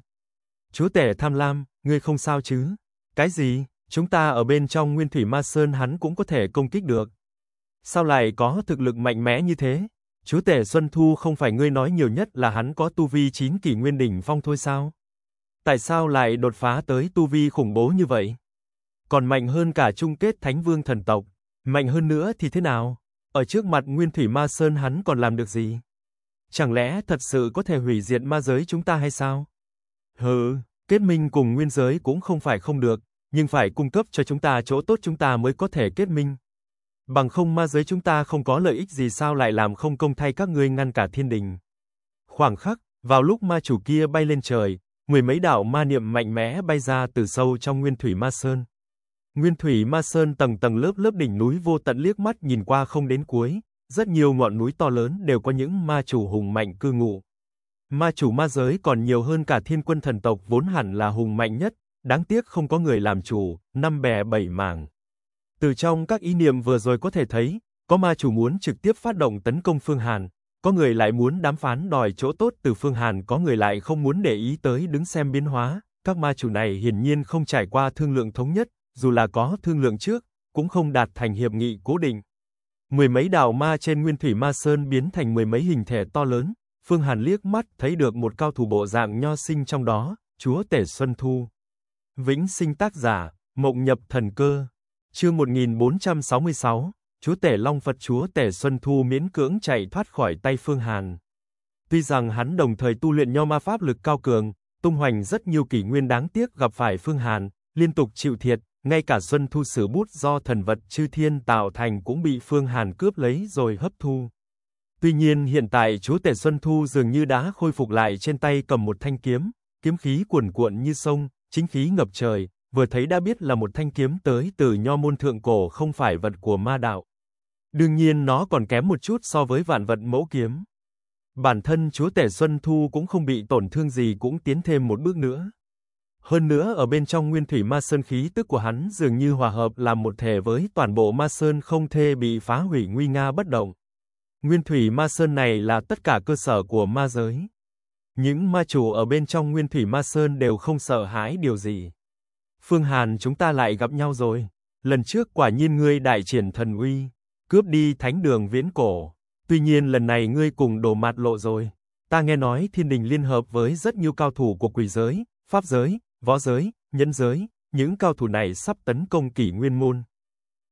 Speaker 1: Chúa tể tham lam, ngươi không sao chứ? Cái gì? Chúng ta ở bên trong Nguyên Thủy Ma Sơn hắn cũng có thể công kích được. Sao lại có thực lực mạnh mẽ như thế? Chúa tể Xuân Thu không phải ngươi nói nhiều nhất là hắn có tu vi chín kỷ nguyên đỉnh phong thôi sao? Tại sao lại đột phá tới tu vi khủng bố như vậy? Còn mạnh hơn cả chung kết Thánh Vương thần tộc, mạnh hơn nữa thì thế nào? Ở trước mặt Nguyên Thủy Ma Sơn hắn còn làm được gì? Chẳng lẽ thật sự có thể hủy diệt ma giới chúng ta hay sao? Hừ, kết minh cùng nguyên giới cũng không phải không được, nhưng phải cung cấp cho chúng ta chỗ tốt chúng ta mới có thể kết minh. Bằng không ma giới chúng ta không có lợi ích gì sao lại làm không công thay các ngươi ngăn cả thiên đình. Khoảng khắc, vào lúc ma chủ kia bay lên trời, mười mấy đạo ma niệm mạnh mẽ bay ra từ sâu trong Nguyên Thủy Ma Sơn. Nguyên Thủy Ma Sơn tầng tầng lớp lớp đỉnh núi vô tận liếc mắt nhìn qua không đến cuối, rất nhiều ngọn núi to lớn đều có những ma chủ hùng mạnh cư ngụ. Ma chủ ma giới còn nhiều hơn cả thiên quân thần tộc vốn hẳn là hùng mạnh nhất, đáng tiếc không có người làm chủ, năm bè bảy mảng. Từ trong các ý niệm vừa rồi có thể thấy, có ma chủ muốn trực tiếp phát động tấn công Phương Hàn, có người lại muốn đàm phán đòi chỗ tốt từ Phương Hàn, có người lại không muốn để ý tới đứng xem biến hóa, các ma chủ này hiển nhiên không trải qua thương lượng thống nhất, dù là có thương lượng trước, cũng không đạt thành hiệp nghị cố định. Mười mấy đạo ma trên Nguyên Thủy Ma Sơn biến thành mười mấy hình thể to lớn, Phương Hàn liếc mắt thấy được một cao thủ bộ dạng nho sinh trong đó, Chúa Tể Xuân Thu. Vĩnh sinh tác giả, Mộng nhập thần cơ. Chương 1466, Chúa Tể Long Phật Chúa Tể Xuân Thu miễn cưỡng chạy thoát khỏi tay Phương Hàn. Tuy rằng hắn đồng thời tu luyện nho ma pháp lực cao cường, tung hoành rất nhiều kỷ nguyên đáng tiếc gặp phải Phương Hàn, liên tục chịu thiệt, ngay cả Xuân Thu sử bút do thần vật chư thiên tạo thành cũng bị Phương Hàn cướp lấy rồi hấp thu. Tuy nhiên hiện tại chú tể Xuân Thu dường như đã khôi phục lại trên tay cầm một thanh kiếm, kiếm khí cuồn cuộn như sông, chính khí ngập trời, vừa thấy đã biết là một thanh kiếm tới từ nho môn thượng cổ không phải vật của ma đạo. Đương nhiên nó còn kém một chút so với vạn vật mẫu kiếm. Bản thân chúa tể Xuân Thu cũng không bị tổn thương gì cũng tiến thêm một bước nữa. Hơn nữa ở bên trong nguyên thủy ma sơn khí tức của hắn dường như hòa hợp làm một thể với toàn bộ ma sơn không thê bị phá hủy nguy nga bất động. Nguyên thủy ma sơn này là tất cả cơ sở của ma giới. Những ma chủ ở bên trong nguyên thủy ma sơn đều không sợ hãi điều gì. Phương Hàn chúng ta lại gặp nhau rồi. Lần trước quả nhiên ngươi đại triển thần uy, cướp đi thánh đường viễn cổ. Tuy nhiên lần này ngươi cùng đổ mặt lộ rồi. Ta nghe nói thiên đình liên hợp với rất nhiều cao thủ của quỷ giới, pháp giới, võ giới, nhân giới. Những cao thủ này sắp tấn công kỷ nguyên môn.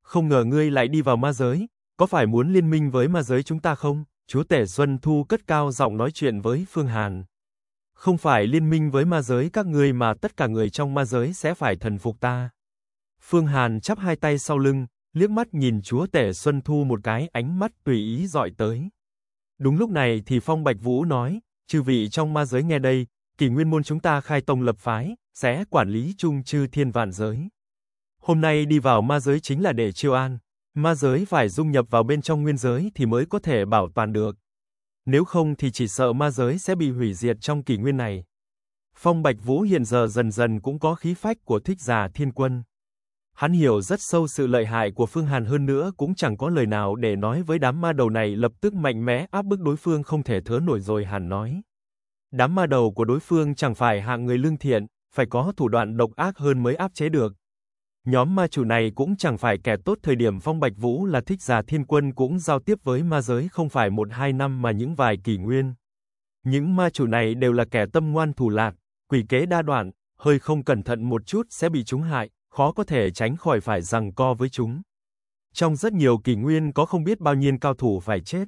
Speaker 1: Không ngờ ngươi lại đi vào ma giới, có phải muốn liên minh với ma giới chúng ta không? Chúa tể Xuân Thu cất cao giọng nói chuyện với Phương Hàn. Không phải liên minh với ma giới các ngươi mà tất cả người trong ma giới sẽ phải thần phục ta. Phương Hàn chắp hai tay sau lưng, liếc mắt nhìn Chúa tể Xuân Thu một cái ánh mắt tùy ý dọi tới. Đúng lúc này thì Phong Bạch Vũ nói, chư vị trong ma giới nghe đây, kỳ nguyên môn chúng ta khai tông lập phái, sẽ quản lý chung chư thiên vạn giới. Hôm nay đi vào ma giới chính là để chiêu an, Ma giới phải dung nhập vào bên trong nguyên giới thì mới có thể bảo toàn được. Nếu không thì chỉ sợ ma giới sẽ bị hủy diệt trong kỷ nguyên này. Phong Bạch Vũ hiện giờ dần dần cũng có khí phách của thích giả thiên quân. Hắn hiểu rất sâu sự lợi hại của Phương Hàn hơn nữa cũng chẳng có lời nào để nói với đám ma đầu này lập tức mạnh mẽ áp bức đối phương không thể thớ nổi rồi hàn nói. Đám ma đầu của đối phương chẳng phải hạng người lương thiện, phải có thủ đoạn độc ác hơn mới áp chế được, Nhóm ma chủ này cũng chẳng phải kẻ tốt thời điểm Phong Bạch Vũ là thích giả thiên quân cũng giao tiếp với ma giới không phải một hai năm mà những vài kỷ nguyên. Những ma chủ này đều là kẻ tâm ngoan thủ lạc, quỷ kế đa đoạn, hơi không cẩn thận một chút sẽ bị chúng hại, khó có thể tránh khỏi phải rằng co với chúng. Trong rất nhiều kỷ nguyên có không biết bao nhiêu cao thủ phải chết.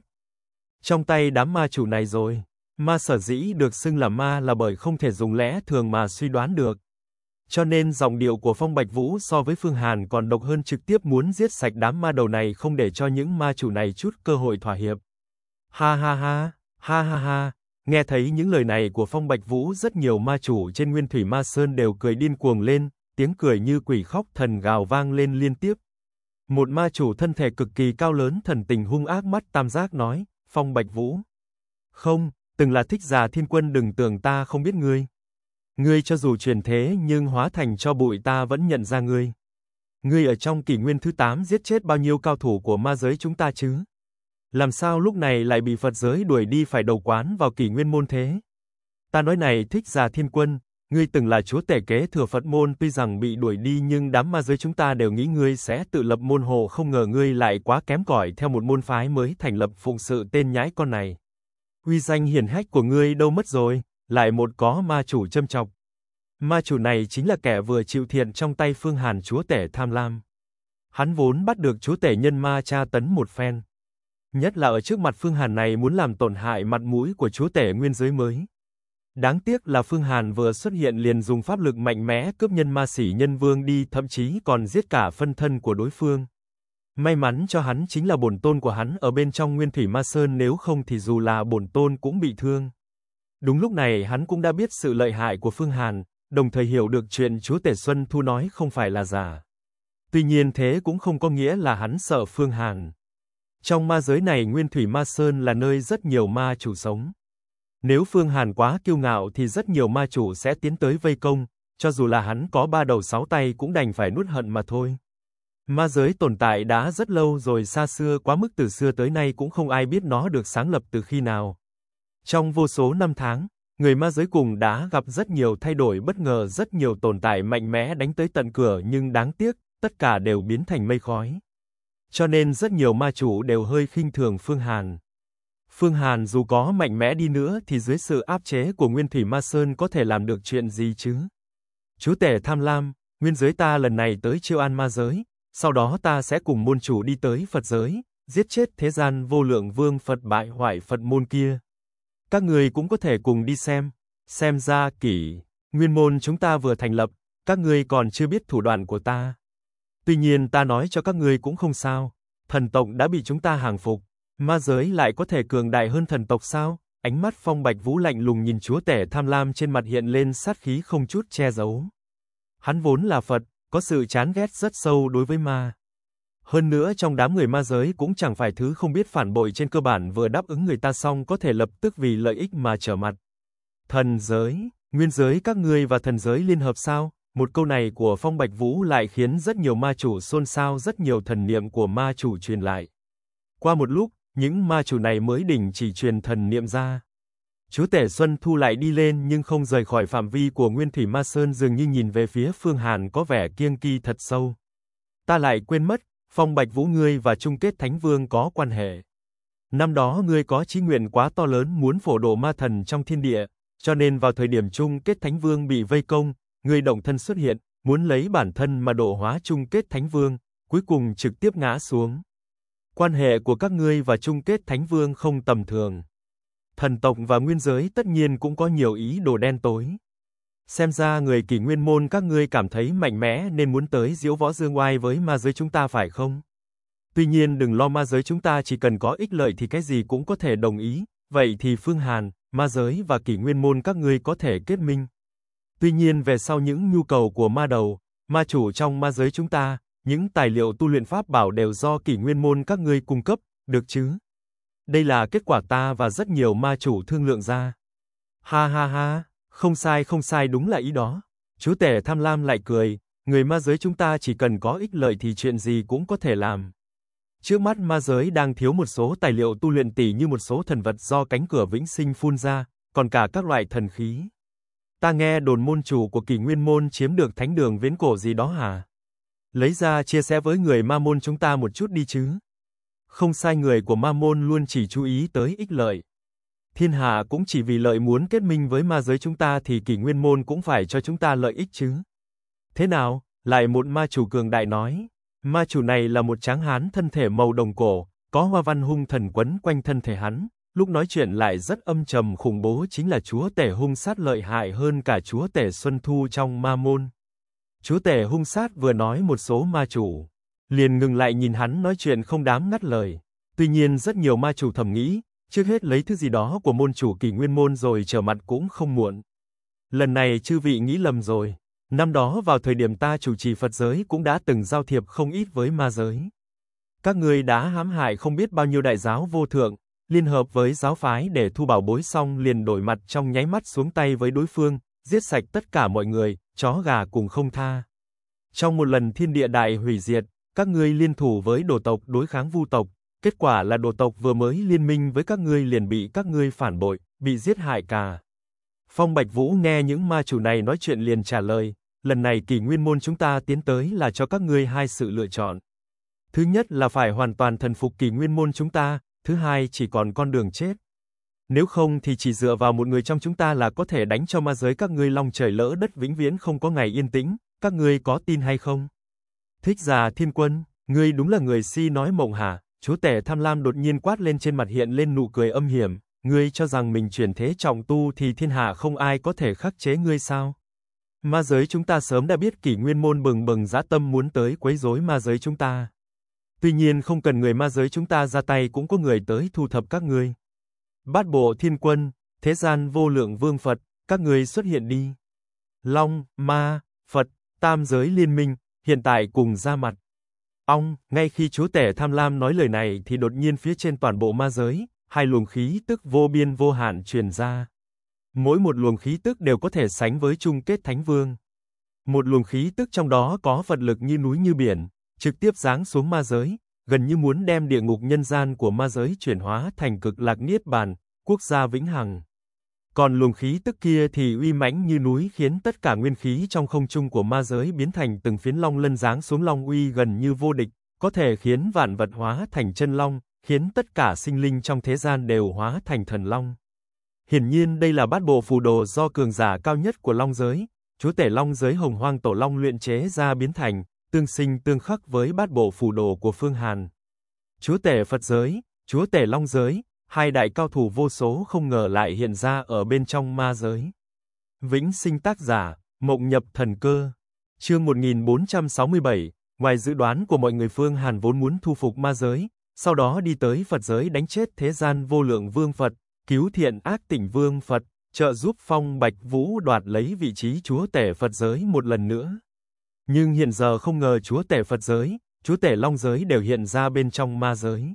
Speaker 1: Trong tay đám ma chủ này rồi, ma sở dĩ được xưng là ma là bởi không thể dùng lẽ thường mà suy đoán được, cho nên dòng điệu của Phong Bạch Vũ so với Phương Hàn còn độc hơn trực tiếp muốn giết sạch đám ma đầu này không để cho những ma chủ này chút cơ hội thỏa hiệp. Ha ha ha, ha ha ha. Nghe thấy những lời này của Phong Bạch Vũ rất nhiều ma chủ trên Nguyên Thủy Ma Sơn đều cười điên cuồng lên, tiếng cười như quỷ khóc thần gào vang lên liên tiếp. Một ma chủ thân thể cực kỳ cao lớn thần tình hung ác mắt tam giác nói, Phong Bạch Vũ. Không, từng là thích già thiên quân đừng tưởng ta không biết ngươi. Ngươi cho dù chuyển thế nhưng hóa thành cho bụi ta vẫn nhận ra ngươi. Ngươi ở trong kỷ nguyên thứ 8 giết chết bao nhiêu cao thủ của ma giới chúng ta chứ? Làm sao lúc này lại bị Phật giới đuổi đi phải đầu quán vào kỷ nguyên môn thế? Ta nói này thích già thiên quân, ngươi từng là chúa tể kế thừa Phật môn tuy rằng bị đuổi đi nhưng đám ma giới chúng ta đều nghĩ ngươi sẽ tự lập môn hộ không ngờ ngươi lại quá kém cỏi theo một môn phái mới thành lập phụng sự tên nhãi con này. Huy danh hiển hách của ngươi đâu mất rồi? lại một có ma chủ châm chọc. Ma chủ này chính là kẻ vừa chịu thiện trong tay Phương Hàn chúa tể tham lam. Hắn vốn bắt được chúa tể nhân ma cha tấn một phen. Nhất là ở trước mặt Phương Hàn này muốn làm tổn hại mặt mũi của chúa tể nguyên giới mới. Đáng tiếc là Phương Hàn vừa xuất hiện liền dùng pháp lực mạnh mẽ cướp nhân ma sĩ nhân vương đi thậm chí còn giết cả phân thân của đối phương. May mắn cho hắn chính là bổn tôn của hắn ở bên trong nguyên thủy ma sơn nếu không thì dù là bổn tôn cũng bị thương. Đúng lúc này hắn cũng đã biết sự lợi hại của Phương Hàn, đồng thời hiểu được chuyện chú Tể Xuân Thu nói không phải là giả. Tuy nhiên thế cũng không có nghĩa là hắn sợ Phương Hàn. Trong ma giới này Nguyên Thủy Ma Sơn là nơi rất nhiều ma chủ sống. Nếu Phương Hàn quá kiêu ngạo thì rất nhiều ma chủ sẽ tiến tới vây công, cho dù là hắn có ba đầu sáu tay cũng đành phải nuốt hận mà thôi. Ma giới tồn tại đã rất lâu rồi xa xưa quá mức từ xưa tới nay cũng không ai biết nó được sáng lập từ khi nào, trong vô số năm tháng, người ma giới cùng đã gặp rất nhiều thay đổi bất ngờ, rất nhiều tồn tại mạnh mẽ đánh tới tận cửa nhưng đáng tiếc, tất cả đều biến thành mây khói. Cho nên rất nhiều ma chủ đều hơi khinh thường Phương Hàn. Phương Hàn dù có mạnh mẽ đi nữa thì dưới sự áp chế của Nguyên Thủy Ma Sơn có thể làm được chuyện gì chứ? Chú tể tham lam, nguyên giới ta lần này tới Chiêu An Ma giới, sau đó ta sẽ cùng môn chủ đi tới Phật giới, giết chết thế gian vô lượng vương Phật bại hoại Phật môn kia các người cũng có thể cùng đi xem. Xem ra kỷ, nguyên môn chúng ta vừa thành lập, các người còn chưa biết thủ đoạn của ta. Tuy nhiên ta nói cho các người cũng không sao, thần tộc đã bị chúng ta hàng phục, ma giới lại có thể cường đại hơn thần tộc sao? Ánh mắt Phong Bạch Vũ lạnh lùng nhìn chúa tể tham lam trên mặt hiện lên sát khí không chút che giấu. Hắn vốn là Phật, có sự chán ghét rất sâu đối với ma. Hơn nữa trong đám người ma giới cũng chẳng phải thứ không biết phản bội trên cơ bản vừa đáp ứng người ta xong có thể lập tức vì lợi ích mà trở mặt. Thần giới, nguyên giới các ngươi và thần giới liên hợp sao? Một câu này của Phong Bạch Vũ lại khiến rất nhiều ma chủ xôn xao rất nhiều thần niệm của ma chủ truyền lại. Qua một lúc, những ma chủ này mới đỉnh chỉ truyền thần niệm ra. Chúa Tể Xuân Thu lại đi lên nhưng không rời khỏi phạm vi của Nguyên Thủy Ma Sơn dường như nhìn về phía Phương Hàn có vẻ kiêng kỳ thật sâu. Ta lại quên mất Phong Bạch Vũ ngươi và chung kết Thánh Vương có quan hệ. Năm đó ngươi có chí nguyện quá to lớn muốn phổ độ ma thần trong thiên địa, cho nên vào thời điểm chung kết Thánh Vương bị vây công, ngươi động thân xuất hiện, muốn lấy bản thân mà độ hóa chung kết Thánh Vương, cuối cùng trực tiếp ngã xuống. Quan hệ của các ngươi và chung kết Thánh Vương không tầm thường. Thần tộc và nguyên giới tất nhiên cũng có nhiều ý đồ đen tối. Xem ra người kỷ nguyên môn các ngươi cảm thấy mạnh mẽ nên muốn tới diễu võ dương oai với ma giới chúng ta phải không? Tuy nhiên đừng lo ma giới chúng ta chỉ cần có ích lợi thì cái gì cũng có thể đồng ý, vậy thì Phương Hàn, ma giới và kỷ nguyên môn các ngươi có thể kết minh. Tuy nhiên về sau những nhu cầu của ma đầu, ma chủ trong ma giới chúng ta, những tài liệu tu luyện pháp bảo đều do kỷ nguyên môn các ngươi cung cấp, được chứ? Đây là kết quả ta và rất nhiều ma chủ thương lượng ra. Ha ha ha. Không sai không sai đúng là ý đó. Chú tể tham lam lại cười, người ma giới chúng ta chỉ cần có ích lợi thì chuyện gì cũng có thể làm. Trước mắt ma giới đang thiếu một số tài liệu tu luyện tỷ như một số thần vật do cánh cửa vĩnh sinh phun ra, còn cả các loại thần khí. Ta nghe đồn môn chủ của Kỳ Nguyên môn chiếm được thánh đường viễn cổ gì đó hả? Lấy ra chia sẻ với người ma môn chúng ta một chút đi chứ. Không sai người của ma môn luôn chỉ chú ý tới ích lợi thiên hạ cũng chỉ vì lợi muốn kết minh với ma giới chúng ta thì kỷ nguyên môn cũng phải cho chúng ta lợi ích chứ. Thế nào? Lại một ma chủ cường đại nói. Ma chủ này là một tráng hán thân thể màu đồng cổ, có hoa văn hung thần quấn quanh thân thể hắn, lúc nói chuyện lại rất âm trầm khủng bố chính là chúa tể hung sát lợi hại hơn cả chúa tể Xuân Thu trong ma môn. Chúa tể hung sát vừa nói một số ma chủ, liền ngừng lại nhìn hắn nói chuyện không đám ngắt lời. Tuy nhiên rất nhiều ma chủ thầm nghĩ, Trước hết lấy thứ gì đó của môn chủ kỳ nguyên môn rồi trở mặt cũng không muộn. Lần này chư vị nghĩ lầm rồi. Năm đó vào thời điểm ta chủ trì Phật giới cũng đã từng giao thiệp không ít với ma giới. Các ngươi đã hãm hại không biết bao nhiêu đại giáo vô thượng, liên hợp với giáo phái để thu bảo bối xong liền đổi mặt trong nháy mắt xuống tay với đối phương, giết sạch tất cả mọi người, chó gà cùng không tha. Trong một lần thiên địa đại hủy diệt, các ngươi liên thủ với đồ tộc đối kháng vu tộc, Kết quả là đồ tộc vừa mới liên minh với các ngươi liền bị các ngươi phản bội, bị giết hại cả. Phong Bạch Vũ nghe những ma chủ này nói chuyện liền trả lời, lần này kỳ nguyên môn chúng ta tiến tới là cho các ngươi hai sự lựa chọn. Thứ nhất là phải hoàn toàn thần phục kỳ nguyên môn chúng ta, thứ hai chỉ còn con đường chết. Nếu không thì chỉ dựa vào một người trong chúng ta là có thể đánh cho ma giới các ngươi long trời lỡ đất vĩnh viễn không có ngày yên tĩnh, các ngươi có tin hay không? Thích già thiên quân, ngươi đúng là người si nói mộng hả? chú tể tham lam đột nhiên quát lên trên mặt hiện lên nụ cười âm hiểm, ngươi cho rằng mình chuyển thế trọng tu thì thiên hạ không ai có thể khắc chế ngươi sao? Ma giới chúng ta sớm đã biết kỷ nguyên môn bừng bừng dã tâm muốn tới quấy rối ma giới chúng ta. Tuy nhiên không cần người ma giới chúng ta ra tay cũng có người tới thu thập các ngươi. Bát bộ thiên quân, thế gian vô lượng vương Phật, các ngươi xuất hiện đi. Long, ma, Phật, tam giới liên minh, hiện tại cùng ra mặt. Ong, ngay khi chúa tể tham lam nói lời này thì đột nhiên phía trên toàn bộ ma giới, hai luồng khí tức vô biên vô hạn truyền ra. Mỗi một luồng khí tức đều có thể sánh với chung kết thánh vương. Một luồng khí tức trong đó có vật lực như núi như biển, trực tiếp giáng xuống ma giới, gần như muốn đem địa ngục nhân gian của ma giới chuyển hóa thành cực lạc niết bàn, quốc gia vĩnh hằng còn luồng khí tức kia thì uy mãnh như núi khiến tất cả nguyên khí trong không trung của ma giới biến thành từng phiến long lân dáng xuống long uy gần như vô địch, có thể khiến vạn vật hóa thành chân long, khiến tất cả sinh linh trong thế gian đều hóa thành thần long. Hiển nhiên đây là bát bộ phù đồ do cường giả cao nhất của long giới, chúa tể long giới hồng hoang tổ long luyện chế ra biến thành, tương sinh tương khắc với bát bộ phù đồ của Phương Hàn. Chúa tể Phật giới, chúa tể long giới, hai đại cao thủ vô số không ngờ lại hiện ra ở bên trong ma giới. Vĩnh sinh tác giả, mộng nhập thần cơ. Chương 1467, ngoài dự đoán của mọi người Phương Hàn vốn muốn thu phục ma giới, sau đó đi tới Phật giới đánh chết thế gian vô lượng vương Phật, cứu thiện ác tỉnh vương Phật, trợ giúp Phong Bạch Vũ đoạt lấy vị trí chúa tể Phật giới một lần nữa. Nhưng hiện giờ không ngờ chúa tể Phật giới, chúa tể Long giới đều hiện ra bên trong ma giới.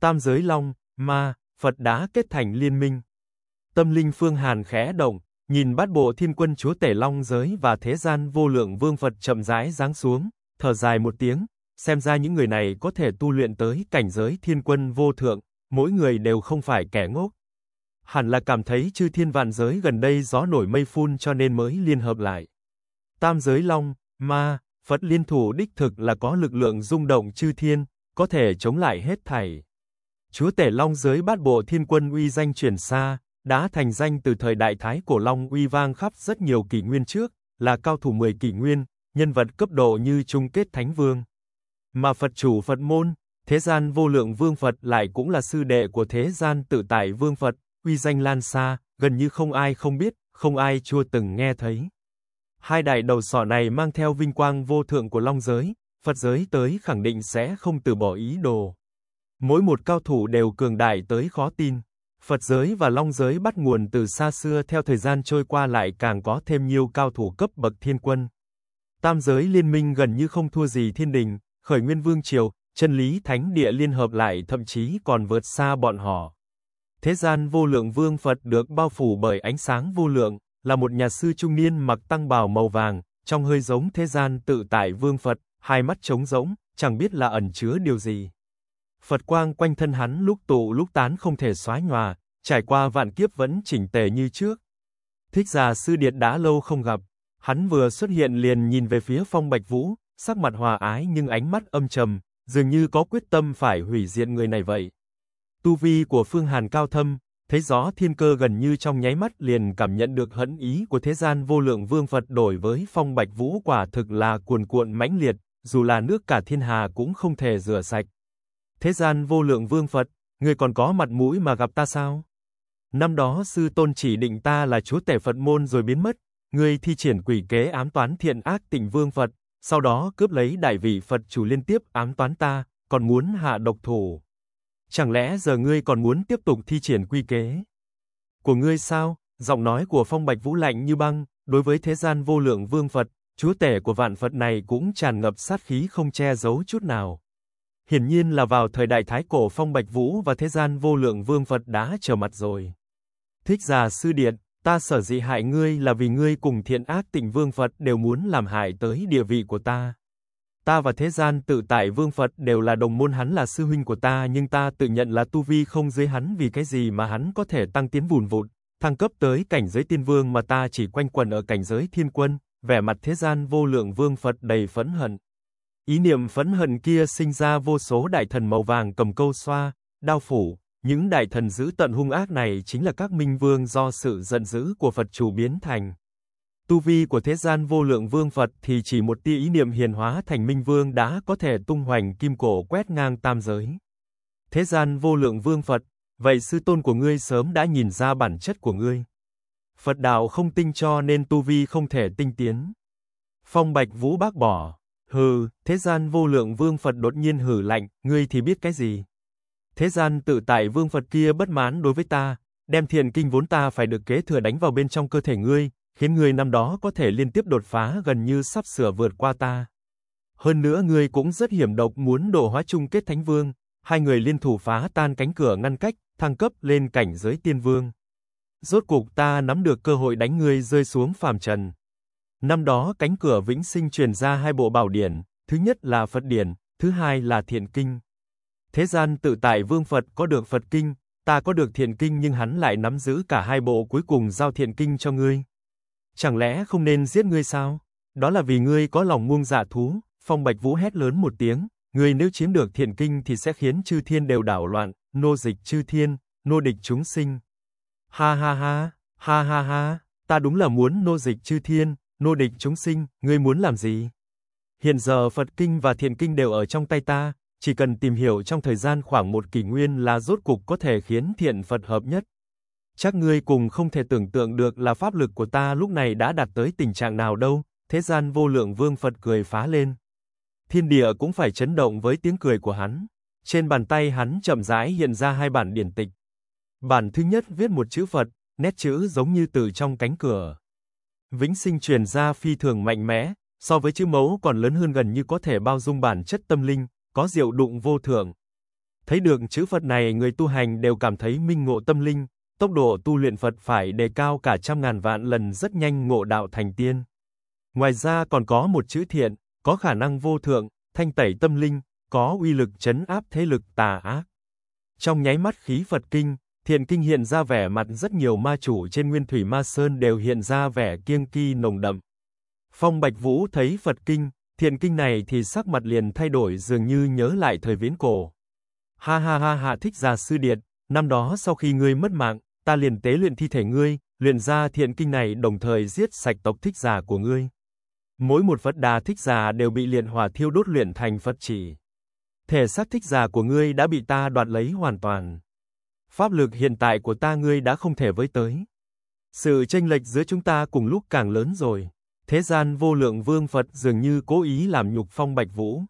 Speaker 1: Tam giới Long, ma, Phật đã kết thành liên minh. Tâm linh Phương Hàn khẽ động, nhìn bát bộ thiên quân chúa tể long giới và thế gian vô lượng vương Phật chậm rãi giáng xuống, thở dài một tiếng, xem ra những người này có thể tu luyện tới cảnh giới thiên quân vô thượng, mỗi người đều không phải kẻ ngốc. Hẳn là cảm thấy chư thiên vạn giới gần đây gió nổi mây phun cho nên mới liên hợp lại. Tam giới long, ma, Phật liên thủ đích thực là có lực lượng rung động chư thiên, có thể chống lại hết thảy chúa tể Long giới bát bộ thiên quân uy danh truyền xa, đã thành danh từ thời đại Thái cổ Long uy vang khắp rất nhiều kỷ nguyên trước, là cao thủ 10 kỷ nguyên, nhân vật cấp độ như chung kết thánh vương. Mà Phật chủ Phật môn, thế gian vô lượng vương Phật lại cũng là sư đệ của thế gian tự tại vương Phật, uy danh lan xa, gần như không ai không biết, không ai chưa từng nghe thấy. Hai đại đầu sỏ này mang theo vinh quang vô thượng của Long giới, Phật giới tới khẳng định sẽ không từ bỏ ý đồ. Mỗi một cao thủ đều cường đại tới khó tin. Phật giới và Long giới bắt nguồn từ xa xưa theo thời gian trôi qua lại càng có thêm nhiều cao thủ cấp bậc thiên quân. Tam giới liên minh gần như không thua gì thiên đình, khởi nguyên vương triều, chân lý thánh địa liên hợp lại thậm chí còn vượt xa bọn họ. Thế gian vô lượng vương Phật được bao phủ bởi ánh sáng vô lượng, là một nhà sư trung niên mặc tăng bào màu vàng, trong hơi giống thế gian tự tại vương Phật, hai mắt trống rỗng, chẳng biết là ẩn chứa điều gì. Phật quang quanh thân hắn lúc tụ lúc tán không thể xóa nhòa, trải qua vạn kiếp vẫn chỉnh tề như trước. Thích già sư điệt đã lâu không gặp, hắn vừa xuất hiện liền nhìn về phía phong bạch vũ, sắc mặt hòa ái nhưng ánh mắt âm trầm, dường như có quyết tâm phải hủy diệt người này vậy. Tu vi của Phương Hàn cao thâm, thấy gió thiên cơ gần như trong nháy mắt liền cảm nhận được hận ý của thế gian vô lượng vương Phật đổi với phong bạch vũ quả thực là cuồn cuộn mãnh liệt, dù là nước cả thiên hà cũng không thể rửa sạch. Thế gian vô lượng vương Phật, người còn có mặt mũi mà gặp ta sao? Năm đó sư tôn chỉ định ta là chúa tể Phật môn rồi biến mất, người thi triển quỷ kế ám toán thiện ác tịnh vương Phật, sau đó cướp lấy đại vị Phật chủ liên tiếp ám toán ta, còn muốn hạ độc thủ. Chẳng lẽ giờ ngươi còn muốn tiếp tục thi triển quy kế của ngươi sao? Giọng nói của Phong Bạch Vũ lạnh như băng, đối với thế gian vô lượng vương Phật, chúa tể của vạn Phật này cũng tràn ngập sát khí không che giấu chút nào. Hiển nhiên là vào thời đại Thái Cổ Phong Bạch Vũ và thế gian vô lượng vương Phật đã trở mặt rồi. Thích già sư điện, ta sở dị hại ngươi là vì ngươi cùng thiện ác tịnh vương Phật đều muốn làm hại tới địa vị của ta. Ta và thế gian tự tại vương Phật đều là đồng môn hắn là sư huynh của ta nhưng ta tự nhận là tu vi không dưới hắn vì cái gì mà hắn có thể tăng tiến vùn vụt, thăng cấp tới cảnh giới tiên vương mà ta chỉ quanh quần ở cảnh giới thiên quân, vẻ mặt thế gian vô lượng vương Phật đầy phẫn hận, Ý niệm phẫn hận kia sinh ra vô số đại thần màu vàng cầm câu xoa, đao phủ, những đại thần giữ tận hung ác này chính là các minh vương do sự giận dữ của Phật chủ biến thành. Tu vi của thế gian vô lượng vương Phật thì chỉ một tia ý niệm hiền hóa thành minh vương đã có thể tung hoành kim cổ quét ngang tam giới. Thế gian vô lượng vương Phật, vậy sư tôn của ngươi sớm đã nhìn ra bản chất của ngươi. Phật đạo không tinh cho nên tu vi không thể tinh tiến. Phong Bạch Vũ bác bỏ. Hừ, thế gian vô lượng vương Phật đột nhiên hử lạnh, ngươi thì biết cái gì? Thế gian tự tại vương Phật kia bất mãn đối với ta, đem thiền kinh vốn ta phải được kế thừa đánh vào bên trong cơ thể ngươi, khiến ngươi năm đó có thể liên tiếp đột phá gần như sắp sửa vượt qua ta. Hơn nữa ngươi cũng rất hiểm độc muốn độ hóa chung kết thánh vương, hai người liên thủ phá tan cánh cửa ngăn cách, thăng cấp lên cảnh giới tiên vương. Rốt cuộc ta nắm được cơ hội đánh ngươi rơi xuống phàm trần. Năm đó cánh cửa vĩnh sinh truyền ra hai bộ bảo điển, thứ nhất là Phật điển, thứ hai là Thiện kinh. Thế gian tự tại vương Phật có được Phật kinh, ta có được Thiện kinh nhưng hắn lại nắm giữ cả hai bộ cuối cùng giao Thiện kinh cho ngươi. Chẳng lẽ không nên giết ngươi sao? Đó là vì ngươi có lòng muông dạ thú, Phong Bạch Vũ hét lớn một tiếng, ngươi nếu chiếm được Thiện kinh thì sẽ khiến chư thiên đều đảo loạn, nô dịch chư thiên, nô địch chúng sinh. Ha ha ha, ha ha ha, ta đúng là muốn nô dịch chư thiên, nô địch chúng sinh, ngươi muốn làm gì? Hiện giờ Phật kinh và Thiện kinh đều ở trong tay ta, chỉ cần tìm hiểu trong thời gian khoảng một kỷ nguyên là rốt cục có thể khiến thiện Phật hợp nhất. Chắc ngươi cùng không thể tưởng tượng được là pháp lực của ta lúc này đã đạt tới tình trạng nào đâu, thế gian vô lượng vương Phật cười phá lên. Thiên địa cũng phải chấn động với tiếng cười của hắn. Trên bàn tay hắn chậm rãi hiện ra hai bản điển tịch. Bản thứ nhất viết một chữ Phật, nét chữ giống như từ trong cánh cửa. Vĩnh sinh truyền ra phi thường mạnh mẽ, so với chữ mẫu còn lớn hơn gần như có thể bao dung bản chất tâm linh, có diệu đụng vô thượng. Thấy được chữ Phật này người tu hành đều cảm thấy minh ngộ tâm linh, tốc độ tu luyện Phật phải đề cao cả trăm ngàn vạn lần rất nhanh ngộ đạo thành tiên. Ngoài ra còn có một chữ thiện, có khả năng vô thượng, thanh tẩy tâm linh, có uy lực chấn áp thế lực tà ác. Trong nháy mắt khí Phật kinh, Thiện Kinh hiện ra vẻ mặt rất nhiều ma chủ trên Nguyên Thủy Ma Sơn đều hiện ra vẻ kiêng kỳ nồng đậm. Phong Bạch Vũ thấy Phật Kinh, Thiện Kinh này thì sắc mặt liền thay đổi dường như nhớ lại thời viễn cổ. Ha ha ha hạ thích gia sư điệt, năm đó sau khi ngươi mất mạng, ta liền tế luyện thi thể ngươi, luyện ra Thiện Kinh này đồng thời giết sạch tộc thích già của ngươi. Mỗi một Phật Đà thích già đều bị liền hỏa thiêu đốt luyện thành Phật chỉ. Thể xác thích già của ngươi đã bị ta đoạt lấy hoàn toàn pháp lực hiện tại của ta ngươi đã không thể với tới. Sự chênh lệch giữa chúng ta cùng lúc càng lớn rồi. Thế gian vô lượng vương Phật dường như cố ý làm nhục phong bạch vũ.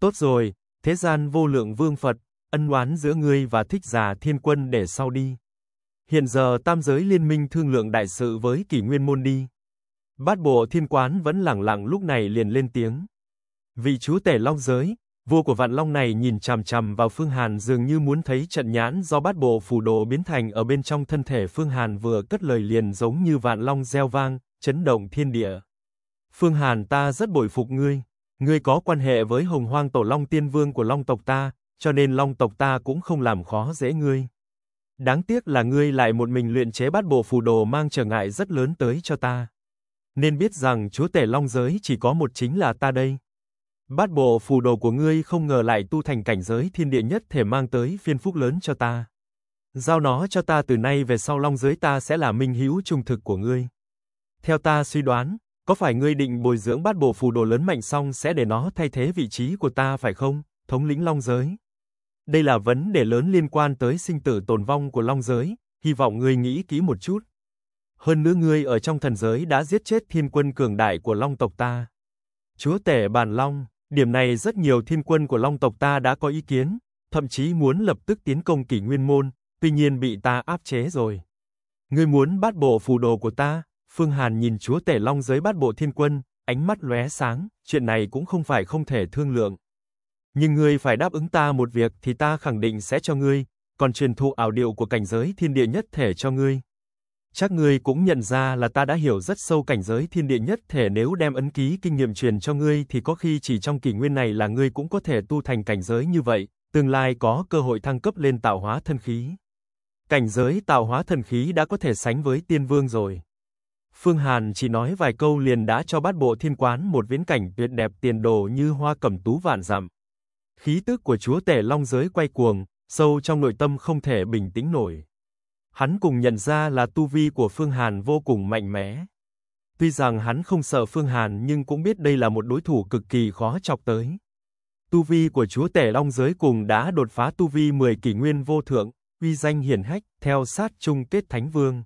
Speaker 1: Tốt rồi, thế gian vô lượng vương Phật, ân oán giữa ngươi và thích già thiên quân để sau đi. Hiện giờ tam giới liên minh thương lượng đại sự với kỷ nguyên môn đi. Bát bộ thiên quán vẫn lẳng lặng lúc này liền lên tiếng. Vị chú tể long giới, Vua của Vạn Long này nhìn chằm chằm vào Phương Hàn dường như muốn thấy trận nhãn do bát bộ phù đồ biến thành ở bên trong thân thể Phương Hàn vừa cất lời liền giống như Vạn Long gieo vang, chấn động thiên địa. Phương Hàn ta rất bội phục ngươi, ngươi có quan hệ với Hồng Hoang Tổ Long Tiên Vương của Long tộc ta, cho nên Long tộc ta cũng không làm khó dễ ngươi. Đáng tiếc là ngươi lại một mình luyện chế bát bộ phù đồ mang trở ngại rất lớn tới cho ta. Nên biết rằng chúa tể Long giới chỉ có một chính là ta đây. Bát bộ phù đồ của ngươi không ngờ lại tu thành cảnh giới thiên địa nhất thể mang tới phiên phúc lớn cho ta. Giao nó cho ta từ nay về sau long giới ta sẽ là minh hữu trung thực của ngươi. Theo ta suy đoán, có phải ngươi định bồi dưỡng bát bộ phù đồ lớn mạnh xong sẽ để nó thay thế vị trí của ta phải không, thống lĩnh long giới? Đây là vấn đề lớn liên quan tới sinh tử tồn vong của long giới, hy vọng ngươi nghĩ kỹ một chút. Hơn nữa ngươi ở trong thần giới đã giết chết thiên quân cường đại của long tộc ta. Chúa tể bàn long, Điểm này rất nhiều thiên quân của Long tộc ta đã có ý kiến, thậm chí muốn lập tức tiến công Kỷ Nguyên môn, tuy nhiên bị ta áp chế rồi. Ngươi muốn bắt bộ phù đồ của ta? Phương Hàn nhìn chúa tể Long giới bắt bộ thiên quân, ánh mắt lóe sáng, chuyện này cũng không phải không thể thương lượng. Nhưng ngươi phải đáp ứng ta một việc thì ta khẳng định sẽ cho ngươi, còn truyền thụ ảo điệu của cảnh giới thiên địa nhất thể cho ngươi. Chắc ngươi cũng nhận ra là ta đã hiểu rất sâu cảnh giới thiên địa nhất thể nếu đem ấn ký kinh nghiệm truyền cho ngươi thì có khi chỉ trong kỷ nguyên này là ngươi cũng có thể tu thành cảnh giới như vậy, tương lai có cơ hội thăng cấp lên tạo hóa thân khí. Cảnh giới tạo hóa thần khí đã có thể sánh với tiên vương rồi. Phương Hàn chỉ nói vài câu liền đã cho bát bộ thiên quán một viễn cảnh tuyệt đẹp tiền đồ như hoa cẩm tú vạn dặm. Khí tức của chúa tể long giới quay cuồng, sâu trong nội tâm không thể bình tĩnh nổi. Hắn cùng nhận ra là tu vi của Phương Hàn vô cùng mạnh mẽ. Tuy rằng hắn không sợ Phương Hàn nhưng cũng biết đây là một đối thủ cực kỳ khó chọc tới. Tu vi của chúa tể long giới cùng đã đột phá tu vi 10 kỷ nguyên vô thượng, uy danh hiển hách, theo sát chung kết thánh vương.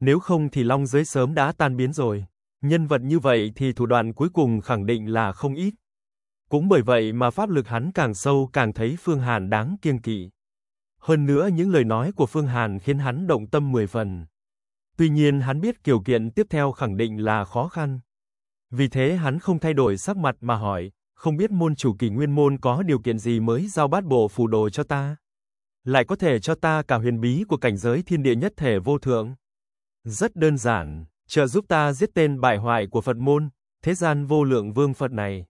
Speaker 1: Nếu không thì long giới sớm đã tan biến rồi. Nhân vật như vậy thì thủ đoạn cuối cùng khẳng định là không ít. Cũng bởi vậy mà pháp lực hắn càng sâu càng thấy Phương Hàn đáng kiêng kỵ. Hơn nữa những lời nói của Phương Hàn khiến hắn động tâm mười phần. Tuy nhiên hắn biết kiểu kiện tiếp theo khẳng định là khó khăn. Vì thế hắn không thay đổi sắc mặt mà hỏi, không biết môn chủ kỳ nguyên môn có điều kiện gì mới giao bát bộ phù đồ cho ta. Lại có thể cho ta cả huyền bí của cảnh giới thiên địa nhất thể vô thượng. Rất đơn giản, trợ giúp ta giết tên bại hoại của Phật môn, thế gian vô lượng vương Phật này.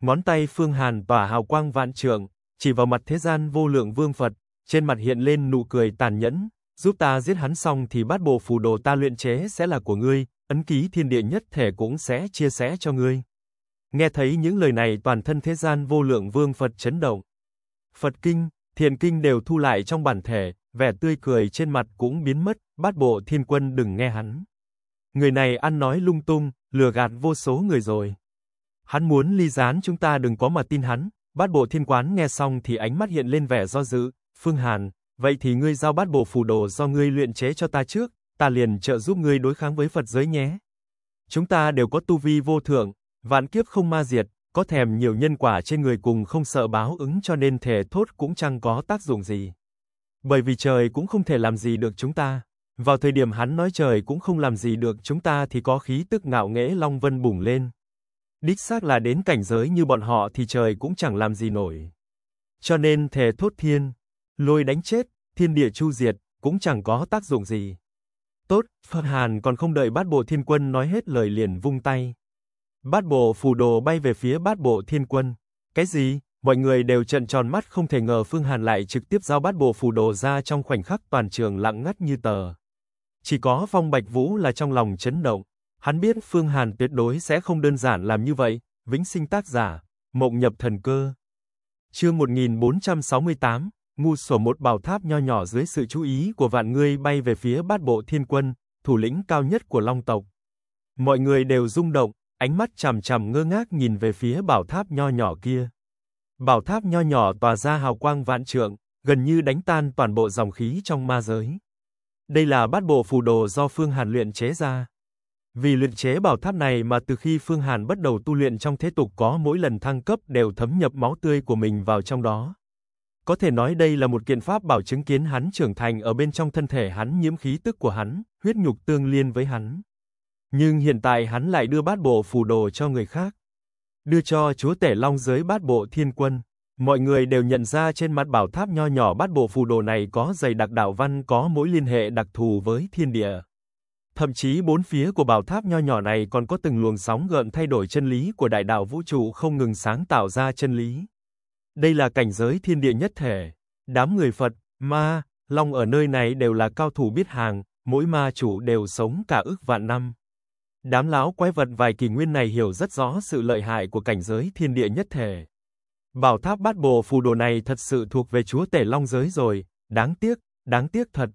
Speaker 1: Ngón tay Phương Hàn tỏa hào quang vạn trượng, chỉ vào mặt thế gian vô lượng vương Phật, trên mặt hiện lên nụ cười tàn nhẫn, giúp ta giết hắn xong thì bát bộ phù đồ ta luyện chế sẽ là của ngươi, ấn ký thiên địa nhất thể cũng sẽ chia sẻ cho ngươi. Nghe thấy những lời này toàn thân thế gian vô lượng vương Phật chấn động. Phật kinh, thiền kinh đều thu lại trong bản thể, vẻ tươi cười trên mặt cũng biến mất, bát bộ thiên quân đừng nghe hắn. Người này ăn nói lung tung, lừa gạt vô số người rồi. Hắn muốn ly gián chúng ta đừng có mà tin hắn, bát bộ thiên quán nghe xong thì ánh mắt hiện lên vẻ do dự, Phương Hàn, vậy thì ngươi giao bát bộ phù đồ do ngươi luyện chế cho ta trước, ta liền trợ giúp ngươi đối kháng với Phật giới nhé. Chúng ta đều có tu vi vô thượng, vạn kiếp không ma diệt, có thèm nhiều nhân quả trên người cùng không sợ báo ứng cho nên thể thốt cũng chẳng có tác dụng gì. Bởi vì trời cũng không thể làm gì được chúng ta. Vào thời điểm hắn nói trời cũng không làm gì được chúng ta thì có khí tức ngạo nghễ Long Vân bùng lên. Đích xác là đến cảnh giới như bọn họ thì trời cũng chẳng làm gì nổi. Cho nên thề thốt thiên, lôi đánh chết, thiên địa chu diệt, cũng chẳng có tác dụng gì. Tốt, Phật Hàn còn không đợi bát bộ thiên quân nói hết lời liền vung tay. Bát bộ phù đồ bay về phía bát bộ thiên quân. Cái gì? Mọi người đều trợn tròn mắt không thể ngờ Phương Hàn lại trực tiếp giao bát bộ phù đồ ra trong khoảnh khắc toàn trường lặng ngắt như tờ. Chỉ có Phong Bạch Vũ là trong lòng chấn động. Hắn biết Phương Hàn tuyệt đối sẽ không đơn giản làm như vậy. Vĩnh sinh tác giả, mộng nhập thần cơ. Chương 1468, ngu sổ một bảo tháp nho nhỏ dưới sự chú ý của vạn người bay về phía bát bộ thiên quân, thủ lĩnh cao nhất của long tộc. Mọi người đều rung động, ánh mắt chằm chằm ngơ ngác nhìn về phía bảo tháp nho nhỏ kia. Bảo tháp nho nhỏ tỏa ra hào quang vạn trượng, gần như đánh tan toàn bộ dòng khí trong ma giới. Đây là bát bộ phù đồ do Phương Hàn luyện chế ra. Vì luyện chế bảo tháp này mà từ khi Phương Hàn bắt đầu tu luyện trong thế tục có mỗi lần thăng cấp đều thấm nhập máu tươi của mình vào trong đó. Có thể nói đây là một kiện pháp bảo chứng kiến hắn trưởng thành ở bên trong thân thể hắn nhiễm khí tức của hắn, huyết nhục tương liên với hắn. Nhưng hiện tại hắn lại đưa bát bộ phù đồ cho người khác. Đưa cho chúa tể long giới bát bộ thiên quân. Mọi người đều nhận ra trên mặt bảo tháp nho nhỏ bát bộ phù đồ này có dày đặc đạo văn có mối liên hệ đặc thù với thiên địa. Thậm chí bốn phía của bảo tháp nho nhỏ này còn có từng luồng sóng gợn thay đổi chân lý của đại đạo vũ trụ không ngừng sáng tạo ra chân lý. Đây là cảnh giới thiên địa nhất thể, đám người Phật, ma, long ở nơi này đều là cao thủ biết hàng, mỗi ma chủ đều sống cả ức vạn năm. Đám lão quái vật vài kỷ nguyên này hiểu rất rõ sự lợi hại của cảnh giới thiên địa nhất thể. Bảo tháp bát bộ phù đồ này thật sự thuộc về chúa tể long giới rồi, đáng tiếc, đáng tiếc thật.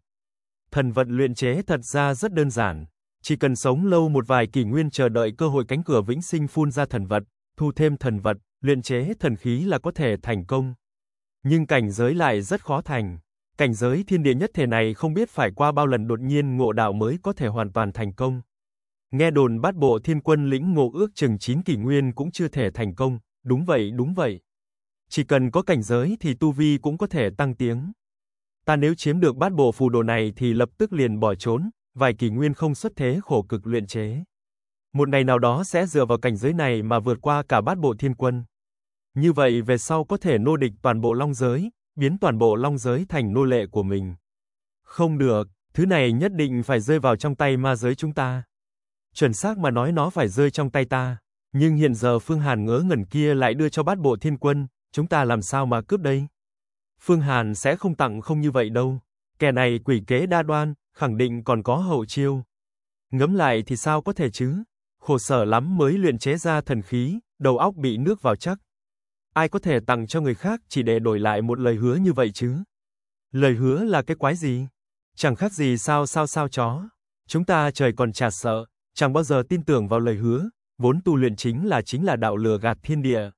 Speaker 1: Thần vật luyện chế thật ra rất đơn giản, chỉ cần sống lâu một vài kỷ nguyên chờ đợi cơ hội cánh cửa vĩnh sinh phun ra thần vật, thu thêm thần vật, luyện chế thần khí là có thể thành công. Nhưng cảnh giới lại rất khó thành. Cảnh giới thiên địa nhất thể này không biết phải qua bao lần đột nhiên ngộ đạo mới có thể hoàn toàn thành công. Nghe đồn bát bộ thiên quân lĩnh ngộ ước chừng 9 kỷ nguyên cũng chưa thể thành công, đúng vậy đúng vậy. Chỉ cần có cảnh giới thì tu vi cũng có thể tăng tiếng. Ta nếu chiếm được bát bộ phù đồ này thì lập tức liền bỏ trốn, vài kỷ nguyên không xuất thế khổ cực luyện chế. Một ngày nào đó sẽ dựa vào cảnh giới này mà vượt qua cả bát bộ thiên quân. Như vậy về sau có thể nô địch toàn bộ long giới, biến toàn bộ long giới thành nô lệ của mình. Không được, thứ này nhất định phải rơi vào trong tay ma giới chúng ta. Chuẩn xác mà nói nó phải rơi trong tay ta, nhưng hiện giờ Phương Hàn ngớ ngẩn kia lại đưa cho bát bộ thiên quân, chúng ta làm sao mà cướp đây? Phương Hàn sẽ không tặng không như vậy đâu, kẻ này quỷ kế đa đoan, khẳng định còn có hậu chiêu. Ngẫm lại thì sao có thể chứ? Khổ sở lắm mới luyện chế ra thần khí, đầu óc bị nước vào chắc. Ai có thể tặng cho người khác chỉ để đổi lại một lời hứa như vậy chứ? Lời hứa là cái quái gì? Chẳng khác gì sao sao sao chó. Chúng ta trời còn chả sợ, chẳng bao giờ tin tưởng vào lời hứa, vốn tu luyện chính là chính là đạo lừa gạt thiên địa.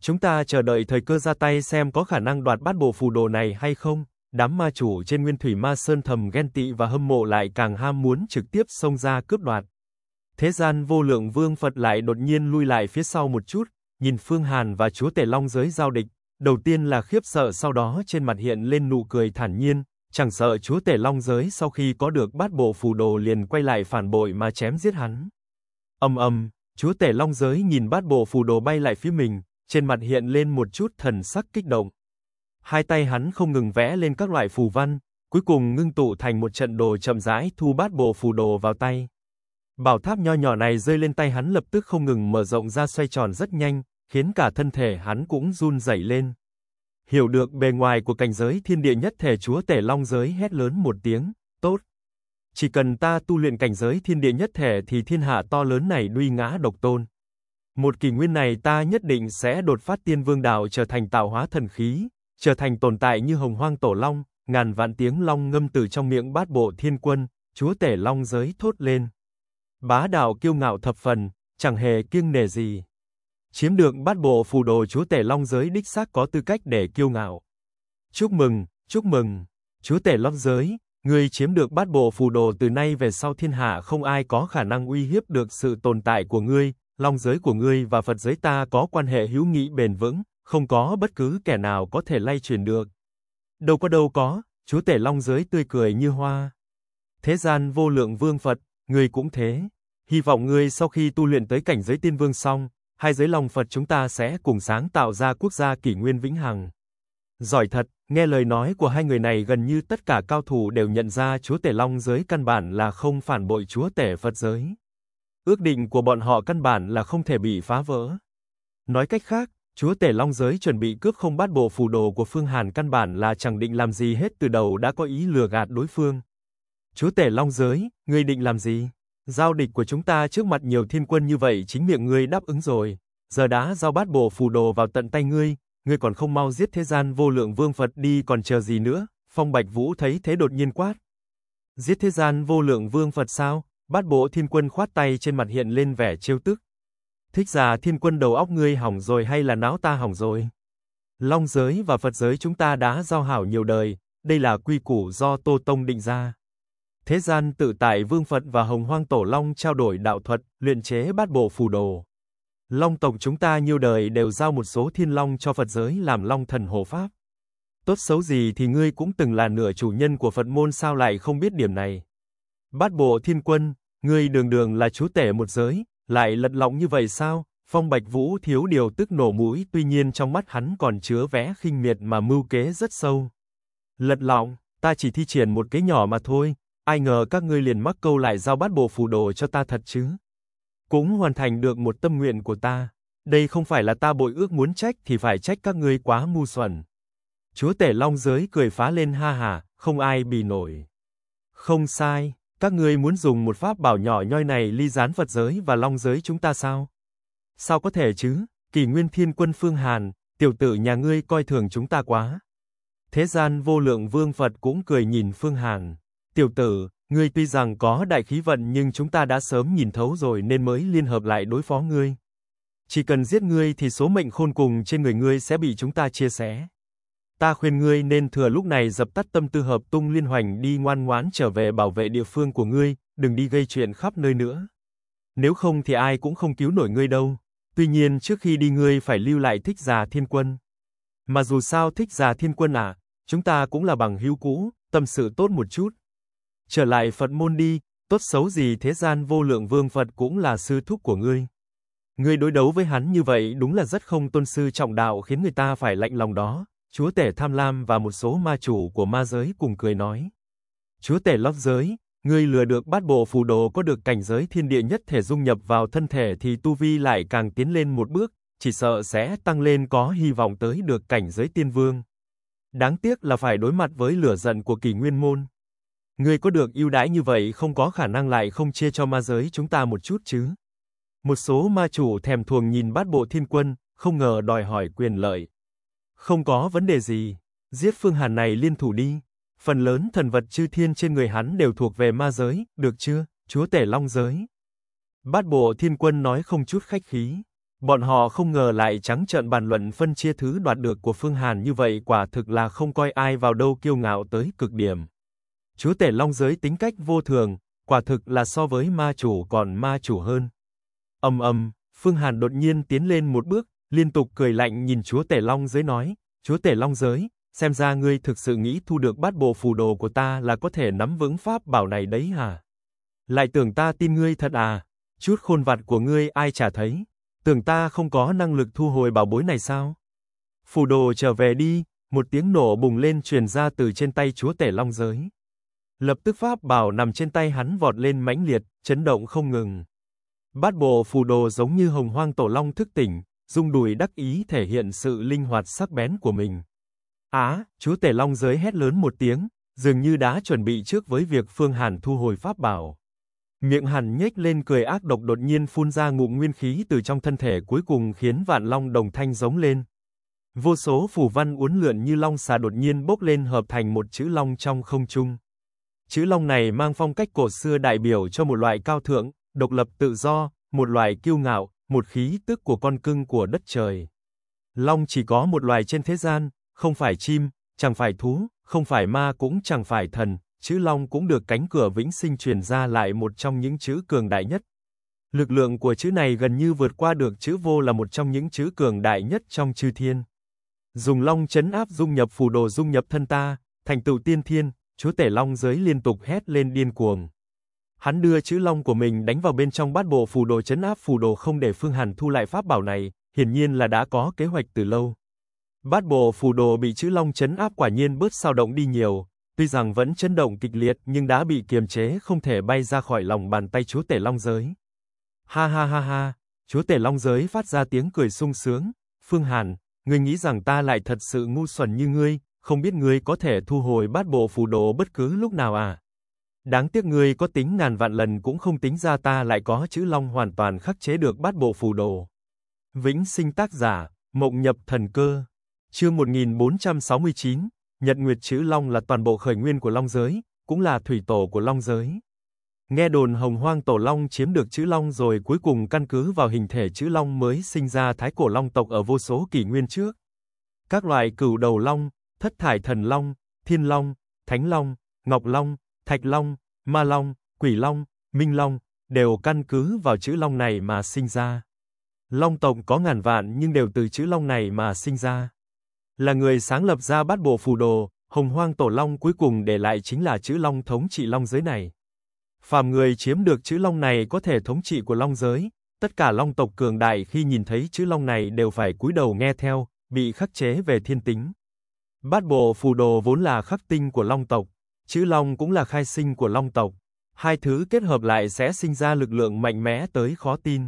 Speaker 1: Chúng ta chờ đợi thời cơ ra tay xem có khả năng đoạt bát bộ phù đồ này hay không. Đám ma chủ trên Nguyên Thủy Ma Sơn thầm ghen tị và hâm mộ lại càng ham muốn trực tiếp xông ra cướp đoạt. Thế gian vô lượng vương Phật lại đột nhiên lui lại phía sau một chút, nhìn Phương Hàn và Chúa Tể Long giới giao địch, đầu tiên là khiếp sợ sau đó trên mặt hiện lên nụ cười thản nhiên, chẳng sợ Chúa Tể Long giới sau khi có được bát bộ phù đồ liền quay lại phản bội mà chém giết hắn. Âm âm, Chúa Tể Long giới nhìn bát bộ phù đồ bay lại phía mình, trên mặt hiện lên một chút thần sắc kích động. Hai tay hắn không ngừng vẽ lên các loại phù văn, cuối cùng ngưng tụ thành một trận đồ chậm rãi thu bát bộ phù đồ vào tay. Bảo tháp nho nhỏ này rơi lên tay hắn lập tức không ngừng mở rộng ra xoay tròn rất nhanh, khiến cả thân thể hắn cũng run rẩy lên. Hiểu được bề ngoài của cảnh giới thiên địa nhất thể chúa tể long giới hét lớn một tiếng, tốt. Chỉ cần ta tu luyện cảnh giới thiên địa nhất thể thì thiên hạ to lớn này đuy ngã độc tôn. Một kỳ nguyên này ta nhất định sẽ đột phát tiên vương đạo trở thành tạo hóa thần khí, trở thành tồn tại như hồng hoang tổ long, ngàn vạn tiếng long ngâm từ trong miệng bát bộ thiên quân, chúa tể long giới thốt lên. Bá đạo kiêu ngạo thập phần, chẳng hề kiêng nể gì. Chiếm được bát bộ phù đồ chúa tể long giới đích xác có tư cách để kiêu ngạo. Chúc mừng, chúc mừng, chúa tể long giới, người chiếm được bát bộ phù đồ từ nay về sau thiên hạ không ai có khả năng uy hiếp được sự tồn tại của ngươi, long giới của ngươi và Phật giới ta có quan hệ hữu nghị bền vững, không có bất cứ kẻ nào có thể lay truyền được. Đâu có đâu có, chúa tể long giới tươi cười như hoa. Thế gian vô lượng vương Phật, người cũng thế. Hy vọng ngươi sau khi tu luyện tới cảnh giới tiên vương xong, hai giới lòng Phật chúng ta sẽ cùng sáng tạo ra quốc gia kỷ nguyên vĩnh hằng. Giỏi thật, nghe lời nói của hai người này gần như tất cả cao thủ đều nhận ra Chúa Tể Long giới căn bản là không phản bội Chúa Tể Phật giới. Ước định của bọn họ căn bản là không thể bị phá vỡ. Nói cách khác, Chúa Tể Long giới chuẩn bị cướp không bát bộ phù đồ của Phương Hàn căn bản là chẳng định làm gì hết từ đầu đã có ý lừa gạt đối phương. Chúa Tể Long giới, ngươi định làm gì? Giao địch của chúng ta trước mặt nhiều thiên quân như vậy chính miệng ngươi đáp ứng rồi, giờ đã giao bát bộ phù đồ vào tận tay ngươi, ngươi còn không mau giết thế gian vô lượng vương Phật đi còn chờ gì nữa? Phong Bạch Vũ thấy thế đột nhiên quát. Giết thế gian vô lượng vương Phật sao? Bát bộ thiên quân khoát tay trên mặt hiện lên vẻ trêu tức. Thích già thiên quân đầu óc ngươi hỏng rồi hay là não ta hỏng rồi? Long giới và Phật giới chúng ta đã giao hảo nhiều đời, đây là quy củ do Tô Tông định ra. Thế gian tự tại Vương Phật và Hồng Hoang Tổ Long trao đổi đạo thuật, luyện chế bát bộ phù đồ. Long tộc chúng ta nhiều đời đều giao một số thiên long cho Phật giới làm long thần hộ pháp. Tốt xấu gì thì ngươi cũng từng là nửa chủ nhân của Phật môn sao lại không biết điểm này. Bát bộ thiên quân, ngươi đường đường là chú tể một giới, lại lật lọng như vậy sao? Phong Bạch Vũ thiếu điều tức nổ mũi, tuy nhiên trong mắt hắn còn chứa vẻ khinh miệt mà mưu kế rất sâu. Lật lọng, ta chỉ thi triển một cái nhỏ mà thôi, Ai ngờ các ngươi liền mắc câu lại giao bát bộ phù đồ cho ta thật chứ. Cũng hoàn thành được một tâm nguyện của ta. Đây không phải là ta bội ước muốn trách thì phải trách các ngươi quá ngu xuẩn. Chúa tể long giới cười phá lên ha ha, không ai bì nổi. Không sai, các ngươi muốn dùng một pháp bảo nhỏ nhoi này ly gián vật giới và long giới chúng ta sao? Sao có thể chứ? Kỳ Nguyên Thiên Quân Phương Hàn, tiểu tử nhà ngươi coi thường chúng ta quá. Thế gian vô lượng vương Phật cũng cười nhìn Phương Hàn. Tiểu tử, ngươi tuy rằng có đại khí vận nhưng chúng ta đã sớm nhìn thấu rồi nên mới liên hợp lại đối phó ngươi. Chỉ cần giết ngươi thì số mệnh khôn cùng trên người ngươi sẽ bị chúng ta chia sẻ. Ta khuyên ngươi nên thừa lúc này dập tắt tâm tư hợp tung liên hoành đi ngoan ngoãn trở về bảo vệ địa phương của ngươi, đừng đi gây chuyện khắp nơi nữa. Nếu không thì ai cũng không cứu nổi ngươi đâu. Tuy nhiên trước khi đi ngươi phải lưu lại thích già thiên quân. Mà dù sao thích già thiên quân à, chúng ta cũng là bằng hữu cũ, tâm sự tốt một chút trở lại Phật môn đi, tốt xấu gì thế gian vô lượng vương Phật cũng là sư thúc của ngươi. Ngươi đối đấu với hắn như vậy đúng là rất không tôn sư trọng đạo khiến người ta phải lạnh lòng đó. Chúa tể tham lam và một số ma chủ của ma giới cùng cười nói. Chúa tể lóc giới, ngươi lừa được bát bộ phù đồ có được cảnh giới thiên địa nhất thể dung nhập vào thân thể thì tu vi lại càng tiến lên một bước, chỉ sợ sẽ tăng lên có hy vọng tới được cảnh giới tiên vương. Đáng tiếc là phải đối mặt với lửa giận của kỳ nguyên môn, Ngươi có được ưu đãi như vậy không có khả năng lại không chia cho ma giới chúng ta một chút chứ? Một số ma chủ thèm thuồng nhìn bát bộ thiên quân, không ngờ đòi hỏi quyền lợi. Không có vấn đề gì, giết Phương Hàn này liên thủ đi. Phần lớn thần vật chư thiên trên người hắn đều thuộc về ma giới, được chưa, chúa tể long giới. Bát bộ thiên quân nói không chút khách khí. Bọn họ không ngờ lại trắng trợn bàn luận phân chia thứ đoạt được của Phương Hàn như vậy quả thực là không coi ai vào đâu kiêu ngạo tới cực điểm. Chúa tể long giới tính cách vô thường, quả thực là so với ma chủ còn ma chủ hơn. Ầm ầm, Phương Hàn đột nhiên tiến lên một bước, liên tục cười lạnh nhìn Chúa tể long giới nói, Chúa tể long giới, xem ra ngươi thực sự nghĩ thu được bát bộ phù đồ của ta là có thể nắm vững pháp bảo này đấy hả? Lại tưởng ta tin ngươi thật à? Chút khôn vặt của ngươi ai chả thấy? Tưởng ta không có năng lực thu hồi bảo bối này sao? Phù đồ trở về đi, một tiếng nổ bùng lên truyền ra từ trên tay chúa tể long giới. Lập tức pháp bảo nằm trên tay hắn vọt lên mãnh liệt, chấn động không ngừng. Bát bộ phù đồ giống như hồng hoang tổ long thức tỉnh, dung đùi đắc ý thể hiện sự linh hoạt sắc bén của mình. Á, chúa tể long giới hét lớn một tiếng, dường như đã chuẩn bị trước với việc Phương Hàn thu hồi pháp bảo. Miệng Hàn nhếch lên cười ác độc đột nhiên phun ra ngụm nguyên khí từ trong thân thể cuối cùng khiến vạn long đồng thanh giống lên. Vô số phù văn uốn lượn như long xà đột nhiên bốc lên hợp thành một chữ long trong không trung. Chữ Long này mang phong cách cổ xưa đại biểu cho một loại cao thượng, độc lập tự do, một loại kiêu ngạo, một khí tức của con cưng của đất trời. Long chỉ có một loài trên thế gian, không phải chim, chẳng phải thú, không phải ma cũng chẳng phải thần, chữ Long cũng được cánh cửa vĩnh sinh truyền ra lại một trong những chữ cường đại nhất. Lực lượng của chữ này gần như vượt qua được chữ vô là một trong những chữ cường đại nhất trong chư thiên. Dùng Long chấn áp dung nhập phù đồ dung nhập thân ta, thành tựu tiên thiên, chú tể long giới liên tục hét lên điên cuồng. Hắn đưa chữ long của mình đánh vào bên trong bát bộ phù đồ chấn áp phù đồ không để Phương Hàn thu lại pháp bảo này, hiển nhiên là đã có kế hoạch từ lâu. Bát bộ phù đồ bị chữ long chấn áp quả nhiên bớt sao động đi nhiều, tuy rằng vẫn chấn động kịch liệt nhưng đã bị kiềm chế không thể bay ra khỏi lòng bàn tay chú tể long giới. Ha ha ha ha, chú tể long giới phát ra tiếng cười sung sướng, Phương Hàn, ngươi nghĩ rằng ta lại thật sự ngu xuẩn như ngươi, không biết ngươi có thể thu hồi bát bộ phù đồ bất cứ lúc nào à? Đáng tiếc ngươi có tính ngàn vạn lần cũng không tính ra ta lại có chữ long hoàn toàn khắc chế được bát bộ phù đồ. Vĩnh sinh tác giả, mộng nhập thần cơ. Chương 1469, Nhật Nguyệt chữ long là toàn bộ khởi nguyên của long giới, cũng là thủy tổ của long giới. Nghe đồn Hồng Hoang Tổ Long chiếm được chữ long rồi cuối cùng căn cứ vào hình thể chữ long mới sinh ra thái cổ long tộc ở vô số kỷ nguyên trước. Các loại cừu đầu long, thất thải thần long, thiên long, thánh long, ngọc long, thạch long, ma long, quỷ long, minh long, đều căn cứ vào chữ long này mà sinh ra. Long tộc có ngàn vạn nhưng đều từ chữ long này mà sinh ra. Là người sáng lập ra bát bộ phù đồ, hồng hoang tổ long cuối cùng để lại chính là chữ long thống trị long giới này. Phàm người chiếm được chữ long này có thể thống trị của long giới, tất cả long tộc cường đại khi nhìn thấy chữ long này đều phải cúi đầu nghe theo, bị khắc chế về thiên tính. Bát bộ phù đồ vốn là khắc tinh của long tộc, chữ long cũng là khai sinh của long tộc. Hai thứ kết hợp lại sẽ sinh ra lực lượng mạnh mẽ tới khó tin.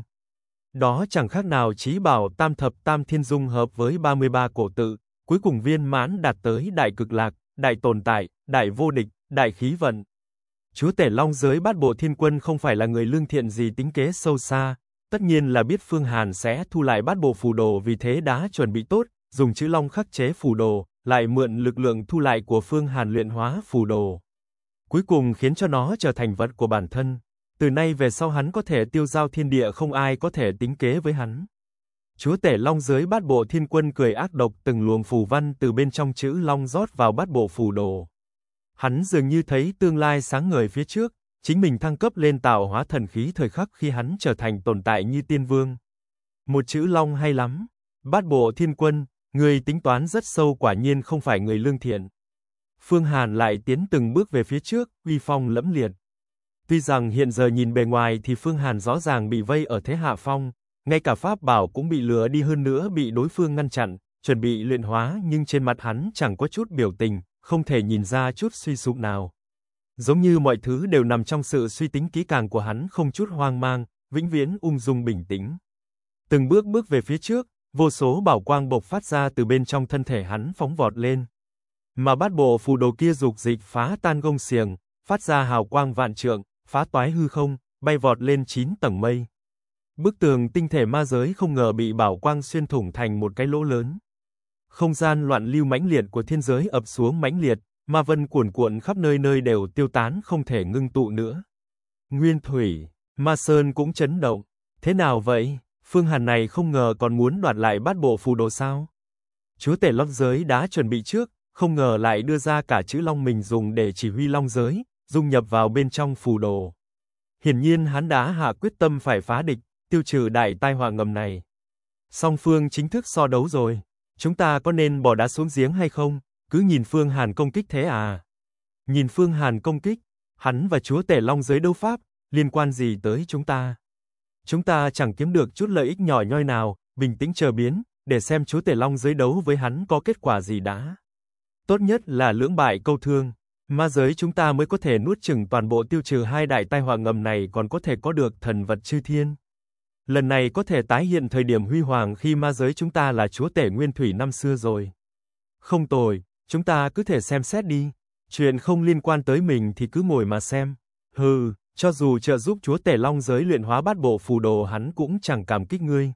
Speaker 1: Đó chẳng khác nào trí bảo tam thập tam thiên dung hợp với 33 cổ tự, cuối cùng viên mãn đạt tới đại cực lạc, đại tồn tại, đại vô địch, đại khí vận. Chúa tể long giới bát bộ thiên quân không phải là người lương thiện gì tính kế sâu xa, tất nhiên là biết Phương Hàn sẽ thu lại bát bộ phù đồ vì thế đã chuẩn bị tốt, dùng chữ long khắc chế phù đồ, lại mượn lực lượng thu lại của Phương Hàn luyện hóa phù đồ. Cuối cùng khiến cho nó trở thành vật của bản thân. Từ nay về sau hắn có thể tiêu giao thiên địa không ai có thể tính kế với hắn. Chúa tể long giới bát bộ thiên quân cười ác độc từng luồng phù văn từ bên trong chữ long rót vào bát bộ phù đồ. Hắn dường như thấy tương lai sáng ngời phía trước, chính mình thăng cấp lên tạo hóa thần khí thời khắc khi hắn trở thành tồn tại như tiên vương. Một chữ long hay lắm, bát bộ thiên quân, Người tính toán rất sâu quả nhiên không phải người lương thiện. Phương Hàn lại tiến từng bước về phía trước, uy phong lẫm liệt. Tuy rằng hiện giờ nhìn bề ngoài thì Phương Hàn rõ ràng bị vây ở thế hạ phong, ngay cả pháp bảo cũng bị lừa đi hơn nữa bị đối phương ngăn chặn, chuẩn bị luyện hóa nhưng trên mặt hắn chẳng có chút biểu tình, không thể nhìn ra chút suy sụp nào. Giống như mọi thứ đều nằm trong sự suy tính kỹ càng của hắn không chút hoang mang, vĩnh viễn ung dung bình tĩnh. Từng bước bước về phía trước, Vô số bảo quang bộc phát ra từ bên trong thân thể hắn phóng vọt lên. Mà bát bộ phù đồ kia dục dịch phá tan gông xiềng, phát ra hào quang vạn trượng, phá toái hư không, bay vọt lên chín tầng mây. Bức tường tinh thể ma giới không ngờ bị bảo quang xuyên thủng thành một cái lỗ lớn. Không gian loạn lưu mãnh liệt của thiên giới ập xuống mãnh liệt, ma vân cuồn cuộn khắp nơi nơi đều tiêu tán không thể ngưng tụ nữa. Nguyên thủy, ma sơn cũng chấn động. Thế nào vậy? Phương Hàn này không ngờ còn muốn đoạt lại bát bộ phù đồ sao? Chúa tể long giới đã chuẩn bị trước, không ngờ lại đưa ra cả chữ long mình dùng để chỉ huy long giới, dung nhập vào bên trong phù đồ. Hiển nhiên hắn đã hạ quyết tâm phải phá địch, tiêu trừ đại tai họa ngầm này. Song phương chính thức so đấu rồi, chúng ta có nên bỏ đá xuống giếng hay không? Cứ nhìn Phương Hàn công kích thế à? Nhìn Phương Hàn công kích, hắn và chúa tể long giới đâu pháp, liên quan gì tới chúng ta? chúng ta chẳng kiếm được chút lợi ích nhỏ nhoi nào, bình tĩnh chờ biến, để xem chú Tể Long giới đấu với hắn có kết quả gì đã. Tốt nhất là lưỡng bại câu thương, ma giới chúng ta mới có thể nuốt chửng toàn bộ tiêu trừ hai đại tai họa ngầm này còn có thể có được thần vật chư thiên. Lần này có thể tái hiện thời điểm huy hoàng khi ma giới chúng ta là chúa tể nguyên thủy năm xưa rồi. Không tồi, chúng ta cứ thể xem xét đi, chuyện không liên quan tới mình thì cứ ngồi mà xem. Hừ, cho dù trợ giúp chúa tể long giới luyện hóa bát bộ phù đồ hắn cũng chẳng cảm kích ngươi.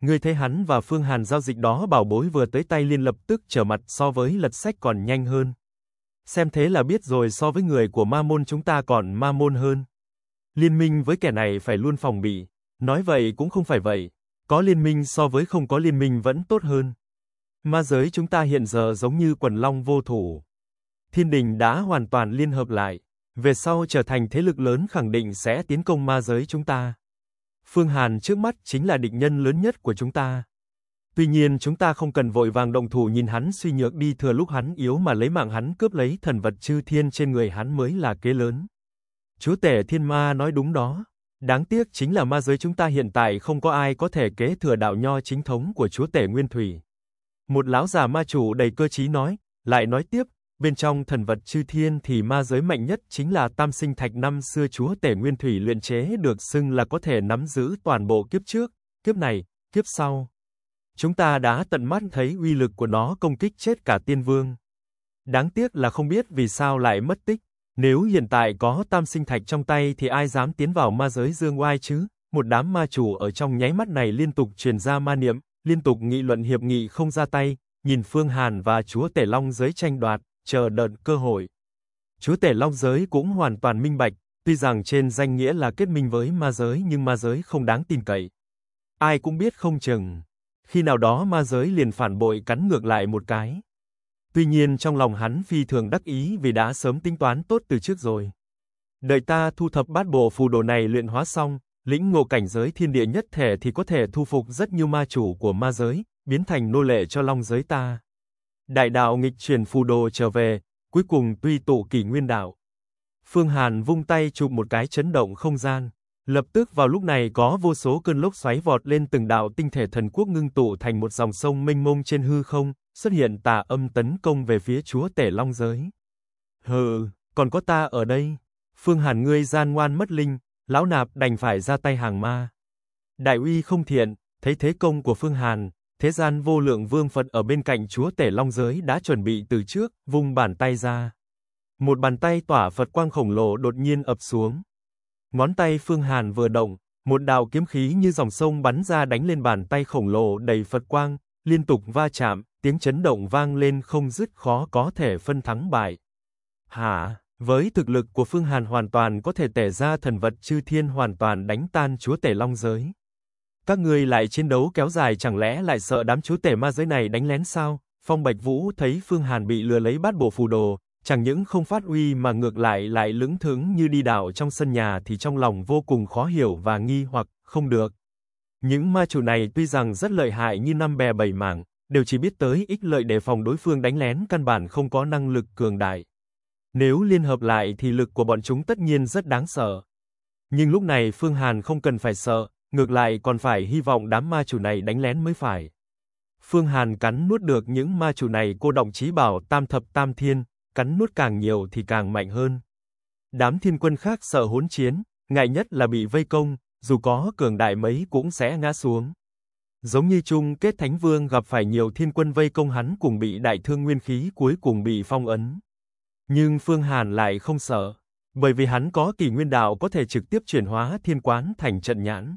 Speaker 1: Ngươi thấy hắn và Phương Hàn giao dịch đó bảo bối vừa tới tay liền lập tức trở mặt so với lật sách còn nhanh hơn. Xem thế là biết rồi so với người của ma môn chúng ta còn ma môn hơn. Liên minh với kẻ này phải luôn phòng bị, nói vậy cũng không phải vậy, có liên minh so với không có liên minh vẫn tốt hơn. Ma giới chúng ta hiện giờ giống như quần long vô thủ. Thiên đình đã hoàn toàn liên hợp lại, về sau trở thành thế lực lớn khẳng định sẽ tiến công ma giới chúng ta. Phương Hàn trước mắt chính là địch nhân lớn nhất của chúng ta. Tuy nhiên chúng ta không cần vội vàng động thủ nhìn hắn suy nhược đi thừa lúc hắn yếu mà lấy mạng hắn cướp lấy thần vật chư thiên trên người hắn mới là kế lớn. Chúa tể thiên ma nói đúng đó. Đáng tiếc chính là ma giới chúng ta hiện tại không có ai có thể kế thừa đạo nho chính thống của chúa tể Nguyên Thủy. Một lão già ma chủ đầy cơ trí nói, lại nói tiếp, Bên trong thần vật chư thiên thì ma giới mạnh nhất chính là tam sinh thạch năm xưa chúa tể nguyên thủy luyện chế được xưng là có thể nắm giữ toàn bộ kiếp trước, kiếp này, kiếp sau. Chúng ta đã tận mắt thấy uy lực của nó công kích chết cả tiên vương. Đáng tiếc là không biết vì sao lại mất tích. Nếu hiện tại có tam sinh thạch trong tay thì ai dám tiến vào ma giới dương oai chứ? Một đám ma chủ ở trong nháy mắt này liên tục truyền ra ma niệm, liên tục nghị luận hiệp nghị không ra tay, nhìn Phương Hàn và chúa tể long giới tranh đoạt chờ đợi cơ hội. Chúa tể long giới cũng hoàn toàn minh bạch, tuy rằng trên danh nghĩa là kết minh với ma giới nhưng ma giới không đáng tin cậy. Ai cũng biết không chừng, khi nào đó ma giới liền phản bội cắn ngược lại một cái. Tuy nhiên trong lòng hắn phi thường đắc ý vì đã sớm tính toán tốt từ trước rồi. Đợi ta thu thập bát bộ phù đồ này luyện hóa xong, lĩnh ngộ cảnh giới thiên địa nhất thể thì có thể thu phục rất nhiều ma chủ của ma giới, biến thành nô lệ cho long giới ta đại đạo nghịch chuyển phù đồ trở về, cuối cùng tuy tụ kỷ nguyên đạo. Phương Hàn vung tay chụp một cái chấn động không gian. Lập tức vào lúc này có vô số cơn lốc xoáy vọt lên từng đạo tinh thể thần quốc ngưng tụ thành một dòng sông mênh mông trên hư không, xuất hiện tà âm tấn công về phía chúa tể long giới. Hừ, còn có ta ở đây. Phương Hàn ngươi gian ngoan mất linh, lão nạp đành phải ra tay hàng ma. Đại uy không thiện, thấy thế công của Phương Hàn, thế gian vô lượng vương Phật ở bên cạnh chúa tể long giới đã chuẩn bị từ trước, vung bàn tay ra. Một bàn tay tỏa Phật quang khổng lồ đột nhiên ập xuống. Ngón tay Phương Hàn vừa động, một đạo kiếm khí như dòng sông bắn ra đánh lên bàn tay khổng lồ đầy Phật quang, liên tục va chạm, tiếng chấn động vang lên không dứt khó có thể phân thắng bại. Hả? Với thực lực của Phương Hàn hoàn toàn có thể tể ra thần vật chư thiên hoàn toàn đánh tan chúa tể long giới. Các người lại chiến đấu kéo dài chẳng lẽ lại sợ đám chú tể ma giới này đánh lén sao? Phong Bạch Vũ thấy Phương Hàn bị lừa lấy bát bộ phù đồ, chẳng những không phát uy mà ngược lại lại lững thững như đi đảo trong sân nhà thì trong lòng vô cùng khó hiểu và nghi hoặc không được. Những ma chủ này tuy rằng rất lợi hại như năm bè bảy mảng, đều chỉ biết tới ích lợi để phòng đối phương đánh lén căn bản không có năng lực cường đại. Nếu liên hợp lại thì lực của bọn chúng tất nhiên rất đáng sợ. Nhưng lúc này Phương Hàn không cần phải sợ, ngược lại còn phải hy vọng đám ma chủ này đánh lén mới phải. Phương Hàn cắn nuốt được những ma chủ này cô động chí bảo tam thập tam thiên, cắn nuốt càng nhiều thì càng mạnh hơn. Đám thiên quân khác sợ hỗn chiến, ngại nhất là bị vây công, dù có cường đại mấy cũng sẽ ngã xuống. Giống như chung kết Thánh Vương gặp phải nhiều thiên quân vây công hắn cùng bị đại thương nguyên khí cuối cùng bị phong ấn. Nhưng Phương Hàn lại không sợ, bởi vì hắn có kỳ nguyên đạo có thể trực tiếp chuyển hóa thiên quán thành trận nhãn.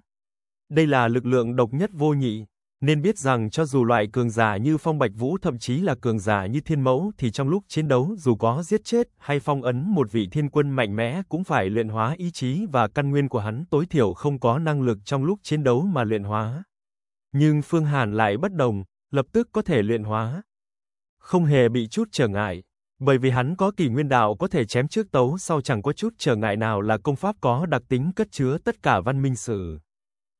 Speaker 1: Đây là lực lượng độc nhất vô nhị, nên biết rằng cho dù loại cường giả như Phong Bạch Vũ thậm chí là cường giả như Thiên Mẫu thì trong lúc chiến đấu dù có giết chết hay phong ấn một vị thiên quân mạnh mẽ cũng phải luyện hóa ý chí và căn nguyên của hắn tối thiểu không có năng lực trong lúc chiến đấu mà luyện hóa. Nhưng Phương Hàn lại bất đồng, lập tức có thể luyện hóa. Không hề bị chút trở ngại, bởi vì hắn có kỳ nguyên đạo có thể chém trước tấu sau chẳng có chút trở ngại nào là công pháp có đặc tính cất chứa tất cả văn minh sử.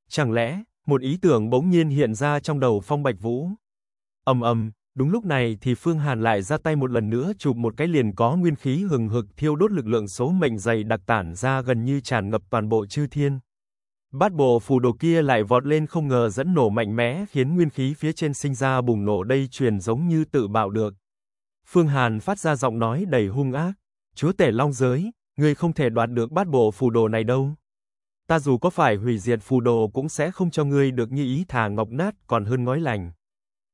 Speaker 1: Chẳng lẽ, một ý tưởng bỗng nhiên hiện ra trong đầu Phong Bạch Vũ. Ầm ầm, đúng lúc này thì Phương Hàn lại ra tay một lần nữa chụp một cái liền có nguyên khí hừng hực thiêu đốt lực lượng số mệnh dày đặc tản ra gần như tràn ngập toàn bộ chư thiên. Bát bộ phù đồ kia lại vọt lên không ngờ dẫn nổ mạnh mẽ khiến nguyên khí phía trên sinh ra bùng nổ đây truyền giống như tự bạo được. Phương Hàn phát ra giọng nói đầy hung ác, "Chúa tể Long giới, ngươi không thể đoạt được bát bộ phù đồ này đâu." ta dù có phải hủy diệt phù đồ cũng sẽ không cho ngươi được như ý thà ngọc nát còn hơn ngói lành.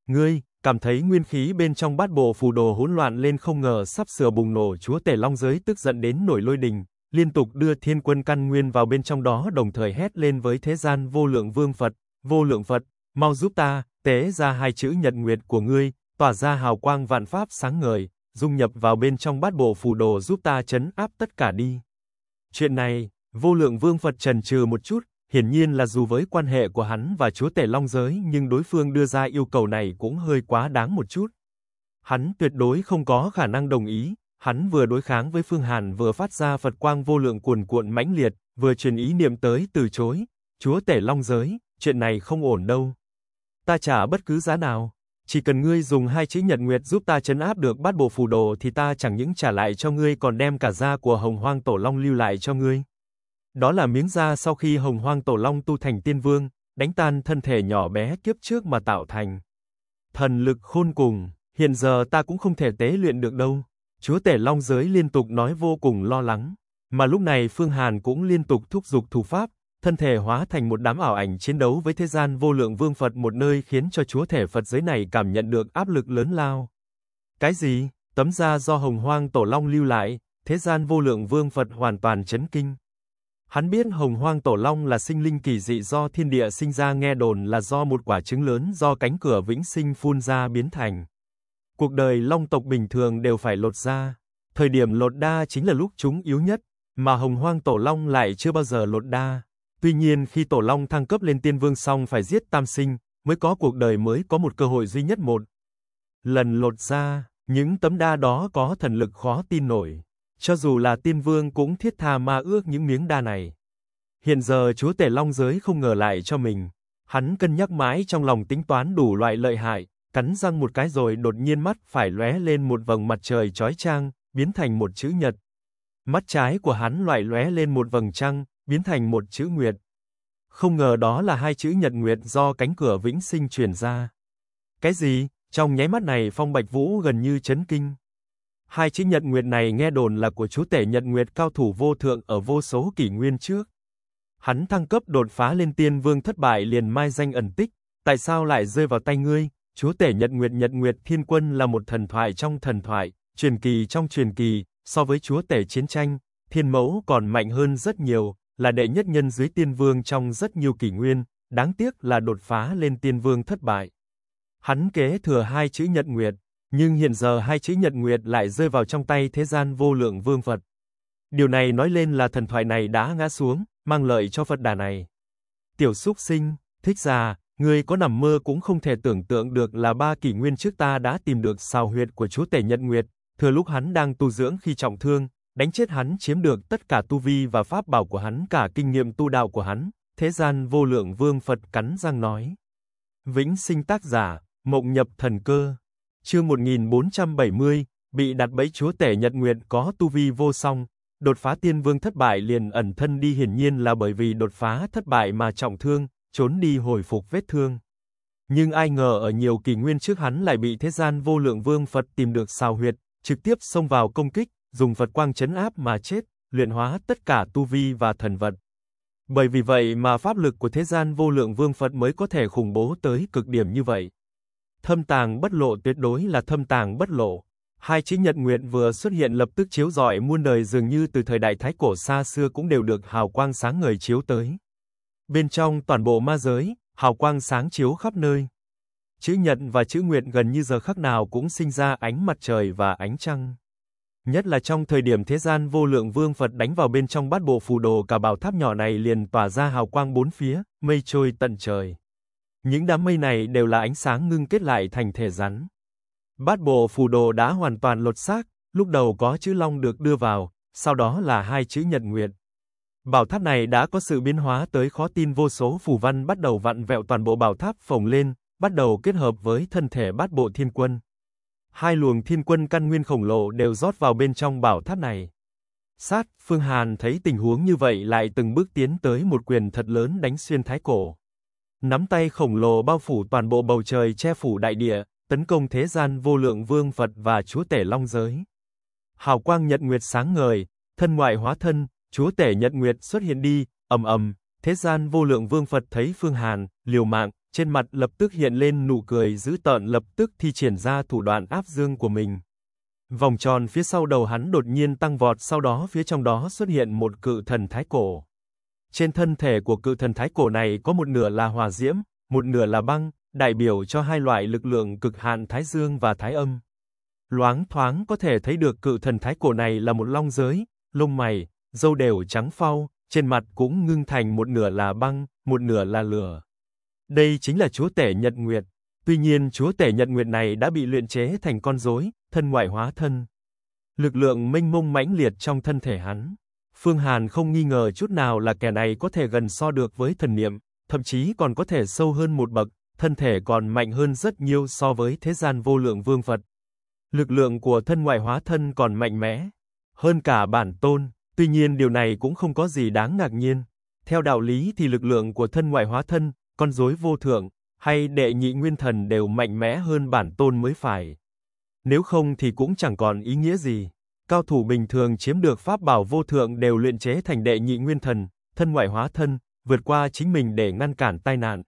Speaker 1: Ngươi, cảm thấy nguyên khí bên trong bát bộ phù đồ hỗn loạn lên không ngờ sắp sửa bùng nổ chúa tể long giới tức giận đến nổi lôi đình, liên tục đưa thiên quân căn nguyên vào bên trong đó đồng thời hét lên với thế gian vô lượng vương Phật, vô lượng Phật, mau giúp ta, tế ra hai chữ nhật nguyệt của ngươi, tỏa ra hào quang vạn pháp sáng ngời, dung nhập vào bên trong bát bộ phù đồ giúp ta chấn áp tất cả đi. Chuyện này, Vô lượng vương Phật trần trừ một chút, hiển nhiên là dù với quan hệ của hắn và chúa tể long giới nhưng đối phương đưa ra yêu cầu này cũng hơi quá đáng một chút. Hắn tuyệt đối không có khả năng đồng ý, hắn vừa đối kháng với Phương Hàn vừa phát ra Phật quang vô lượng cuồn cuộn mãnh liệt, vừa truyền ý niệm tới từ chối, chúa tể long giới, chuyện này không ổn đâu. Ta trả bất cứ giá nào, chỉ cần ngươi dùng hai chữ Nhật Nguyệt giúp ta chấn áp được bát bộ phù đồ thì ta chẳng những trả lại cho ngươi còn đem cả gia của Hồng Hoang Tổ Long lưu lại cho ngươi. Đó là miếng da sau khi Hồng Hoang Tổ Long tu thành Tiên Vương, đánh tan thân thể nhỏ bé kiếp trước mà tạo thành. Thần lực khôn cùng, hiện giờ ta cũng không thể tế luyện được đâu. Chúa Tể Long giới liên tục nói vô cùng lo lắng, mà lúc này Phương Hàn cũng liên tục thúc giục thủ pháp, thân thể hóa thành một đám ảo ảnh chiến đấu với thế gian vô lượng vương Phật một nơi khiến cho chúa thể Phật giới này cảm nhận được áp lực lớn lao. Cái gì? Tấm da do Hồng Hoang Tổ Long lưu lại, thế gian vô lượng vương Phật hoàn toàn chấn kinh. Hắn biết hồng hoang tổ long là sinh linh kỳ dị do thiên địa sinh ra nghe đồn là do một quả trứng lớn do cánh cửa vĩnh sinh phun ra biến thành. Cuộc đời long tộc bình thường đều phải lột da. Thời điểm lột đa chính là lúc chúng yếu nhất, mà hồng hoang tổ long lại chưa bao giờ lột đa. Tuy nhiên khi tổ long thăng cấp lên tiên vương xong phải giết tam sinh, mới có cuộc đời mới có một cơ hội duy nhất một. Lần lột da, những tấm đa đó có thần lực khó tin nổi. Cho dù là tiên vương cũng thiết tha mà ước những miếng đa này. Hiện giờ chúa tể long giới không ngờ lại cho mình. Hắn cân nhắc mãi trong lòng tính toán đủ loại lợi hại, cắn răng một cái rồi đột nhiên mắt phải lóe lên một vầng mặt trời chói chang, biến thành một chữ nhật. Mắt trái của hắn loại lóe lên một vầng trăng, biến thành một chữ nguyệt. Không ngờ đó là hai chữ nhật nguyệt do cánh cửa vĩnh sinh truyền ra. Cái gì? Trong nháy mắt này Phong Bạch Vũ gần như chấn kinh. Hai chữ nhật nguyệt này nghe đồn là của chú tể nhật nguyệt cao thủ vô thượng ở vô số kỷ nguyên trước. Hắn thăng cấp đột phá lên tiên vương thất bại liền mai danh ẩn tích, tại sao lại rơi vào tay ngươi? Chúa tể Nhật Nguyệt Nhật Nguyệt Thiên Quân là một thần thoại trong thần thoại, truyền kỳ trong truyền kỳ, so với chúa tể chiến tranh, thiên mẫu còn mạnh hơn rất nhiều, là đệ nhất nhân dưới tiên vương trong rất nhiều kỷ nguyên, đáng tiếc là đột phá lên tiên vương thất bại. Hắn kế thừa hai chữ Nhật Nguyệt, nhưng hiện giờ hai chữ Nhật Nguyệt lại rơi vào trong tay thế gian vô lượng vương Phật. Điều này nói lên là thần thoại này đã ngã xuống, mang lợi cho Phật đà này. Tiểu Súc Sinh, thích già, người có nằm mơ cũng không thể tưởng tượng được là ba kỷ nguyên trước ta đã tìm được xào huyệt của chúa tể Nhật Nguyệt, thừa lúc hắn đang tu dưỡng khi trọng thương, đánh chết hắn chiếm được tất cả tu vi và pháp bảo của hắn cả kinh nghiệm tu đạo của hắn, thế gian vô lượng vương Phật cắn răng nói. Vĩnh sinh tác giả, mộng nhập thần cơ chương 1470, bị đặt bẫy chúa tể Nhật nguyện có tu vi vô song, đột phá tiên vương thất bại liền ẩn thân đi hiển nhiên là bởi vì đột phá thất bại mà trọng thương, trốn đi hồi phục vết thương. Nhưng ai ngờ ở nhiều kỳ nguyên trước hắn lại bị thế gian vô lượng vương Phật tìm được xào huyệt, trực tiếp xông vào công kích, dùng Phật quang chấn áp mà chết, luyện hóa tất cả tu vi và thần vật. Bởi vì vậy mà pháp lực của thế gian vô lượng vương Phật mới có thể khủng bố tới cực điểm như vậy thâm tàng bất lộ tuyệt đối là thâm tàng bất lộ. Hai chữ nhật nguyện vừa xuất hiện lập tức chiếu rọi muôn đời dường như từ thời đại thái cổ xa xưa cũng đều được hào quang sáng ngời chiếu tới. Bên trong toàn bộ ma giới, hào quang sáng chiếu khắp nơi. Chữ nhật và chữ nguyện gần như giờ khắc nào cũng sinh ra ánh mặt trời và ánh trăng. Nhất là trong thời điểm thế gian vô lượng vương Phật đánh vào bên trong bát bộ phù đồ cả bảo tháp nhỏ này liền tỏa ra hào quang bốn phía, mây trôi tận trời. Những đám mây này đều là ánh sáng ngưng kết lại thành thể rắn. Bát bộ phù đồ đã hoàn toàn lột xác, lúc đầu có chữ Long được đưa vào, sau đó là hai chữ Nhật Nguyệt. Bảo tháp này đã có sự biến hóa tới khó tin vô số phù văn bắt đầu vặn vẹo toàn bộ bảo tháp phồng lên, bắt đầu kết hợp với thân thể bát bộ thiên quân. Hai luồng thiên quân căn nguyên khổng lồ đều rót vào bên trong bảo tháp này. Sát, Phương Hàn thấy tình huống như vậy lại từng bước tiến tới một quyền thật lớn đánh xuyên thái cổ. Nắm tay khổng lồ bao phủ toàn bộ bầu trời che phủ đại địa, tấn công thế gian vô lượng vương Phật và chúa tể long giới. Hào quang nhật nguyệt sáng ngời, thân ngoại hóa thân, chúa tể nhật nguyệt xuất hiện đi, ầm ầm, thế gian vô lượng vương Phật thấy Phương Hàn, liều mạng, trên mặt lập tức hiện lên nụ cười dữ tợn lập tức thi triển ra thủ đoạn áp dương của mình. Vòng tròn phía sau đầu hắn đột nhiên tăng vọt sau đó phía trong đó xuất hiện một cự thần thái cổ. Trên thân thể của cự thần thái cổ này có một nửa là hỏa diễm, một nửa là băng, đại biểu cho hai loại lực lượng cực hạn thái dương và thái âm. Loáng thoáng có thể thấy được cự thần thái cổ này là một long giới, lông mày, râu đều trắng phau, trên mặt cũng ngưng thành một nửa là băng, một nửa là lửa. Đây chính là chúa tể Nhật Nguyệt. Tuy nhiên chúa tể Nhật Nguyệt này đã bị luyện chế thành con rối, thân ngoại hóa thân. Lực lượng mênh mông mãnh liệt trong thân thể hắn. Phương Hàn không nghi ngờ chút nào là kẻ này có thể gần so được với thần niệm, thậm chí còn có thể sâu hơn một bậc, thân thể còn mạnh hơn rất nhiều so với thế gian vô lượng vương Phật. Lực lượng của thân ngoại hóa thân còn mạnh mẽ hơn cả bản tôn, tuy nhiên điều này cũng không có gì đáng ngạc nhiên. Theo đạo lý thì lực lượng của thân ngoại hóa thân, con rối vô thượng hay đệ nhị nguyên thần đều mạnh mẽ hơn bản tôn mới phải. Nếu không thì cũng chẳng còn ý nghĩa gì cao thủ bình thường chiếm được pháp bảo vô thượng đều luyện chế thành đệ nhị nguyên thần, thân ngoại hóa thân, vượt qua chính mình để ngăn cản tai nạn.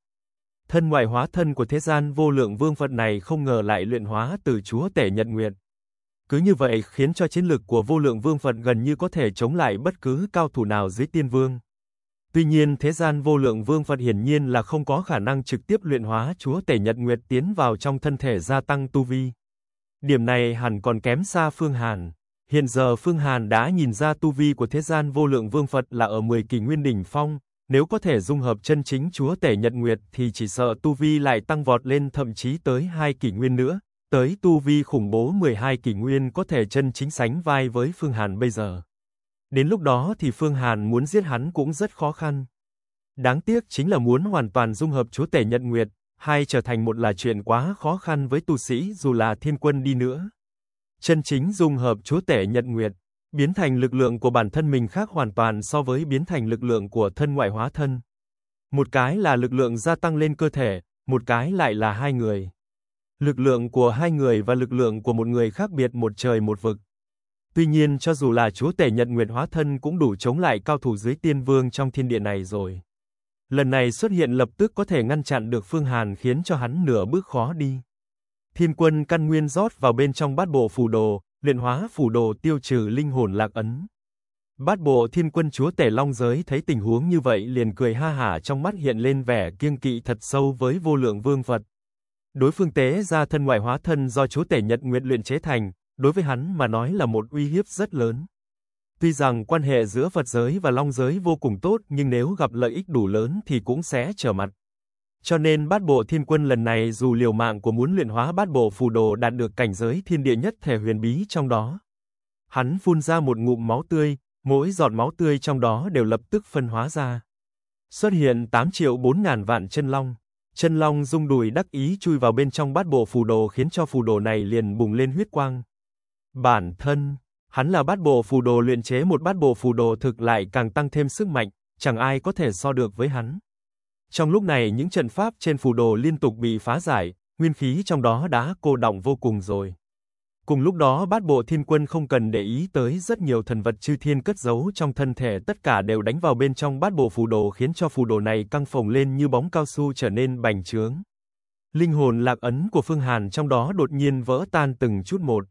Speaker 1: Thân ngoại hóa thân của thế gian vô lượng vương Phật này không ngờ lại luyện hóa từ chúa tể nhật nguyệt. Cứ như vậy khiến cho chiến lực của vô lượng vương Phật gần như có thể chống lại bất cứ cao thủ nào dưới tiên vương. Tuy nhiên thế gian vô lượng vương Phật hiển nhiên là không có khả năng trực tiếp luyện hóa chúa tể nhật nguyệt tiến vào trong thân thể gia tăng tu vi. Điểm này hẳn còn kém xa phương Hàn. Hiện giờ Phương Hàn đã nhìn ra tu vi của thế gian vô lượng vương Phật là ở 10 kỳ nguyên đỉnh phong, nếu có thể dung hợp chân chính chúa tể nhật nguyệt thì chỉ sợ tu vi lại tăng vọt lên thậm chí tới 2 kỷ nguyên nữa, tới tu vi khủng bố 12 kỷ nguyên có thể chân chính sánh vai với Phương Hàn bây giờ. Đến lúc đó thì Phương Hàn muốn giết hắn cũng rất khó khăn. Đáng tiếc chính là muốn hoàn toàn dung hợp chúa tể nhật nguyệt, hay trở thành một là chuyện quá khó khăn với tu sĩ dù là thiên quân đi nữa chân chính dung hợp chúa tể nhật nguyệt, biến thành lực lượng của bản thân mình khác hoàn toàn so với biến thành lực lượng của thân ngoại hóa thân. Một cái là lực lượng gia tăng lên cơ thể, một cái lại là hai người. Lực lượng của hai người và lực lượng của một người khác biệt một trời một vực. Tuy nhiên cho dù là chúa tể nhật nguyệt hóa thân cũng đủ chống lại cao thủ dưới tiên vương trong thiên địa này rồi. Lần này xuất hiện lập tức có thể ngăn chặn được Phương Hàn khiến cho hắn nửa bước khó đi. Thiên quân căn nguyên rót vào bên trong bát bộ phù đồ, luyện hóa phù đồ tiêu trừ linh hồn lạc ấn. Bát bộ thiên quân chúa tể long giới thấy tình huống như vậy liền cười ha hả trong mắt hiện lên vẻ kiêng kỵ thật sâu với vô lượng vương Phật. Đối phương tế ra thân ngoại hóa thân do chúa tể nhật nguyện luyện chế thành, đối với hắn mà nói là một uy hiếp rất lớn. Tuy rằng quan hệ giữa Phật giới và Long giới vô cùng tốt nhưng nếu gặp lợi ích đủ lớn thì cũng sẽ trở mặt. Cho nên bát bộ thiên quân lần này dù liều mạng của muốn luyện hóa bát bộ phù đồ đạt được cảnh giới thiên địa nhất thể huyền bí trong đó. Hắn phun ra một ngụm máu tươi, mỗi giọt máu tươi trong đó đều lập tức phân hóa ra. Xuất hiện 8 triệu 4 ngàn vạn chân long. Chân long rung đùi đắc ý chui vào bên trong bát bộ phù đồ khiến cho phù đồ này liền bùng lên huyết quang. Bản thân, hắn là bát bộ phù đồ luyện chế một bát bộ phù đồ thực lại càng tăng thêm sức mạnh, chẳng ai có thể so được với hắn. Trong lúc này những trận pháp trên phù đồ liên tục bị phá giải, nguyên khí trong đó đã cô động vô cùng rồi. Cùng lúc đó bát bộ thiên quân không cần để ý tới rất nhiều thần vật chư thiên cất giấu trong thân thể tất cả đều đánh vào bên trong bát bộ phù đồ khiến cho phù đồ này căng phồng lên như bóng cao su trở nên bành trướng. Linh hồn lạc ấn của Phương Hàn trong đó đột nhiên vỡ tan từng chút một.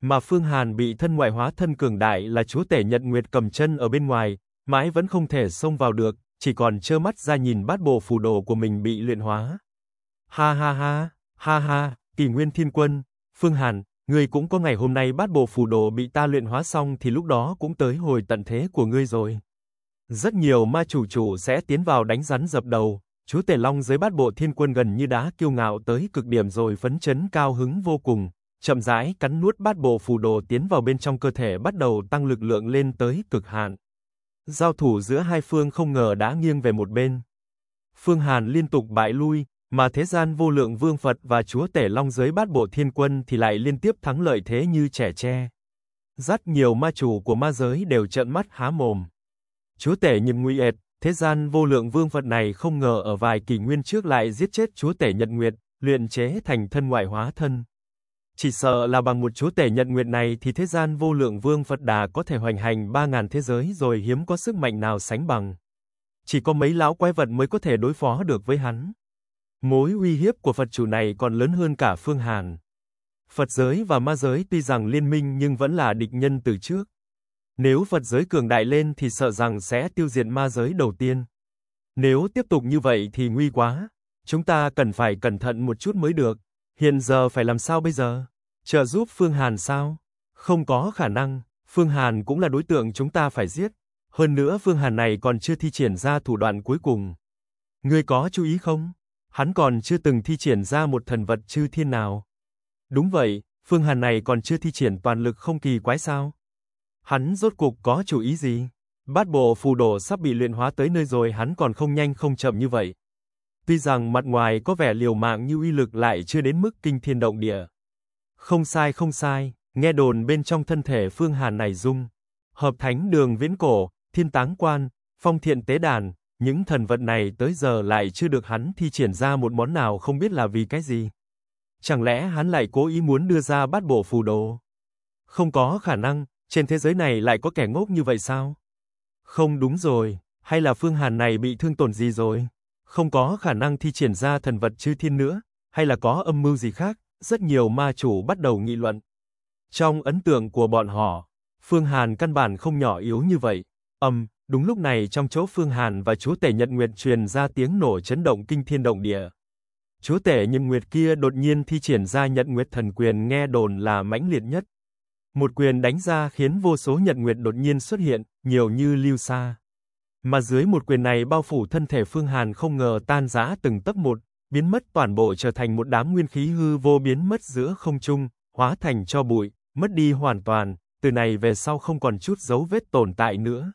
Speaker 1: Mà Phương Hàn bị thân ngoại hóa thân cường đại là chúa tể nhật nguyệt cầm chân ở bên ngoài, mãi vẫn không thể xông vào được, chỉ còn trơ mắt ra nhìn bát bộ phù đồ của mình bị luyện hóa. Ha ha ha, ha ha, kỳ nguyên thiên quân, Phương Hàn, ngươi cũng có ngày hôm nay bát bộ phù đồ bị ta luyện hóa xong thì lúc đó cũng tới hồi tận thế của ngươi rồi. Rất nhiều ma chủ chủ sẽ tiến vào đánh rắn dập đầu, chú tể Long dưới bát bộ thiên quân gần như đá kiêu ngạo tới cực điểm rồi phấn chấn cao hứng vô cùng, chậm rãi cắn nuốt bát bộ phù đồ tiến vào bên trong cơ thể bắt đầu tăng lực lượng lên tới cực hạn. Giao thủ giữa hai phương không ngờ đã nghiêng về một bên. Phương Hàn liên tục bại lui, mà thế gian vô lượng vương Phật và chúa tể long giới bát bộ thiên quân thì lại liên tiếp thắng lợi thế như trẻ tre. Rất nhiều ma chủ của ma giới đều trợn mắt há mồm. Chúa tể Nhật Nguy Ệt, thế gian vô lượng vương Phật này không ngờ ở vài kỷ nguyên trước lại giết chết chúa tể Nhật Nguyệt, luyện chế thành thân ngoại hóa thân. Chỉ sợ là bằng một chúa tể nhận nguyện này thì thế gian vô lượng vương Phật Đà có thể hoành hành ba ngàn thế giới rồi hiếm có sức mạnh nào sánh bằng. Chỉ có mấy lão quái vật mới có thể đối phó được với hắn. Mối uy hiếp của Phật chủ này còn lớn hơn cả Phương Hàn. Phật giới và ma giới tuy rằng liên minh nhưng vẫn là địch nhân từ trước. Nếu Phật giới cường đại lên thì sợ rằng sẽ tiêu diệt ma giới đầu tiên. Nếu tiếp tục như vậy thì nguy quá, chúng ta cần phải cẩn thận một chút mới được. Hiện giờ phải làm sao bây giờ? Trợ giúp Phương Hàn sao? Không có khả năng, Phương Hàn cũng là đối tượng chúng ta phải giết. Hơn nữa Phương Hàn này còn chưa thi triển ra thủ đoạn cuối cùng. Ngươi có chú ý không? Hắn còn chưa từng thi triển ra một thần vật chư thiên nào. Đúng vậy, Phương Hàn này còn chưa thi triển toàn lực không kỳ quái sao? Hắn rốt cuộc có chủ ý gì? Bát bộ phù đồ sắp bị luyện hóa tới nơi rồi hắn còn không nhanh không chậm như vậy. Tuy rằng mặt ngoài có vẻ liều mạng như uy lực lại chưa đến mức kinh thiên động địa. Không sai không sai, nghe đồn bên trong thân thể Phương Hàn này dung. Hợp thánh đường viễn cổ, thiên táng quan, phong thiện tế đàn, những thần vật này tới giờ lại chưa được hắn thi triển ra một món nào không biết là vì cái gì. Chẳng lẽ hắn lại cố ý muốn đưa ra bát bộ phù đồ? Không có khả năng, trên thế giới này lại có kẻ ngốc như vậy sao? Không đúng rồi, hay là Phương Hàn này bị thương tổn gì rồi? không có khả năng thi triển ra thần vật chư thiên nữa, hay là có âm mưu gì khác, rất nhiều ma chủ bắt đầu nghị luận. Trong ấn tượng của bọn họ, Phương Hàn căn bản không nhỏ yếu như vậy. Âm, đúng lúc này trong chỗ Phương Hàn và Chúa Tể Nhật Nguyệt truyền ra tiếng nổ chấn động kinh thiên động địa. Chúa Tể Nhật Nguyệt kia đột nhiên thi triển ra Nhật Nguyệt thần quyền nghe đồn là mãnh liệt nhất. Một quyền đánh ra khiến vô số Nhật Nguyệt đột nhiên xuất hiện, nhiều như lưu sa. Mà dưới một quyền này bao phủ thân thể Phương Hàn không ngờ tan rã từng tấc một, biến mất toàn bộ trở thành một đám nguyên khí hư vô biến mất giữa không trung, hóa thành cho bụi, mất đi hoàn toàn, từ này về sau không còn chút dấu vết tồn tại nữa.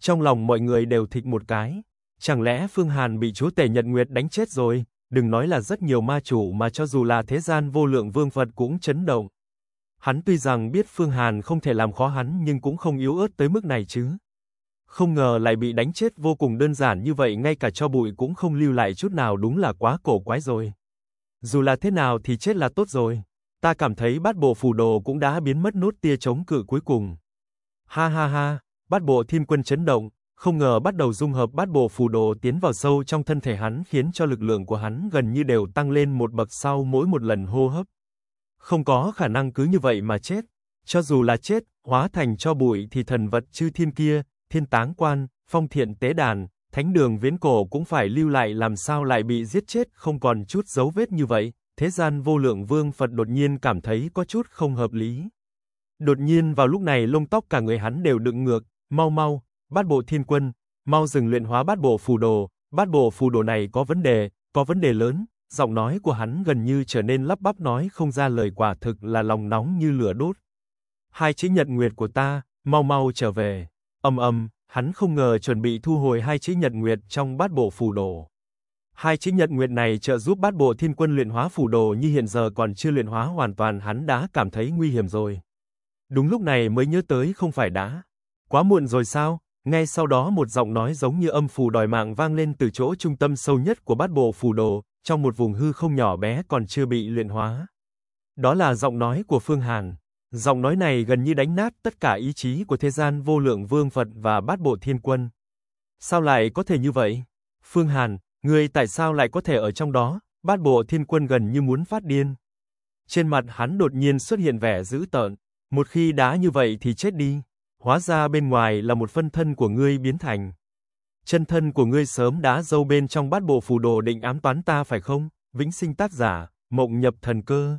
Speaker 1: Trong lòng mọi người đều thịch một cái, chẳng lẽ Phương Hàn bị chúa tể Nhật Nguyệt đánh chết rồi, đừng nói là rất nhiều ma chủ mà cho dù là thế gian vô lượng vương Phật cũng chấn động. Hắn tuy rằng biết Phương Hàn không thể làm khó hắn nhưng cũng không yếu ớt tới mức này chứ không ngờ lại bị đánh chết vô cùng đơn giản như vậy ngay cả cho bụi cũng không lưu lại chút nào đúng là quá cổ quái rồi. Dù là thế nào thì chết là tốt rồi. Ta cảm thấy bát bộ phù đồ cũng đã biến mất nốt tia chống cự cuối cùng. Ha ha ha, bát bộ thiên quân chấn động, không ngờ bắt đầu dung hợp bát bộ phù đồ tiến vào sâu trong thân thể hắn khiến cho lực lượng của hắn gần như đều tăng lên một bậc sau mỗi một lần hô hấp. Không có khả năng cứ như vậy mà chết, cho dù là chết, hóa thành cho bụi thì thần vật chư thiên kia, thiên táng quan, phong thiện tế đàn, thánh đường viễn cổ cũng phải lưu lại làm sao lại bị giết chết không còn chút dấu vết như vậy, thế gian vô lượng vương Phật đột nhiên cảm thấy có chút không hợp lý. Đột nhiên vào lúc này lông tóc cả người hắn đều đựng ngược, mau mau, bát bộ thiên quân, mau dừng luyện hóa bát bộ phù đồ, bát bộ phù đồ này có vấn đề, có vấn đề lớn, giọng nói của hắn gần như trở nên lắp bắp nói không ra lời quả thực là lòng nóng như lửa đốt. Hai chữ nhật nguyệt của ta, mau mau trở về. Âm âm, hắn không ngờ chuẩn bị thu hồi hai chữ nhật nguyệt trong bát bộ phù đồ. Hai chữ nhật nguyệt này trợ giúp bát bộ thiên quân luyện hóa phù đồ như hiện giờ còn chưa luyện hóa hoàn toàn hắn đã cảm thấy nguy hiểm rồi. Đúng lúc này mới nhớ tới không phải đã. Quá muộn rồi sao? Ngay sau đó một giọng nói giống như âm phù đòi mạng vang lên từ chỗ trung tâm sâu nhất của bát bộ phù đồ, trong một vùng hư không nhỏ bé còn chưa bị luyện hóa. Đó là giọng nói của Phương Hàn. Giọng nói này gần như đánh nát tất cả ý chí của thế gian vô lượng vương Phật và bát bộ thiên quân. Sao lại có thể như vậy? Phương Hàn, người tại sao lại có thể ở trong đó? Bát bộ thiên quân gần như muốn phát điên. Trên mặt hắn đột nhiên xuất hiện vẻ dữ tợn. Một khi đá như vậy thì chết đi. Hóa ra bên ngoài là một phân thân của ngươi biến thành. Chân thân của ngươi sớm đã dâu bên trong bát bộ phù đồ định ám toán ta phải không? Vĩnh sinh tác giả, mộng nhập thần cơ.